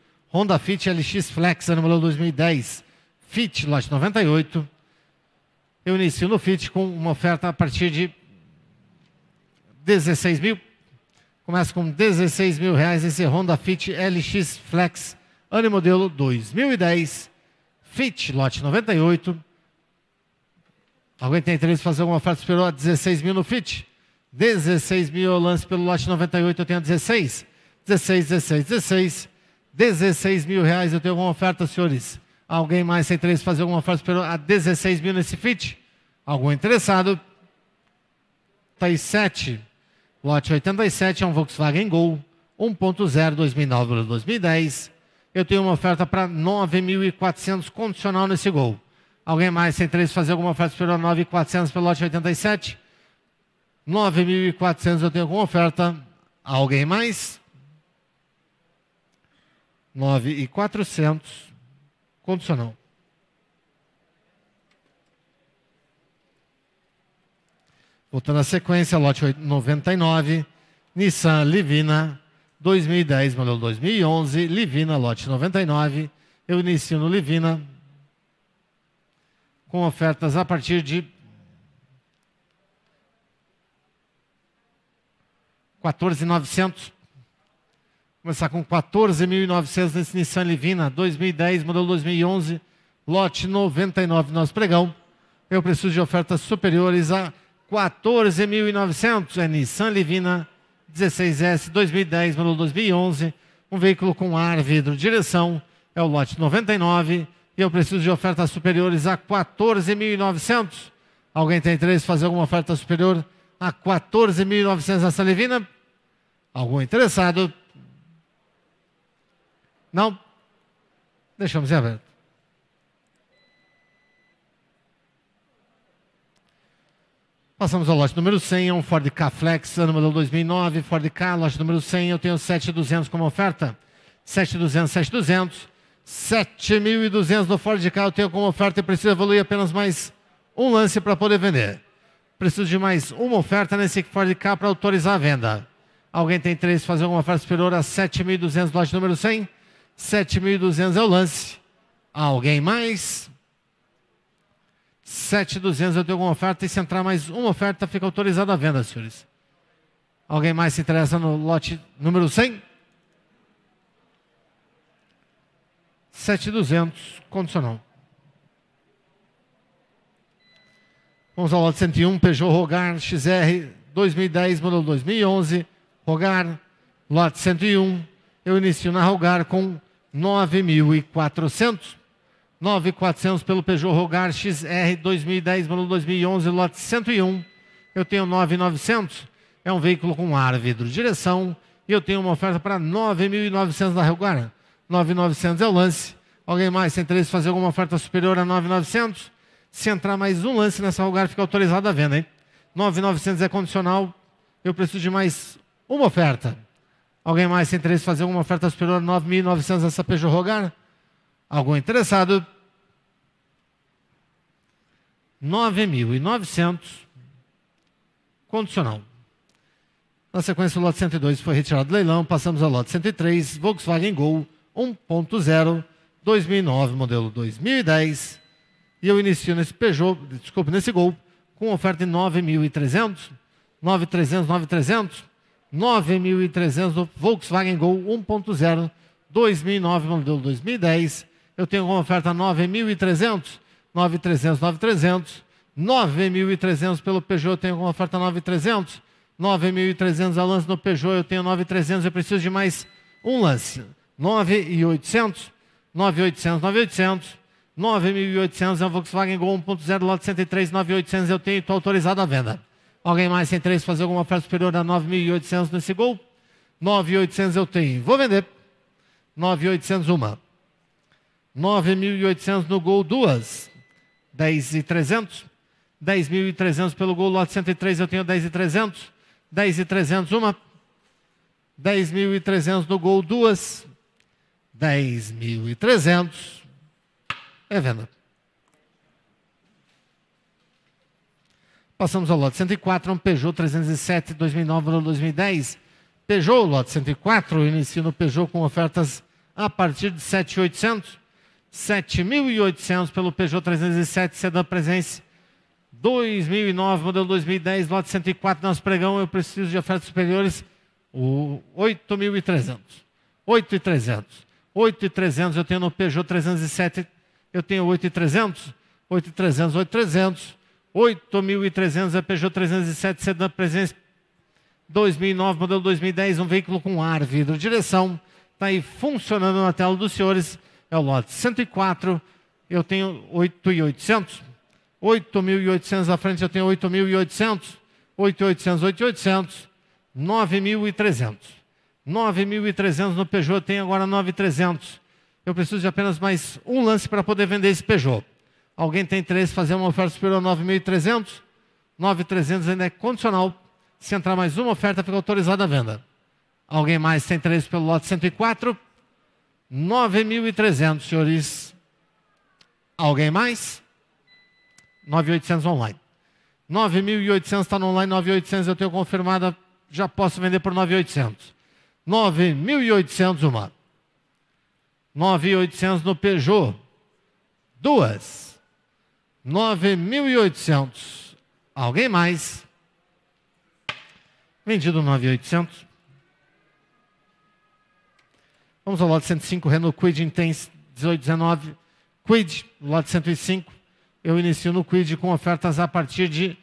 Honda Fit LX Flex, ano modelo 2010, Fit, lote 98. Eu inicio no Fit com uma oferta a partir de 16 mil. Começa com 16 mil reais esse Honda Fit LX Flex, ano modelo 2010, Fit, lote 98. Alguém tem interesse em fazer uma oferta superior a 16 mil no Fit? 16 mil lance pelo lote 98, eu tenho 16. 16, 16, 16. 16 mil reais, eu tenho alguma oferta, senhores? Alguém mais sem interesse fazer alguma oferta a 16 mil nesse fit? Algum interessado? Tá aí 7. Lote 87 é um Volkswagen Gol 1.0 2009 2010. Eu tenho uma oferta para 9.400 condicional nesse Gol. Alguém mais sem interesse fazer alguma oferta superior a 9.400 pelo lote 87? 9.400 eu tenho alguma oferta. Alguém mais? 9 e 400, condicional. Voltando à sequência, lote 99, Nissan Livina, 2010, modelo 2011, Livina, lote 99. Eu inicio no Livina com ofertas a partir de 14,900 Começar com 14.900 nesse Nissan Livina, 2010, modelo 2011, lote 99, nosso pregão. Eu preciso de ofertas superiores a 14.900. É Nissan Livina 16S, 2010, modelo 2011, um veículo com ar, vidro, direção, é o lote 99. E eu preciso de ofertas superiores a 14.900. Alguém tem interesse em fazer alguma oferta superior a 14.900 nessa Levina? Algum interessado? Não deixamos em aberto. Passamos ao lote número 100, é um Ford K-Flex, ano modelo 2009, Ford K, lote número 100, eu tenho 7.200 como oferta. 7.200, 7.200, 7.200 no Ford K eu tenho como oferta e preciso evoluir apenas mais um lance para poder vender. Preciso de mais uma oferta nesse Ford K para autorizar a venda. Alguém tem interesse em fazer alguma oferta superior a 7.200 lote número 100? 7.200 é o lance. alguém mais? 7.200 eu tenho alguma oferta e se entrar mais uma oferta fica autorizada a venda, senhores. Alguém mais se interessa no lote número 100? 7.200, condicional. Vamos ao lote 101, Peugeot Rogar XR 2010, modelo 2011. Rogar, lote 101. Eu inicio na Rogar com 9.400. 9.400 pelo Peugeot Rogar XR 2010, modelo 2011, lote 101. Eu tenho 9.900. É um veículo com ar, vidro, direção. E eu tenho uma oferta para 9.900 na Rio Guarani. 9.900 é o lance. Alguém mais tem interesse em fazer alguma oferta superior a 9.900? Se entrar mais um lance nessa Rogar, fica autorizado a venda, hein? 9.900 é condicional. Eu preciso de mais uma oferta. Alguém mais tem interesse em fazer alguma oferta superior a 9.900 essa Peugeot Rogar? Algum interessado? 9.900 condicional. Na sequência, o lote 102 foi retirado do leilão. Passamos ao lote 103, Volkswagen Gol 1.0, 2009, modelo 2010. E eu inicio nesse Peugeot, desculpe, nesse Gol, com oferta de 9.300, 9.300, 9.300. 9.300 Volkswagen Gol 1.0, 2009, modelo 2010. Eu tenho uma oferta 9.300, 9.300, 9.300. 9.300 pelo Peugeot, eu tenho uma oferta 9.300. 9.300 a lance no Peugeot, eu tenho 9.300, eu preciso de mais um lance. 9.800, 9.800, 9.800. 9.800 é um Volkswagen Gol 1.0, lote 103, 9.800 eu tenho, estou autorizado à venda. Alguém mais sem três fazer alguma oferta superior a 9.800 nesse gol? 9.800 eu tenho. Vou vender. 9.800 uma. 9.800 no gol duas. 10.300. 10.300 pelo gol lote 103 eu tenho 10.300. 10.300 uma. 10.300 no gol duas. 10.300. É venda. Passamos ao lote 104, um Peugeot 307 2009 2010. Peugeot, lote 104, inicia no Peugeot com ofertas a partir de 7,800. 7.800 pelo Peugeot 307 Sedan Presence 2009, modelo 2010, lote 104, nosso pregão, eu preciso de ofertas superiores, o 8.300. 8.300. 8.300 eu tenho no Peugeot 307, eu tenho 8.300, 8.300, 8.300. 8.300 a Peugeot 307 Sedan Presença 2009, modelo 2010, um veículo com ar, vidro, direção. Está aí funcionando na tela dos senhores. É o lote 104, eu tenho 8.800. 8.800 à frente, eu tenho 8.800. 8.800, 8.800. 9.300. 9.300 no Peugeot, eu tenho agora 9.300. Eu preciso de apenas mais um lance para poder vender esse Peugeot. Alguém tem interesse em fazer uma oferta superior a 9.300? 9.300 ainda é condicional. Se entrar mais uma oferta, fica autorizada a venda. Alguém mais tem interesse pelo lote 104? 9.300, senhores. Alguém mais? 9.800 online. 9.800 está no online, 9.800 eu tenho confirmada, já posso vender por 9.800. 9.800 uma. 9.800 no Peugeot. Duas. 9.800. Alguém mais? Vendido 9.800. Vamos ao lote 105, Renault Quid Intense 1819. Quid, lote 105. Eu inicio no Quid com ofertas a partir de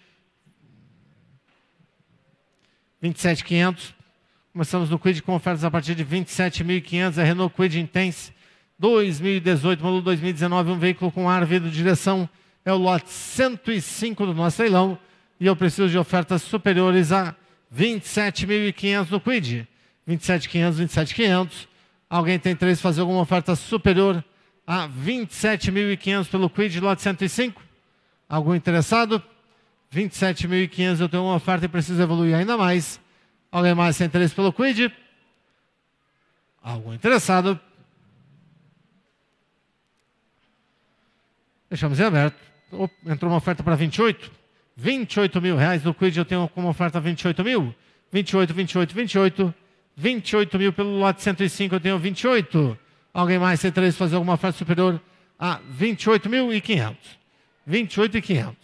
27.500. Começamos no Quid com ofertas a partir de 27.500. É Renault Quid Intense 2018, modelo 2019, um veículo com ar, vidro, direção é o lote 105 do nosso leilão e eu preciso de ofertas superiores a 27.500 no quid. 27.500, 27.500. Alguém tem interesse em fazer alguma oferta superior a 27.500 pelo quid lote 105? Algum interessado? 27.500, eu tenho uma oferta e preciso evoluir ainda mais. Alguém mais tem interesse pelo quid? Algum interessado? Deixamos em aberto. Entrou uma oferta para 28. 28 mil reais no Quid, eu tenho como oferta 28 mil. 28, 28, 28. 28 mil pelo lote 105, eu tenho 28. Alguém mais tem interesse fazer alguma oferta superior a 28 mil e 500? 28 e 500.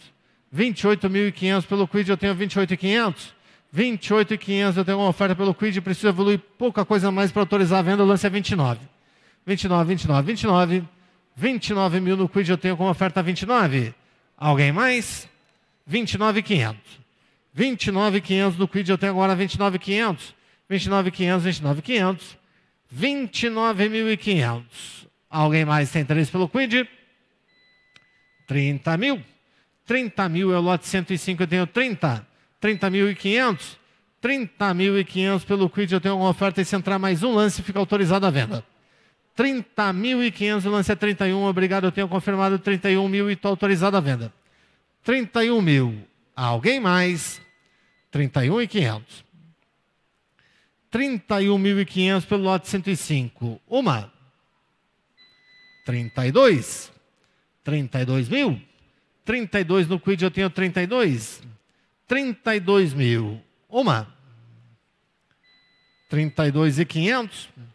28 mil e 500 pelo Quid, eu tenho 28 e 500. 28 e 500, eu tenho uma oferta pelo Quid, preciso evoluir pouca coisa mais para autorizar a venda, o lance é 29. 29, 29, 29. 29 mil no quid eu tenho como oferta 29. Alguém mais? 29,500. 29,500 no quid eu tenho agora 29,500. 29,500, 29,500. 29.500. Alguém mais tem interesse pelo quid? 30 mil. 30 mil é o lote 105, eu tenho 30. 30.500. 30.500 pelo quid eu tenho uma oferta e se entrar mais um lance fica autorizado a venda. 30.500, o lance é 31, obrigado, eu tenho confirmado 31 mil e estou autorizado a venda. 31 mil, alguém mais? 31.500. 31.500 pelo lote 105, uma. 32. 32 mil. 32 no quid eu tenho 32. 32 mil, uma. 32.500. e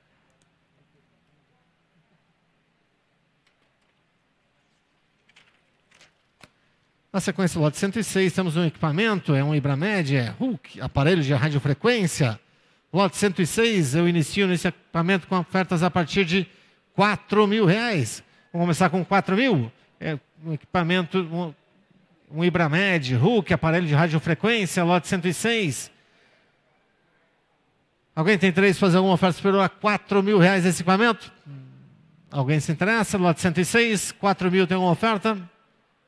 Na sequência, lote 106, temos um equipamento, é um Ibramed, é Hulk, aparelho de radiofrequência. Lote 106, eu inicio nesse equipamento com ofertas a partir de 4 mil reais. Vamos começar com 4 mil. É um equipamento, um, um Ibramed, Hulk, aparelho de radiofrequência, lote 106. Alguém tem três fazer alguma oferta superior a 4 mil reais esse equipamento? Alguém se interessa? Lote 106, 4 mil tem uma oferta?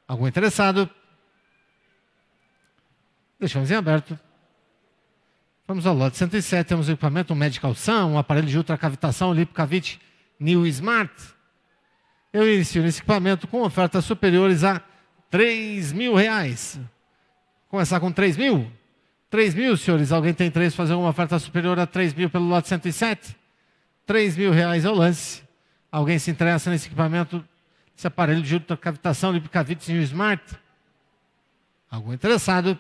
Algum interessado? Deixamos em aberto. Vamos ao lote 107. Temos o equipamento, um medical sun, um aparelho de ultracavitação, um Lipkavit New Smart. Eu inicio nesse equipamento com ofertas superiores a 3 mil reais. Começar com 3 mil? 3 mil, senhores. Alguém tem interesse em fazer uma oferta superior a 3 mil pelo lote 107? 3 mil reais é o lance. Alguém se interessa nesse equipamento? esse aparelho de ultracavitação, LibCavite e o Smart? Algum interessado?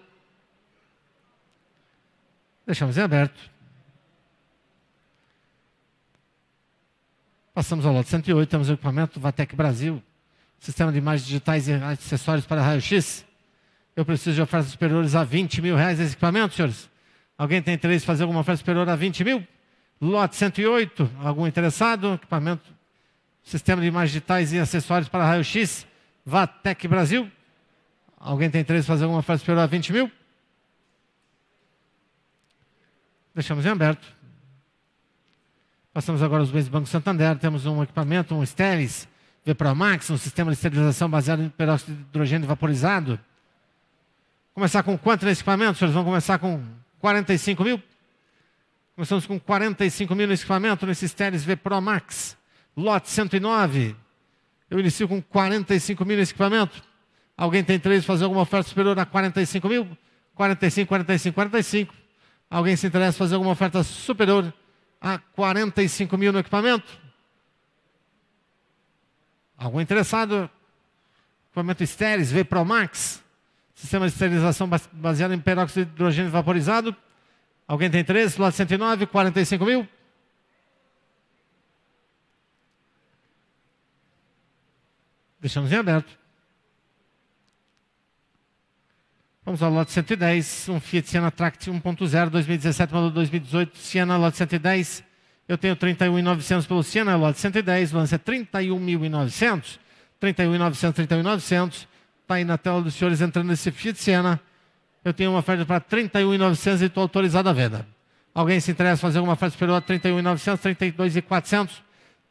Deixamos em aberto. Passamos ao lote 108, temos o equipamento Vatec Brasil, sistema de imagens digitais e acessórios para raio-x. Eu preciso de ofertas superiores a 20 mil reais nesse equipamento, senhores? Alguém tem interesse em fazer alguma oferta superior a 20 mil? Lote 108, algum interessado? Equipamento Sistema de imagens digitais e acessórios para raio-x, Vatec Brasil. Alguém tem interesse em fazer alguma oferta superior a 20 mil? Deixamos em aberto. Passamos agora aos bens do Banco Santander. Temos um equipamento, um Stelis Vepromax, um sistema de esterilização baseado em peróxido de hidrogênio vaporizado. Começar com quanto nesse equipamento? Senhores, vão começar com 45 mil? Começamos com 45 mil nesse equipamento, nesse Stelis Vepromax. Lot 109, eu inicio com 45 mil nesse equipamento. Alguém tem interesse em fazer alguma oferta superior a 45 mil? 45, 45, 45. Alguém se interessa em fazer alguma oferta superior a 45 mil no equipamento? Algum interessado? Equipamento Steris, Pro Max, sistema de esterilização baseado em peróxido de hidrogênio vaporizado. Alguém tem interesse? Lote 109, 45 mil. Deixamos em aberto. Vamos ao lote 110, um Fiat Siena Tract 1.0, 2017, modelo 2018, Siena, lote 110. Eu tenho 31.900 pelo Siena, lote 110, o lance é 31.900, 31.900, 31.900. Está aí na tela dos senhores entrando nesse Fiat Siena. Eu tenho uma oferta para 31.900 e estou autorizado à venda. Alguém se interessa em fazer alguma oferta superior a 31.900, 32.400,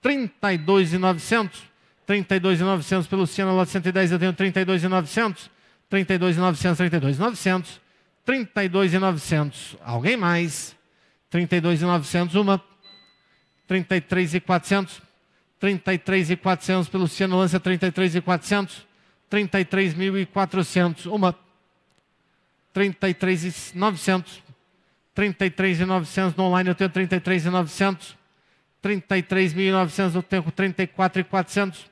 32.900? 32.900 pelo Luciano, lote 110, eu tenho 32.900. 32.900, 32.900. 32.900, alguém mais? 32.900, uma. 33.400. 33.400 pelo Luciano, lança 33.400. 33.400, uma. 33.900. 33.900 no online, eu tenho 33.900. 33.900, eu tenho 34.400.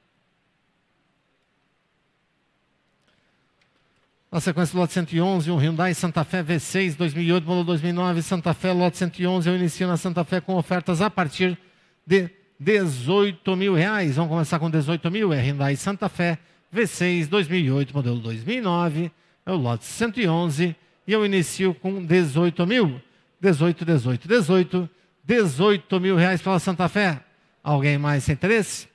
Na sequência, lote 111, um Hyundai Santa Fé V6 2008, modelo 2009, Santa Fé, lote 111. Eu inicio na Santa Fé com ofertas a partir de 18 mil reais. Vamos começar com 18 mil. É Hyundai Santa Fé V6 2008, modelo 2009. É o lote 111. E eu inicio com 18 mil. 18, 18, 18. 18 mil reais pela Santa Fé. Alguém mais sem interesse?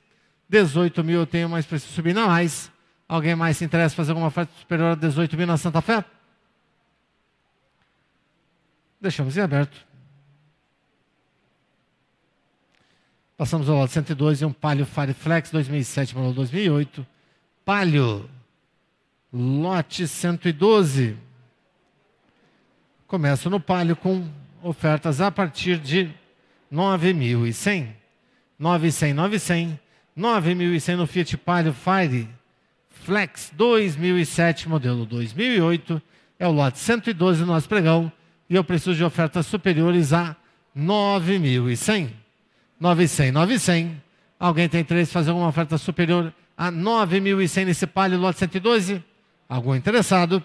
18 mil eu tenho, mas preciso subir na mais. Alguém mais se interessa em fazer alguma oferta superior a 18 mil na Santa Fé? Deixamos em aberto. Passamos ao lado 102 e um Palio Fireflex 2007, modelo 2008. Palio, lote 112. Começo no Palio com ofertas a partir de 9.100. 9.100, 9.100. 9.100 no Fiat Palio Fire Flex 2007, modelo 2008, é o lote 112 do nosso pregão e eu preciso de ofertas superiores a 9.100. 900, 900. Alguém tem interesse em fazer alguma oferta superior a 9.100 nesse palio, lote 112? Algum interessado?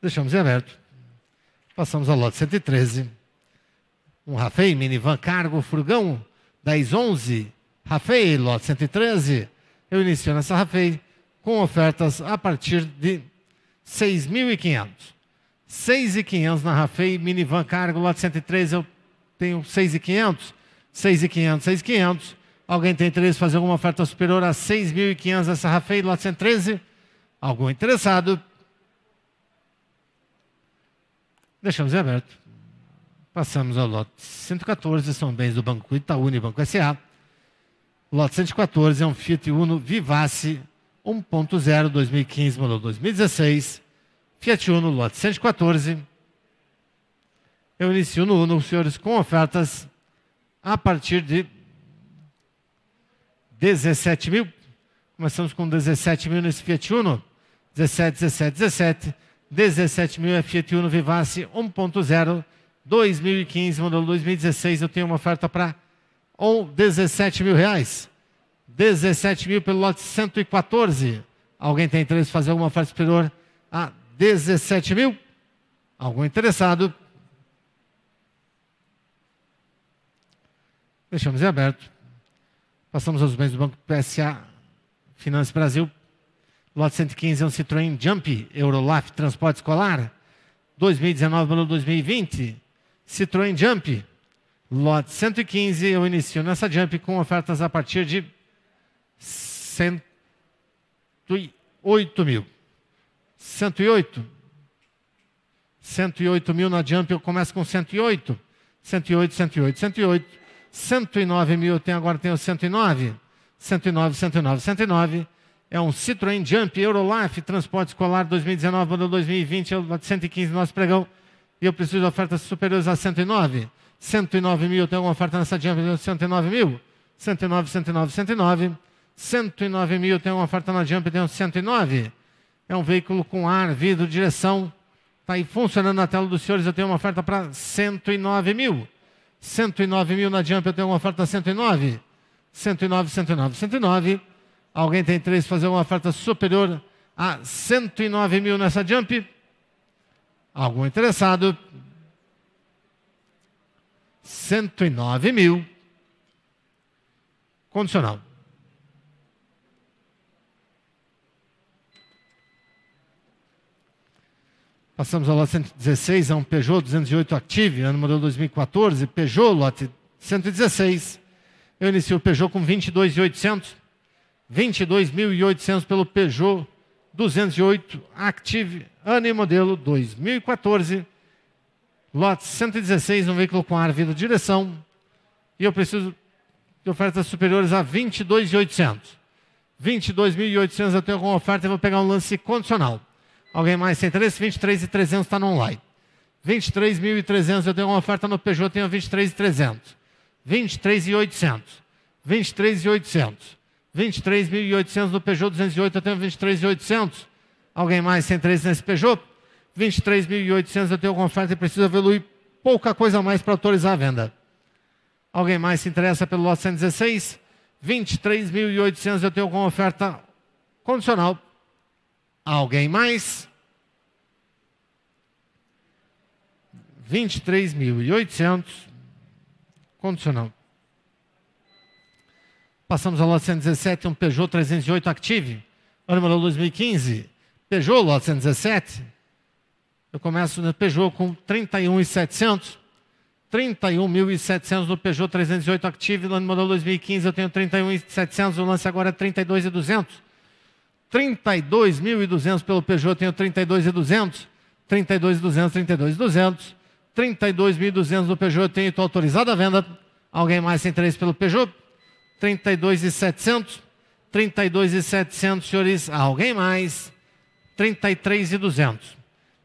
Deixamos em aberto. Passamos ao lote 113. Um Rafei, minivan, cargo, furgão, 1011, Rafei, lote 113, eu inicio nessa Rafei com ofertas a partir de 6.500. 6.500 na Rafei, minivan cargo, lote 113, eu tenho 6.500. 6.500, 6.500. Alguém tem interesse em fazer alguma oferta superior a 6.500 nessa Rafei, lote 113? Algum interessado? Deixamos em aberto. Passamos ao lote 114, são bens do Banco Itaú e Banco S.A lote 114 é um Fiat Uno Vivace 1.0 2015, modelo 2016. Fiat Uno, lote 114. Eu inicio no Uno, senhores, com ofertas a partir de 17 mil. Começamos com 17 mil nesse Fiat Uno. 17, 17, 17. 17 mil é Fiat Uno Vivace 1.0 2015, modelo 2016. Eu tenho uma oferta para ou 17 mil reais. 17 mil pelo lote 114. Alguém tem interesse em fazer alguma oferta superior a 17 mil? Algum interessado? Deixamos em aberto. Passamos aos bens do Banco PSA Finance Brasil. Lote 115 é um Citroën Jump Eurolaf Transporte Escolar. 2019 para 2020. Citroën Jump Lot 115, eu inicio nessa jump com ofertas a partir de 108 mil. 108? 108 mil na jump, eu começo com 108. 108, 108, 108. 109 mil, eu tenho, agora tenho 109. 109, 109, 109. É um Citroën Jump Eurolife Transporte Escolar 2019, modelo 2020, é o 115 nosso pregão. E eu preciso de ofertas superiores a 109. 109 mil, tem alguma oferta nessa Jump? 109 mil? 109, 109, 109. 109 mil, tem uma oferta na Jump, tem 109. É um veículo com ar, vidro, direção. Está aí funcionando na tela dos senhores, eu tenho uma oferta para 109 mil. 109 mil na Jump, eu tenho uma oferta 109. 109, 109, 109. Alguém tem três fazer uma oferta superior a 109 mil nessa Jump? Algum interessado? 109 mil. Condicional. Passamos ao lote 116, é um Peugeot 208 Active, ano modelo 2014, Peugeot lote 116. Eu inicio o Peugeot com 22,800. 22.800 pelo Peugeot 208 Active, ano e modelo 2014. Lot 116, um veículo com ar vindo direção. E eu preciso de ofertas superiores a 22,800. 22.800 eu tenho alguma oferta, e vou pegar um lance condicional. Alguém mais tem interesse? 23.300 está no online. 23.300 eu tenho uma oferta no Peugeot, eu tenho 23.300. 23.800. 23.800. 23.800 no Peugeot 208, eu tenho 23.800. Alguém mais tem interesse nesse Peugeot? 23.800 eu tenho uma oferta e preciso evoluir pouca coisa a mais para autorizar a venda. Alguém mais se interessa pelo lote 116? 23.800 eu tenho com oferta condicional. Alguém mais? 23.800 condicional. Passamos ao lote 117, um Peugeot 308 Active, ano 2015. Peugeot, lote 117. Eu começo no Peugeot com 31,700. 31.700 no Peugeot 308 Active, no modelo 2015 eu tenho 31.700, o lance agora é 32.200. 32.200 pelo Peugeot eu tenho 32.200. 32.200, 32.200. 32.200 no Peugeot eu tenho, estou autorizado a venda. Alguém mais tem interesse pelo Peugeot? 32.700. 32.700, senhores. Alguém mais? 33.200.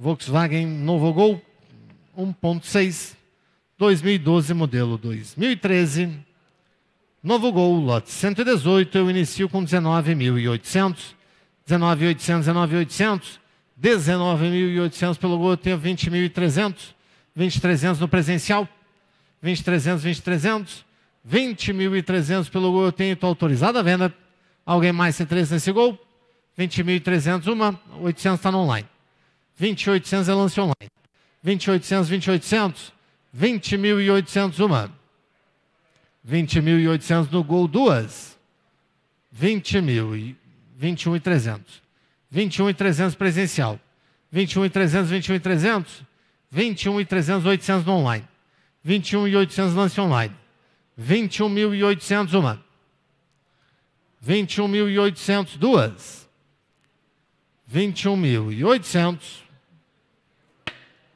Volkswagen Novo Gol 1.6, 2012, modelo 2013. Novo Gol, lote 118, eu inicio com 19.800, 19.800, 19.800, 19.800 pelo Gol, eu tenho 20.300, 20.300 no presencial, 20.300, 20.300, 20.300 pelo Gol, eu tenho, estou autorizado a venda. Alguém mais tem nesse Gol? 20.300, uma, 800 está no online. 2800 é lance online. 2800, 2800, 20.800 uma. 20.800 no gol, duas. 20 mil e 21 e presencial. 21300, 21300. 21300, 800 no online. 21800 lance online. 21.800 uma. 21.800 duas. 21.800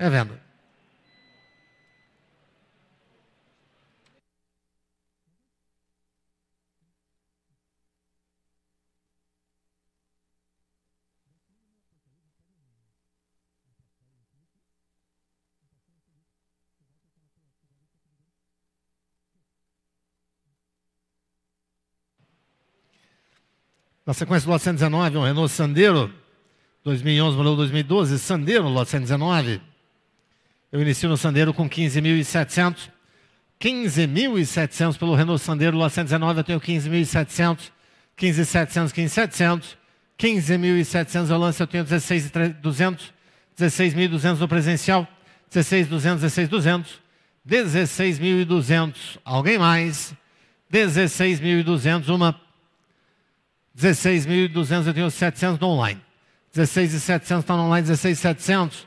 é vendo? Na sequência do lote 119, um Renault Sandero, 2011, modelo 2012, Sandero, lote 119. Eu inicio no Sandeiro com 15.700. 15.700 pelo Renault Sandeiro, lá 119 eu tenho 15.700. 15.700, 15.700. 15.700 no lance. eu tenho 16.200. 16.200 no presencial. 16.200, 16.200. 16.200. Alguém mais? 16.200, uma. 16.200 eu tenho 700 no online. 16.700 está no online, 16.700.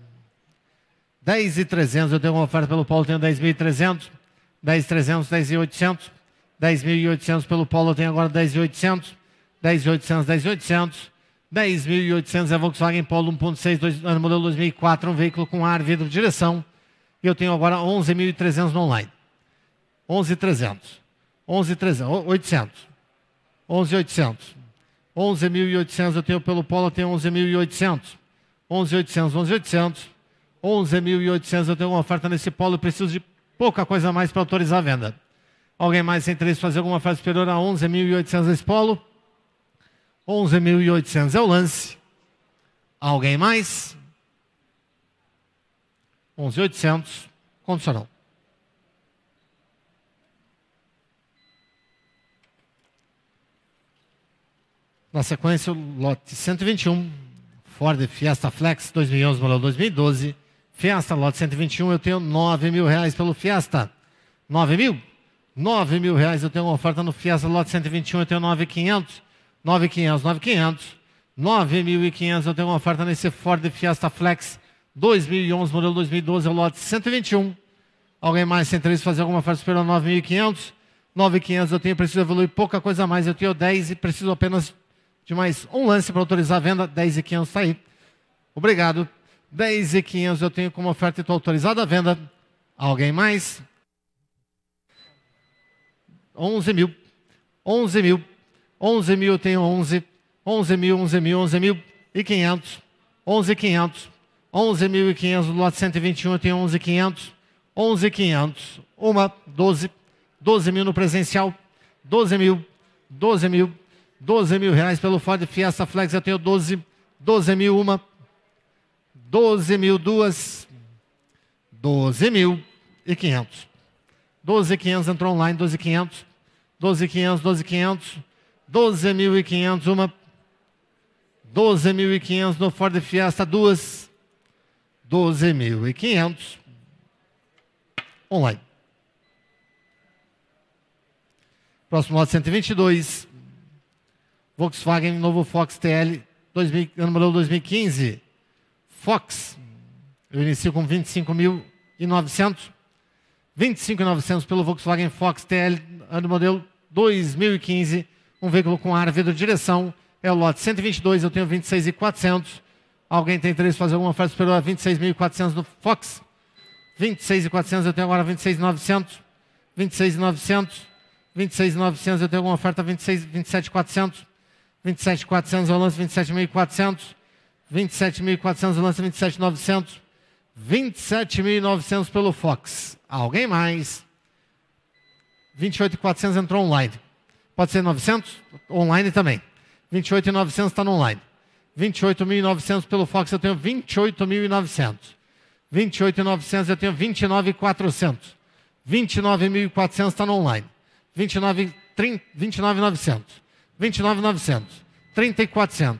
10 e 300, eu tenho uma oferta pelo Paulo, tenho 10.300, 10.300, 10.800, 10.800 pelo Paulo, eu tenho agora 10.800, 10.800, 10.800, 10.800 é Volkswagen Polo 1.6, modelo 2004, um veículo com ar, vidro, direção, e eu tenho agora 11.300 no online, 11.300, 11.300, 800, 11.800, 11.800 eu tenho pelo Polo, eu tenho 11.800, 11.800, 11.800, 11.800, eu tenho uma oferta nesse polo, preciso de pouca coisa mais para autorizar a venda. Alguém mais tem interesse em fazer alguma oferta superior a 11.800 nesse polo? 11.800 é o lance. Alguém mais? 11.800, condicional. Na sequência, o lote 121, Ford Fiesta Flex 2011, modelo 2012, Fiesta, lote 121, eu tenho 9 mil reais pelo Fiesta. 9 mil? 9 mil reais eu tenho uma oferta no Fiesta, lote 121, eu tenho 9,500. 9,500, 9,500. 9.500 eu tenho uma oferta nesse Ford Fiesta Flex 2011, modelo 2012, é o lote 121. Alguém mais sem interesse fazer alguma oferta superior a 9.500? 9.500 eu tenho, preciso evoluir pouca coisa a mais. Eu tenho 10 e preciso apenas de mais um lance para autorizar a venda. 10.500 está aí. Obrigado. 10,500 eu tenho como oferta e estou autorizada a venda. Alguém mais? 11 mil. 11 mil. 11 mil eu tenho 11. 11 mil, 11 mil, 11 mil e 500. 11 500. 11 mil e 500 do lote 121 eu tenho 11 500. 11 500. Uma, 12. 12 mil no presencial. 12 mil. 12 mil. 12 mil reais pelo Ford Fiesta Flex eu tenho 12. 12 mil, uma doze mil duas, doze mil e quinhentos. Doze quinhentos entrou online, doze quinhentos, doze quinhentos, doze quinhentos, doze mil e quinhentos uma, doze mil e quinhentos no Ford Fiesta duas, doze mil e quinhentos online. Próximo lote 122, Volkswagen Novo Fox TL, 2000, ano modelo 2015. Fox, eu inicio com 25.900. 25.900 pelo Volkswagen Fox TL, ano modelo 2015, um veículo com ar, vidro, direção, é o lote 122, eu tenho 26.400. Alguém tem interesse em fazer alguma oferta superior a 26.400 no Fox? 26.400, eu tenho agora 26.900. 26.900. 26.900, eu tenho alguma oferta 26, 27.400. 27.400, eu lanço 27.400. 27.400 lança 27.900. 27.900 pelo Fox. Alguém mais? 28.400 entrou online. Pode ser 900? Online também. 28.900 está no online. 28.900 pelo Fox eu tenho 28.900. 28.900 eu tenho 29.400. 29.400 está no online. 29.900. 29.900. 30.400.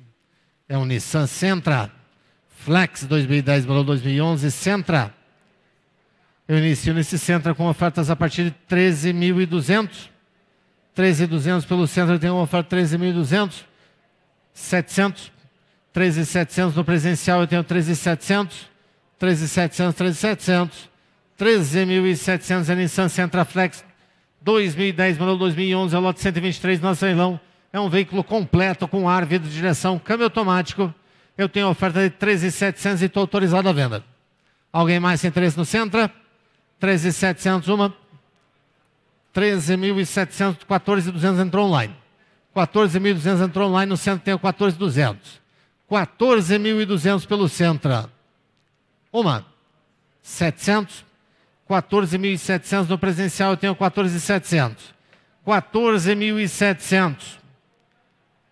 É um Nissan Sentra Flex 2010 2011 Sentra. Eu inicio nesse Sentra com ofertas a partir de 13.200. 13.200 pelo Sentra tem uma oferta 13.200. 700. 13.700 no presencial eu tenho 13.700. 13.700, 13.700. 13.700 é Nissan Sentra Flex 2010 modelo 2011 é o lote 123 no Aceilão é um veículo completo com ar, vidro de direção, câmbio automático. Eu tenho oferta de 13.700 e estou autorizado à venda. Alguém mais tem interesse no Sentra? 13.700 uma. 13.700, 14.200 entrou online. 14.200 entrou online, no Sentra tenho 14.200. 14.200 pelo Sentra. Uma. 700. 14.700 no presencial, eu tenho 14.700. 14.700.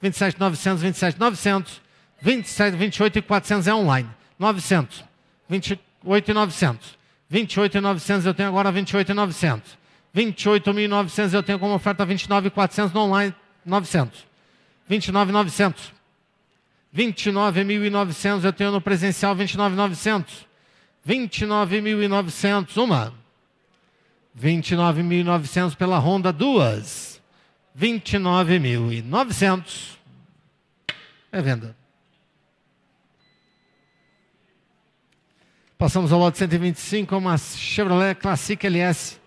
27, 900, 27, 900, 27, 28 e 400 é online. 900, 28 e 900. 28 e 900 eu tenho agora 28 e 900. 28.900 eu tenho como oferta 29.400 no online 900. 29.900. 29.900 eu tenho no presencial 29.900. 29.900 uma. 29.900 pela ronda duas. 29.900 é venda. Passamos ao lote 125, é uma Chevrolet Classic LS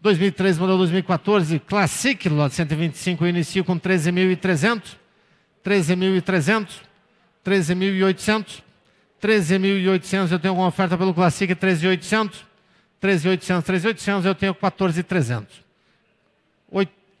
2013, modelo 2014, Classic, lote 125, eu inicio com 13.300, 13.300, 13.800, 13.800, eu tenho uma oferta pelo Classic 13.800, 13.800, 13.800, eu tenho 14.300.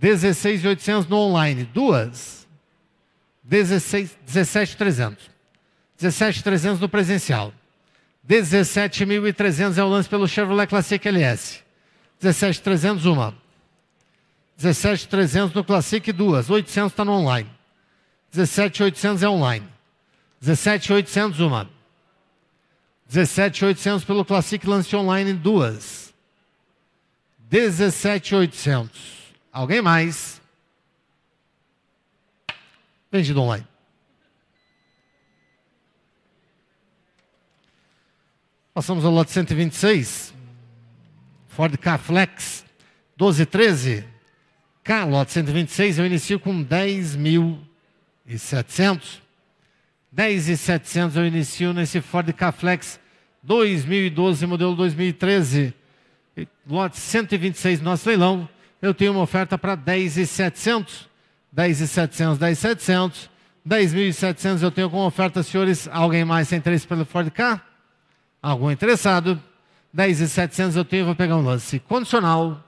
16,800 no online, duas. 16, 17,300. 17,300 no presencial. 17.300 é o lance pelo Chevrolet Classic LS. 17.300 uma. 17.300 no Classic duas. 800 está no online. 17.800 é online. 17.800 uma. 17.800 pelo Classic lance online duas. 17.800. Alguém mais? Vendido online. Passamos ao lote 126. Ford K Flex 1213. K, lote 126, eu inicio com 10.700. 10.700 eu inicio nesse Ford K Flex 2012, modelo 2013. Lote 126, nosso leilão eu tenho uma oferta para 10,700, 10,700, 10,700, 10.700 eu tenho como oferta, senhores. Alguém mais tem três pelo Ford K? Algum interessado? 10.700 eu tenho, vou pegar um lance condicional.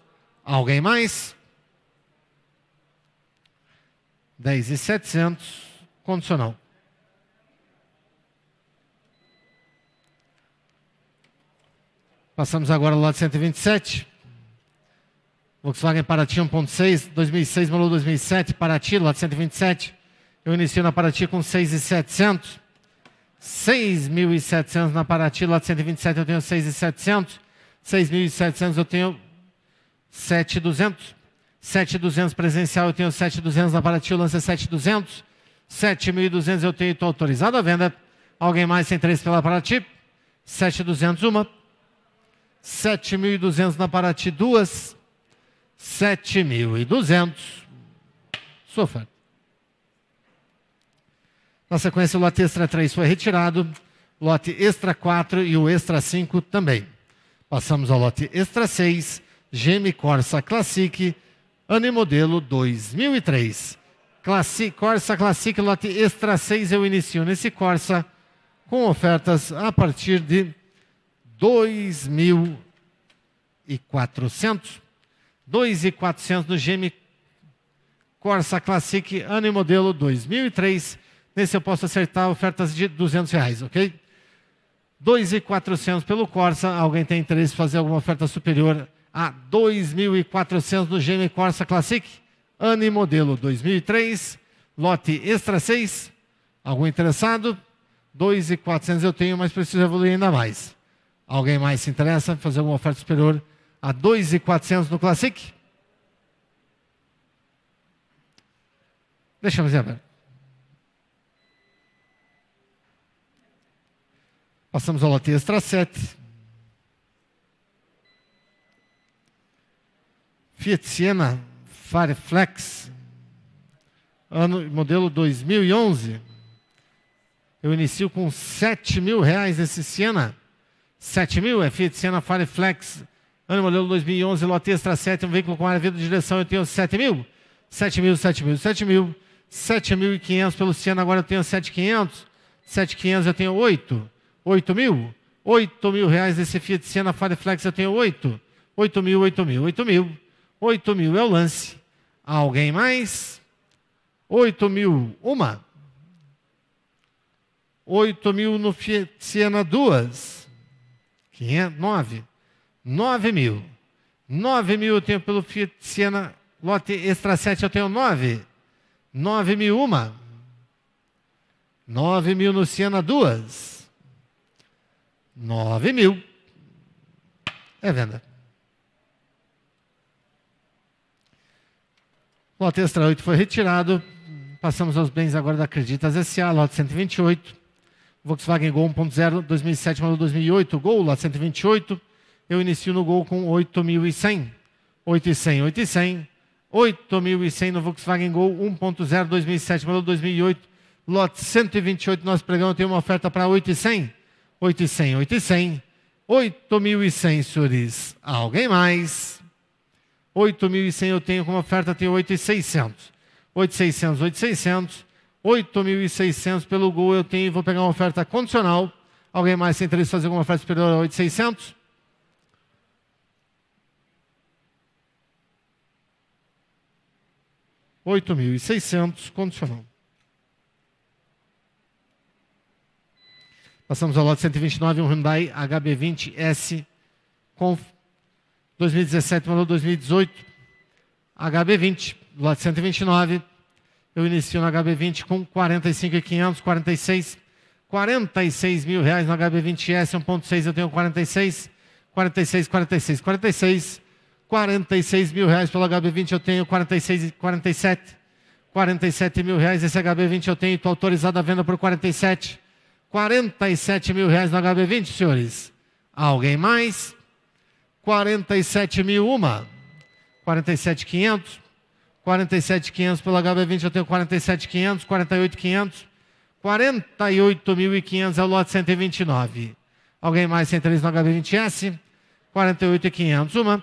Alguém mais? 10.700, condicional. Passamos agora ao lado 127. Volkswagen Paraty 1.6, 2006, modelo 2007, Paraty, lote 127. Eu inicio na Paraty com 6,700. 6.700 na Paraty, lote 127 eu tenho 6.700. 6.700 eu tenho 7.200. 7.200 presencial eu tenho 7.200 na Paraty, Lance é 7.200. 7.200 eu tenho, estou autorizado à venda. Alguém mais tem três pela Paraty? 7.200 uma. 7.200 na Paraty, duas. 7.200. Sofá. Na sequência, o lote extra 3 foi retirado, lote extra 4 e o extra 5 também. Passamos ao lote extra 6, GM Corsa Classic, ano modelo 2003. Classi, Corsa Classic lote extra 6 eu inicio nesse Corsa com ofertas a partir de 2.400 2.400 no GM Corsa Classic, ano e modelo 2003. Nesse eu posso acertar ofertas de 200 reais, ok? 2.400 pelo Corsa. Alguém tem interesse em fazer alguma oferta superior a 2.400 no GM Corsa Classic? Ano e modelo 2003. Lote Extra 6. Algum interessado? 2.400 eu tenho, mas preciso evoluir ainda mais. Alguém mais se interessa em fazer alguma oferta superior a 2,400 no Classic? Deixa eu ver. Passamos ao lote extra 7. Fiat Siena Fireflex, ano modelo 2011. Eu inicio com 7 mil reais esse Siena. 7 mil é Fiat Siena Fireflex ano modelo 2011, lote extra 7, um veículo com área de direção, eu tenho 7 mil, 7 mil, 7 mil, 7 mil, 7.500 pelo Luciano, agora eu tenho 7,500, 7,500 eu tenho 8, 8 mil, 8 mil reais desse Fiat Siena Fireflex eu tenho 8, 8 mil, 8 mil, 8 mil, 8 mil é o lance. Alguém mais? 8 mil, uma. 8 mil no Fiat Siena, duas. 500, 9. 9 mil. 9 mil eu tenho pelo Fiat Siena, lote extra 7 eu tenho 9. 9 mil uma. 9 mil no Siena duas. 9 mil. É venda. Lote extra 8 foi retirado. Passamos aos bens agora da Acreditas SA, lote 128. Volkswagen Gol 1.0, 2007, modelo 2008. Gol, lote 128 eu inicio no gol com 8.100. 8.100, 8.100. 8.100 no Volkswagen Gol 1.0 2007 modelo 2008 lote 128 nosso pregão tem uma oferta para 8.100 8.100 8.100 8.100 senhores alguém mais 8.100 eu tenho como oferta tem 8.600 8.600 8.600 8.600 pelo Gol eu tenho vou pegar uma oferta condicional alguém mais tem interesse em fazer alguma oferta superior a 8.600 8.600 condicional. Passamos ao lote 129, um Hyundai HB20S Conf 2017 modelo 2018 HB20, lote 129. Eu inicio no HB20 com 45.500, 46, 46 mil reais no HB20S 1.6 eu tenho 46, 46, 46, 46. 46 mil reais pelo HB20 eu tenho, 46, 47, 47 mil reais esse HB20 eu tenho, estou autorizado a venda por 47, 47 mil reais no HB20, senhores. Alguém mais? 47 mil uma, 47 47,500 47 500 pelo HB20 eu tenho 47 500, 48 500, 48 mil é o lote 129. Alguém mais sem 3 no HB20S? 48,500, uma.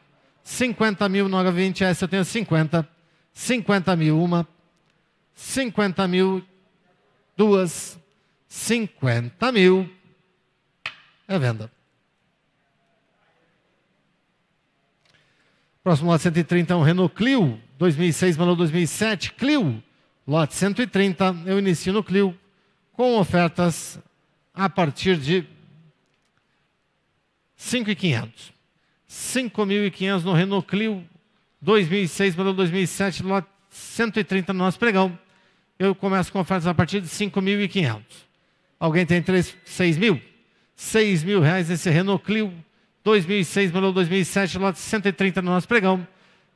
50 mil, 920, essa eu tenho 50. 50 mil, uma. 50 mil, duas. 50 mil. É venda. Próximo lote 130 é um Renault Clio, 2006, modelo 2007, Clio. Lote 130, eu inicio no Clio com ofertas a partir de 5,500. 5.500 no Renault Clio 2006 para 2007, lote 130 no nosso pregão. Eu começo com ofertas a partir de 5.500. Alguém tem 3, 6 mil? R$ 6.000 nesse Renault Clio 2006 para 2007, lote 130 no nosso pregão.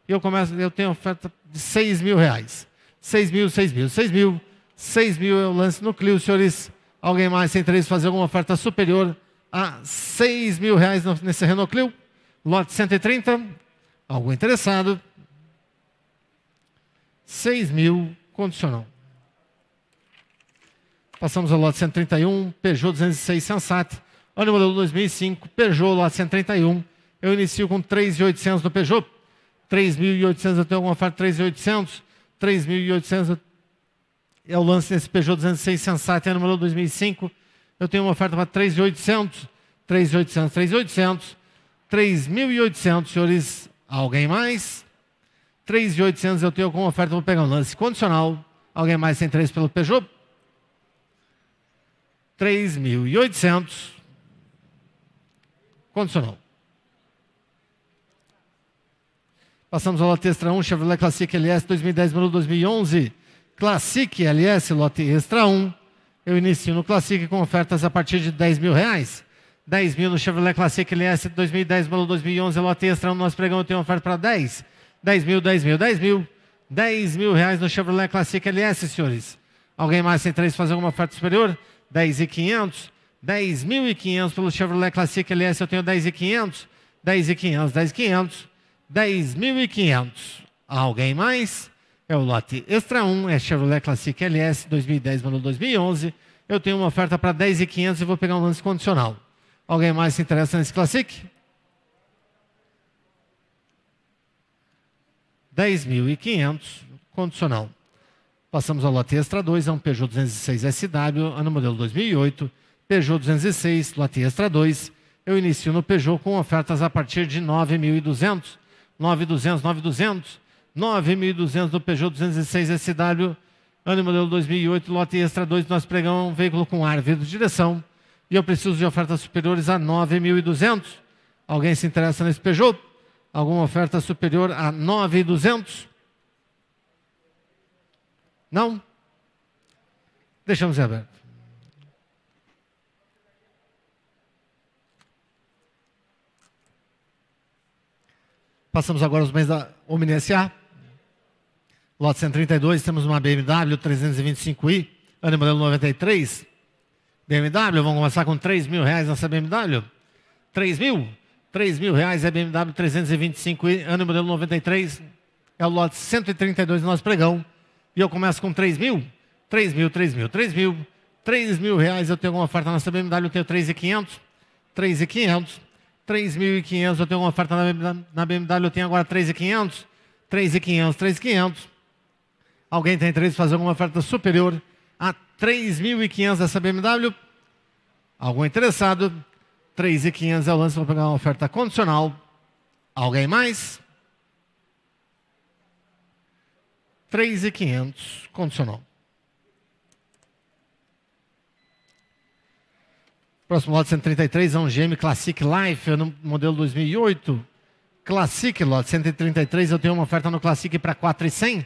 eu começo, eu tenho oferta de 6 mil reais. 6 mil, 6 mil, 6 mil. 6 mil eu lance no Clio, senhores. Alguém mais tem interesse fazer alguma oferta superior a 6 mil reais nesse Renault Clio? Lote 130, algo interessado? 6 mil, condicional. Passamos ao lote 131, Peugeot 206 Sensat. Olha o modelo 2005, Peugeot lote 131. Eu inicio com 3.800 no Peugeot. 3.800 eu tenho alguma oferta, 3.800. 3.800 é o lance nesse Peugeot 206 Sensat, é o modelo 2005. Eu tenho uma oferta para 3.800. 3.800, 3.800. 3.800, senhores. Alguém mais? 3.800 eu tenho como oferta, vou pegar um lance condicional. Alguém mais tem três pelo Peugeot? 3.800. Condicional. Passamos ao lote extra 1, Chevrolet Classic LS 2010, modelo 2011. Classic LS, lote extra 1. Eu inicio no Classic com ofertas a partir de 10 mil reais. 10 mil no Chevrolet Classic LS 2010, modelo 2011, lote extra no nosso pregão tem uma oferta para 10. 10 mil, 10 mil, 10 mil. 10 mil reais no Chevrolet Classic LS, senhores. Alguém mais sem três fazer alguma oferta superior? 10 e 500. 10 mil e 500 pelo Chevrolet Classic LS, eu tenho 10 e 500. 10 e 500, 10 e 500. 10 mil e 500. Alguém mais? É o lote extra 1, é Chevrolet Classic LS 2010, modelo 2011. Eu tenho uma oferta para 10 e 500 e vou pegar um lance condicional. Alguém mais se interessa nesse Classic? 10.500, condicional. Passamos ao lote extra 2, é um Peugeot 206 SW, ano modelo 2008, Peugeot 206, lote extra 2. Eu inicio no Peugeot com ofertas a partir de 9.200, 9.200, 9.200, 9.200 do Peugeot 206 SW, ano modelo 2008, lote extra 2, nós pregamos um veículo com ar, vidro, direção, e eu preciso de ofertas superiores a 9.200. Alguém se interessa nesse Peugeot? Alguma oferta superior a 9.200? Não? Deixamos em aberto. Passamos agora os bens da Omni S.A. Lote 132, temos uma BMW 325i, ano modelo 93. BMW, vamos começar com 3 mil reais nessa BMW? 3 mil? 3 mil reais é BMW 325, ano modelo 93, é o lote 132 do nosso pregão. E eu começo com 3 mil? 3 mil, 3 mil, 3 mil. 3 mil reais eu tenho uma oferta nessa BMW, eu tenho 3,500. 3,500. 3.500, eu tenho uma oferta na BMW, eu tenho agora 3,500. 3,500, 3,500. Alguém tem interesse em fazer alguma oferta superior? 3.500 dessa BMW. Algum interessado? 3.500 é o lance para pegar uma oferta condicional. Alguém mais? 3.500 condicional. Próximo lote 133 é um GM Classic Life, é modelo 2008. Classic, lote 133, eu tenho uma oferta no Classic para 4.100.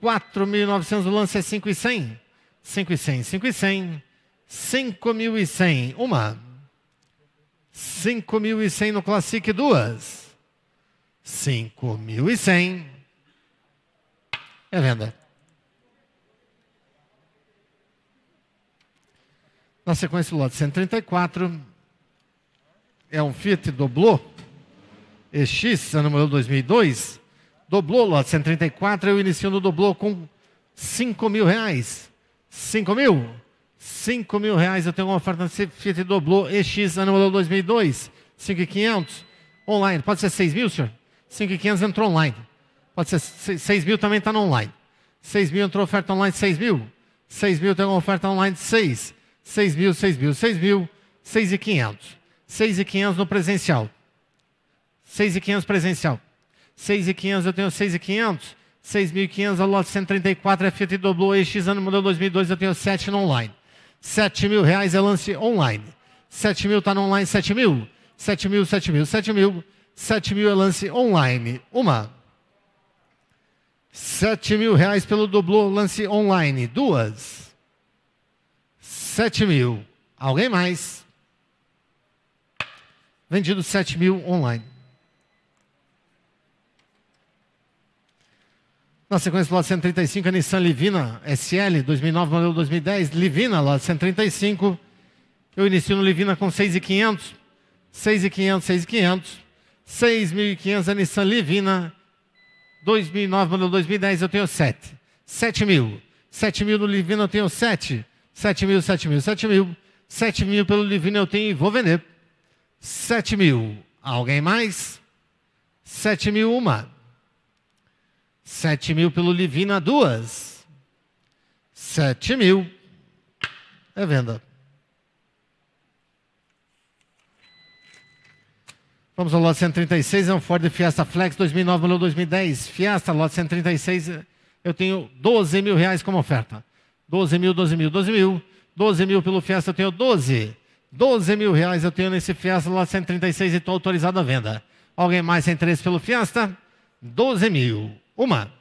4.900, o lance é 5 e 100. 5 e 100, 5 e 100. 5.100, uma. 5.100 no Classic, duas. 5.100. É venda. Na sequência, o lote 134. É um Fiat Doblô. EX, ano modelo 2002. Doblou lote 134, eu inicio no doblô com 5 mil reais. 5 mil? 5 mil reais, eu tenho uma oferta de Fiat Doblô EX ano modelo 2002, 5,500 online. Pode ser 6 mil, senhor? 5,500 entrou online. Pode ser 6 mil também está no online. 6 mil entrou oferta online, 6 mil. 6 mil tem uma oferta online de 6. 6 mil, 6 mil, 6 mil, 6,500. 6,500 no presencial. 6,500 presencial. 6.500, eu tenho 6.500. 6.500, a lote 134 é Fiat e Doblô, EX, ano modelo 2002, eu tenho 7 no online. 7.000 reais é lance online. 7.000 está no online, 7.000. 7.000, 7.000, 7.000. 7 mil, é lance online. Uma. 7.000 reais pelo Doblô, lance online. Duas. 7.000. Alguém mais? Vendido 7.000 online. Na sequência, lote 135, a Nissan Livina SL, 2009, modelo 2010. Livina, lote 135. Eu inicio no Livina com 6,500. 6,500, 6,500. 6.500 a Nissan Livina, 2009, modelo 2010, eu tenho 7. 7 mil. 7 mil no Livina eu tenho 7. 7 mil, 7 mil, 7 mil. 7 mil pelo Livina eu tenho e vou vender. 7 mil. Alguém mais? 7 mil, uma. 7 mil pelo Livina, duas. 7 mil. É venda. Vamos ao lote 136, é um Ford Fiesta Flex 2009, modelo 2010. Fiesta, lote 136, eu tenho 12 mil reais como oferta. 12 mil, 12 mil, 12 mil. 12 mil pelo Fiesta eu tenho 12. 12 mil reais eu tenho nesse Fiesta lote 136 e estou autorizado à venda. Alguém mais tem interesse pelo Fiesta? 12 mil uma.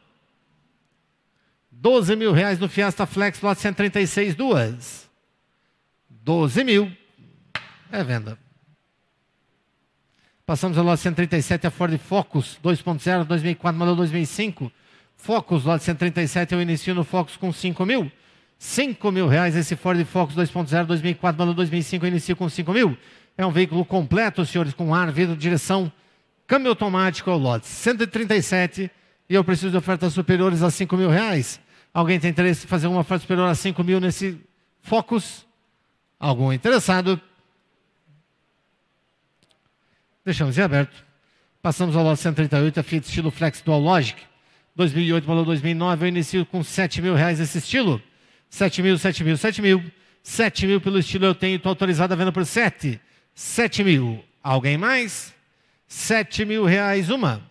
12 mil reais no Fiesta Flex, lote 136, duas. 12 mil. É venda. Passamos ao lote 137, a Ford Focus 2.0, 2004, modelo 2005. Focus, lote 137, eu inicio no Focus com 5 mil. 5 mil reais esse Ford Focus 2.0, 2004, modelo 2005, eu inicio com 5 mil. É um veículo completo, senhores, com ar, vidro, direção, câmbio automático, é o lote 137, e eu preciso de ofertas superiores a 5 mil reais. Alguém tem interesse em fazer uma oferta superior a 5 mil nesse Focus? Algum interessado? Deixamos em aberto. Passamos ao lote 138, a Fiat estilo Flex Dual Logic. 2008, valor 2009, eu inicio com 7 mil reais esse estilo. 7 mil, 7 mil, 7 mil. 7 mil pelo estilo eu tenho, estou autorizado a venda por 7. 7 mil. Alguém mais? 7 mil reais uma.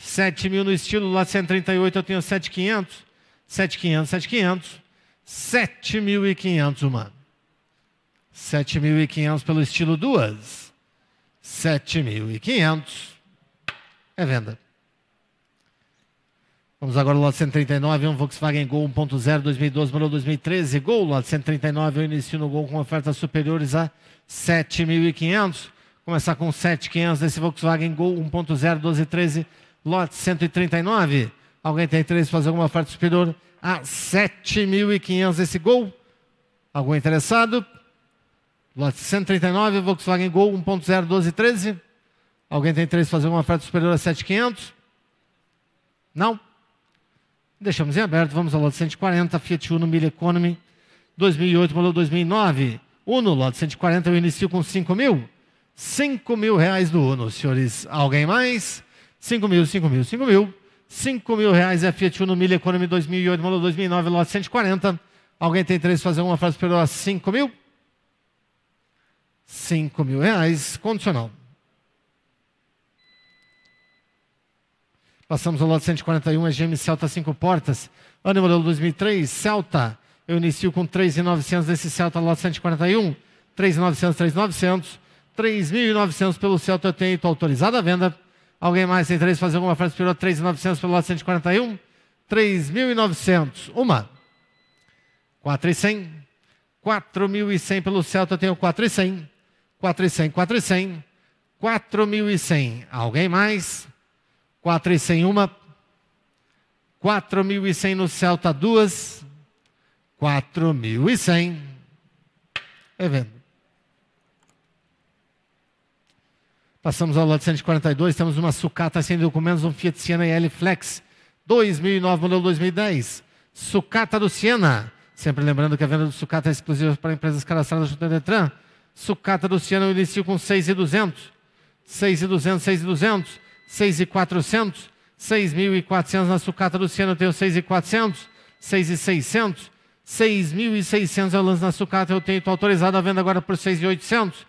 7 mil no estilo lá 138, eu tenho 7,500. 7,500, 7,500. 7.500 humano. 7.500 pelo estilo duas. 7.500 é venda. Vamos agora ao lote 139, um Volkswagen Gol 1.0 2012, modelo 2013. Gol, lote 139, eu inicio no Gol com ofertas superiores a 7.500. Começar com 7.500 desse Volkswagen Gol 1.0 2013 lote 139. Ah, Alguém tem interesse em fazer alguma oferta superior a ah, 7.500 esse Gol? Algum interessado? Lote 139, Volkswagen Gol 1.0 Alguém tem interesse em fazer uma oferta superior a 7.500? Não? Deixamos em aberto, vamos ao lote 140, Fiat Uno Mille Economy 2008, modelo 2009. Uno, lote 140, eu inicio com 5 mil. 5 mil reais do Uno, senhores. Alguém mais? 5 mil, 5 mil, 5 mil. 5 mil reais é Fiat Uno Mille Economy 2008, modelo 2009, lote 140. Alguém tem interesse em fazer uma frase superior a 5 mil? 5 mil reais, condicional. Passamos ao lote 141, é GM Celta 5 portas. Ano modelo 2003, Celta. Eu inicio com 3.900 nesse Celta, lote 141. 3.900, 3.900. 3.900 pelo Celta eu tenho, estou autorizado a venda. Alguém mais tem interesse em fazer alguma frase piloto? 3.900 pelo lado 141? 3.900. Uma. 4.100. 4.100 pelo Celta, eu tenho 4.100. 4.100, 4.100. 4.100. Alguém mais? 4.100, uma. 4.100 no Celta, duas. 4.100. É vendo. Passamos ao lote 142, temos uma sucata sem documentos, um Fiat Siena L Flex, 2009, modelo 2010. Sucata do Siena. Sempre lembrando que a venda do sucata é exclusiva para empresas cadastradas junto ao Detran. Sucata do Siena eu inicio com 6,200. 6,200, 6,200, 6,400, 6.400 na sucata do Siena eu tenho 6,400, 6,600, 6.600 eu lanço na sucata, eu tenho, estou autorizado a venda agora por 6,800.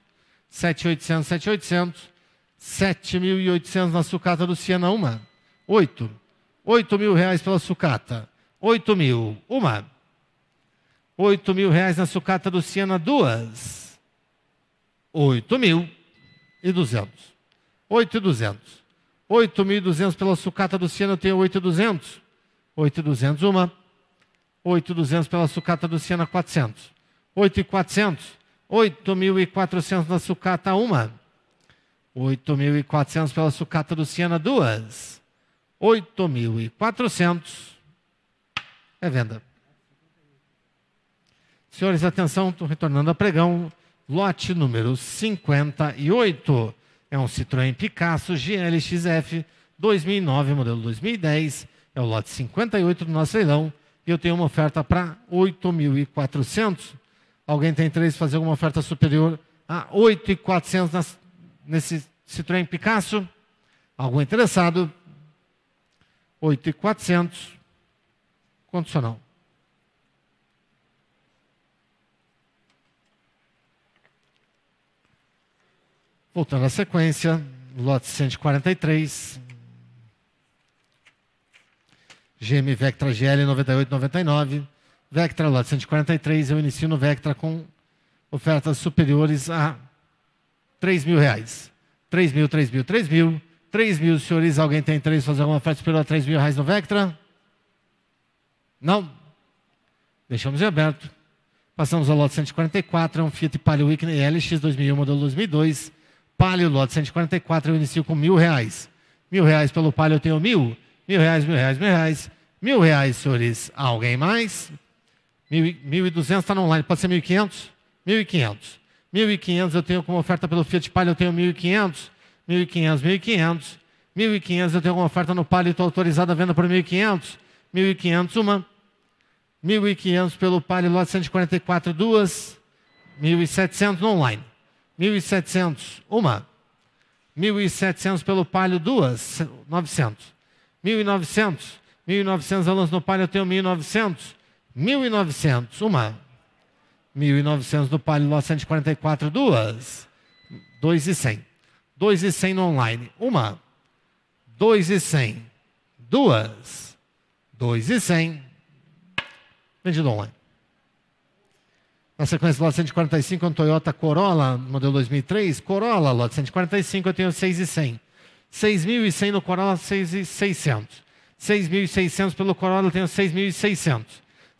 7,800, 7,800, 7.800 na sucata do Siena, uma. 8. 8 mil reais pela sucata. 8 mil, uma. 8 mil reais na sucata do Siena, duas. 8 mil e 200. 8 e 200. 8.200 pela sucata do Siena, eu tenho 8,200. 8,200, uma. 8,200 pela sucata do Siena, 400. 8,400 8.400 na sucata, uma. 8.400 pela sucata Luciana, duas. 8.400. É venda. Senhores, atenção, estou retornando a pregão. Lote número 58. É um Citroën Picasso GLXF 2009, modelo 2010. É o lote 58 do nosso leilão. E eu tenho uma oferta para 8.400 alguém tem interesse em fazer alguma oferta superior a 8,400 nesse Citroën Picasso? Algum interessado? 8,400, condicional. Voltando à sequência, lote 143, GM Vectra GL 9899, Vectra lote 143, eu inicio no Vectra com ofertas superiores a 3 mil reais. 3 mil, 3 mil, 3 mil. 3 mil, senhores, alguém tem em fazer alguma oferta superior a 3 mil reais no Vectra? Não? Deixamos em aberto. Passamos ao lote 144, é um Fiat Palio Weekend LX 2001, modelo 2002. Palio, lote 144, eu inicio com mil reais. Mil reais pelo Palio eu tenho mil. Mil reais, mil reais, mil reais. Mil reais, senhores. Alguém mais? 1.200 está no online, pode ser 1.500? 1.500. 1.500 eu tenho como oferta pelo Fiat Palio, eu tenho 1.500. 1.500, 1.500. 1.500 eu tenho como oferta no Palio, estou autorizada a venda por 1.500. 1.500 uma. 1.500 pelo Palio, lote 144, duas. 1.700 no online. 1.700 uma. 1.700 pelo Palio, duas. 900. 1.900. 1.900 alunos no Palio, eu tenho 1.900. 1.900, uma. 1.900 no Palio Ló 144, duas. 2 e 100. 2 e 100 no online, uma. 2 e 100, duas. 2 e 100, vendido online. Na sequência, lote 145 é um Toyota Corolla, modelo 2003. Corolla, lote 145, eu tenho 6 e 100. 6.100 no Corolla, 6.600. 6.600 pelo Corolla, eu tenho 6.600.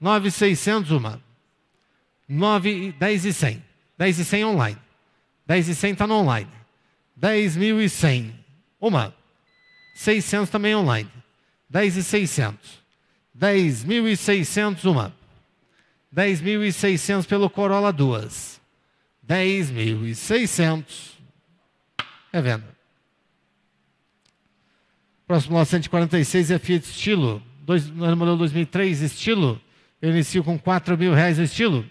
9,600 uma. 9, 10 e 100. 10 e 100 online. 10 e 100 está no online. 10.100 uma. 600 também online. 10 e 600. 10.600 uma. 10.600 pelo Corolla duas. 10.600. É venda. Próximo 946 é Fiat Estilo. Dois, modelo 2003 Estilo. Eu inicio com 4 mil reais o estilo.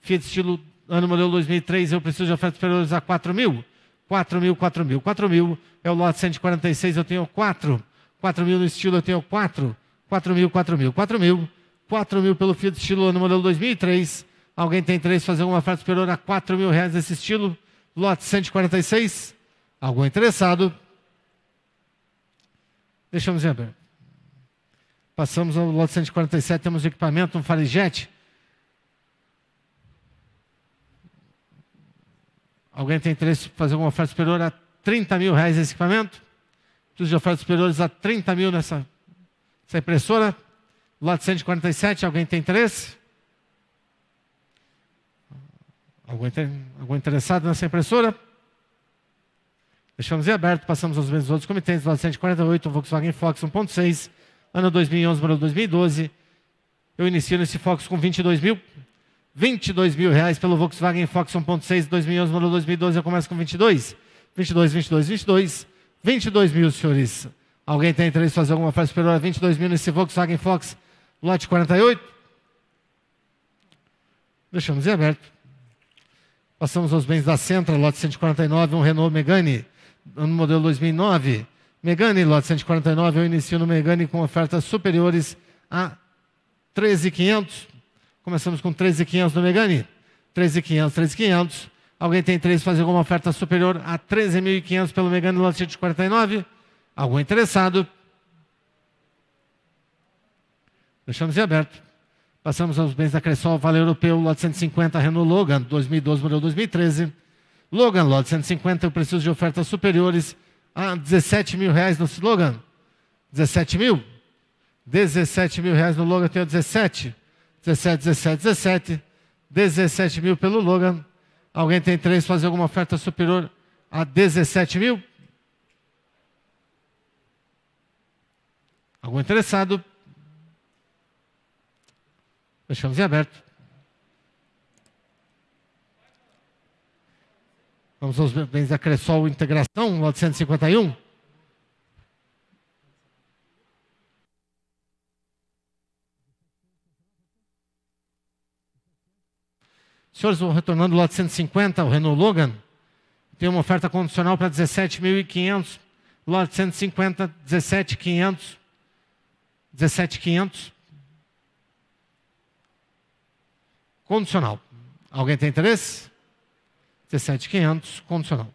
Fiat estilo ano modelo 2003, eu preciso de ofertas superiores a 4 mil. 4 mil, 4 mil, 4 mil. É o lote 146, eu tenho 4. 4 mil no estilo, eu tenho 4. 4 mil, 4 mil, 4 mil. 4 mil pelo Fiat estilo ano modelo 2003. Alguém tem interesse fazer uma oferta superior a 4 mil reais nesse estilo? Lote 146. Algum interessado? Deixamos em aberto. Passamos ao lote 147, temos o equipamento, um Farijet. Alguém tem interesse em fazer uma oferta superior a 30 mil reais nesse equipamento? Preciso de ofertas superiores a 30 mil nessa, nessa impressora? Lote 147, alguém tem interesse? tem, algum interessado nessa impressora? Deixamos em aberto, passamos aos mesmos outros comitentes, lote 148, Volkswagen Fox 1.6 ano 2011 para 2012, eu inicio nesse Fox com 22 mil, 22 mil reais pelo Volkswagen Fox 1.6, 2011 para 2012 eu começo com 22, 22, 22, 22, 22 mil, senhores. Alguém tem interesse em fazer alguma frase superior a 22 mil nesse Volkswagen Fox lote 48? Deixamos em aberto. Passamos aos bens da Centra, lote 149, um Renault Megane, ano modelo 2009. Megane, lote 149, eu inicio no Megane com ofertas superiores a 13,500. Começamos com 13,500 no Megane. 13,500, 13,500. Alguém tem interesse em fazer alguma oferta superior a 13.500 pelo Megane lote 149? Algum interessado? Deixamos em aberto. Passamos aos bens da Cressol, Vale Europeu, lote 150, Renault Logan, 2012, modelo 2013. Logan, lote 150, eu preciso de ofertas superiores ah, 17 mil reais no slogan? 17 mil? 17 mil reais no Logan, tenho 17. 17, 17, 17. 17 mil pelo Logan. Alguém tem três fazer alguma oferta superior a 17 mil? Algum interessado? Deixamos em aberto. Vamos aos bens da Cressol Integração, Lote Os senhores vão retornando ao lote 150, o Renault Logan. Tem uma oferta condicional para 17.500. Lote 150, 17.500. 17.500. Condicional. Alguém tem interesse? 17,500, condicional.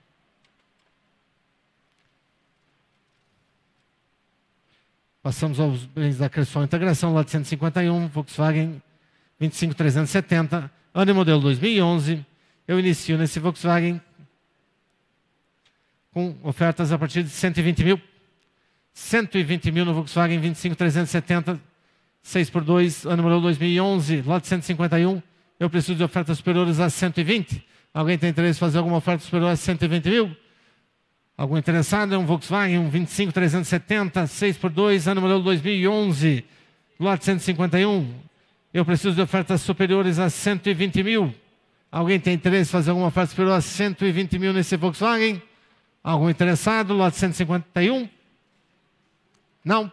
Passamos aos bens da Cressol Integração, lá de 151, Volkswagen 25370, ano e modelo 2011. Eu inicio nesse Volkswagen com ofertas a partir de 120 mil. 120 mil no Volkswagen 25370, 6 por 2, ano modelo 2011, lá de 151. Eu preciso de ofertas superiores a 120. Alguém tem interesse em fazer alguma oferta superior a 120 mil? Algum interessado? É um Volkswagen, um 25 370, 6 por 2, ano modelo 2011, lote 151. Eu preciso de ofertas superiores a 120 mil. Alguém tem interesse em fazer alguma oferta superior a 120 mil nesse Volkswagen? Algum interessado? Lote 151? Não?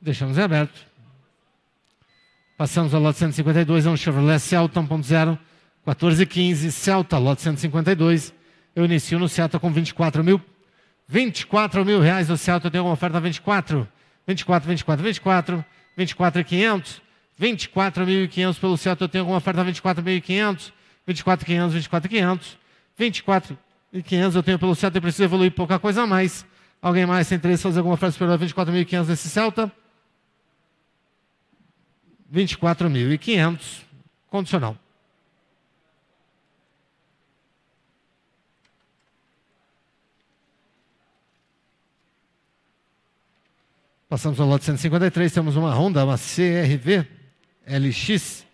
Deixamos aberto. Passamos ao lote 152, é um Chevrolet Celta 1.0 1415, Celta, lote 152. Eu inicio no Celta com 24 mil. 24 mil reais o Celta, eu tenho uma oferta 24. 24, 24, 24. 24 e 500. 24 pelo Celta, eu tenho uma oferta 24,500. 24,500, 24,500. 24,500 eu tenho pelo Celta, eu preciso evoluir pouca coisa a mais. Alguém mais tem interesse em fazer alguma oferta superior a 24.500 nesse Celta? 24.500, condicional. Passamos ao lote 153, temos uma Honda, uma CRV LX,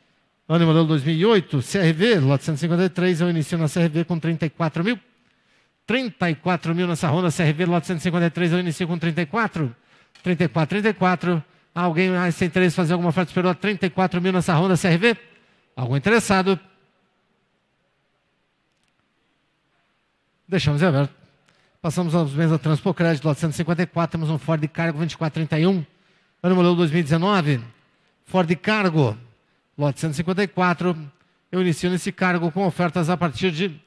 ano e modelo 2008, CRV, lote 153, eu inicio na CRV com 34 mil. 34 mil nessa Honda CRV, lote 153, eu inicio com 34. 34, 34. Alguém mais tem interesse em fazer alguma oferta superior a 34 mil nessa Honda CRV? Algum interessado? Deixamos em aberto. Passamos aos bens da Transpocrédito, lote 154. Temos um Ford Cargo 2431, ano modelo 2019. Ford Cargo, lote 154. Eu inicio nesse cargo com ofertas a partir de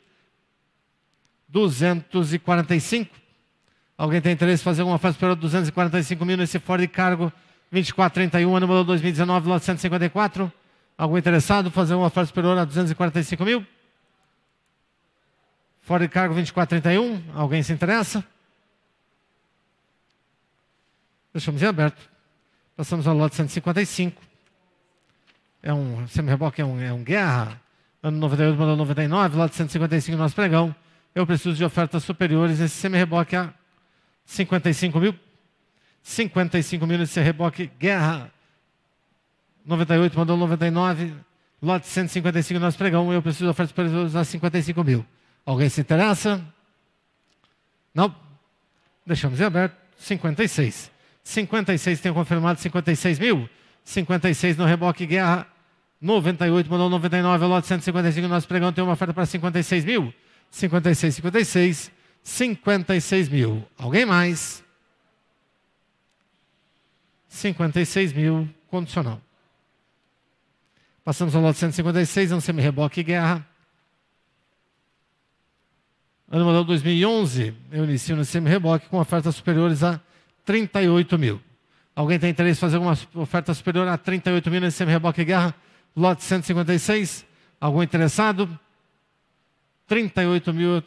245. Alguém tem interesse em fazer alguma oferta pelo 245 mil nesse Ford Cargo 2431, ano modelo 2019, lote 154? Algum interessado em fazer uma oferta superior a 245 mil? Fora de cargo 2431, alguém se interessa? Deixamos em aberto. Passamos ao lote 155. É um semi-reboque, é um, é um guerra. Ano 98, mandou 99, lote 155 nosso pregão. Eu preciso de ofertas superiores nesse semi-reboque a 55 mil. 55 mil nesse reboque guerra. 98, mandou 99, lote 155 nosso pregão. Eu preciso de ofertas superiores a 55 mil. Alguém se interessa? Não? Deixamos em aberto. 56. 56 tem confirmado 56 mil. 56 no reboque guerra. 98 mandou 99. Lote 155. Nosso pregão tem uma oferta para 56 mil. 56, 56. 56 mil. Alguém mais? 56 mil condicional. Passamos ao lote 156, não um semi-reboque guerra. Ano modelo 2011, eu inicio no semi Reboque com ofertas superiores a 38 mil. Alguém tem interesse em fazer alguma oferta superior a 38 mil no ICM Reboque Guerra? Lote 156? Algum interessado? 38 mil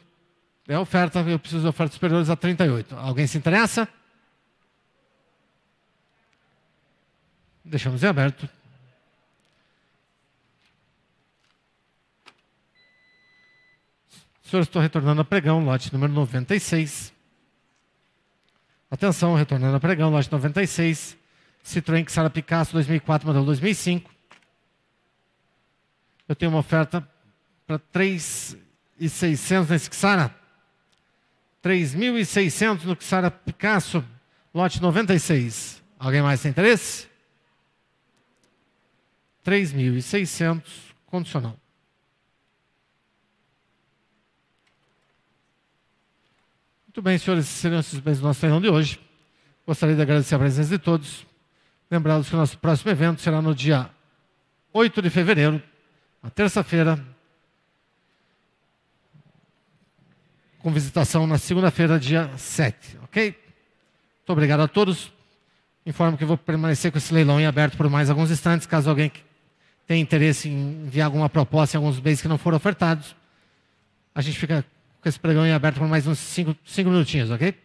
é oferta, eu preciso de ofertas superiores a 38. Alguém se interessa? Deixamos em aberto. Senhor, estou retornando a pregão, lote número 96. Atenção, retornando a pregão, lote 96. Citroën Xara Picasso, 2004, modelo 2005. Eu tenho uma oferta para 3.600 nesse Xara. 3.600 no Xara Picasso, lote 96. Alguém mais tem interesse? 3.600, condicional. Muito bem, senhores, e senhores, bem nosso reunião de hoje. Gostaria de agradecer a presença de todos. Lembrados que o nosso próximo evento será no dia 8 de fevereiro, na terça-feira, com visitação na segunda-feira, dia 7, ok? Muito obrigado a todos. Informo que vou permanecer com esse leilão em aberto por mais alguns instantes, caso alguém tenha interesse em enviar alguma proposta em alguns bens que não foram ofertados. A gente fica com esse pregão em aberto por mais uns cinco, cinco minutinhos, ok?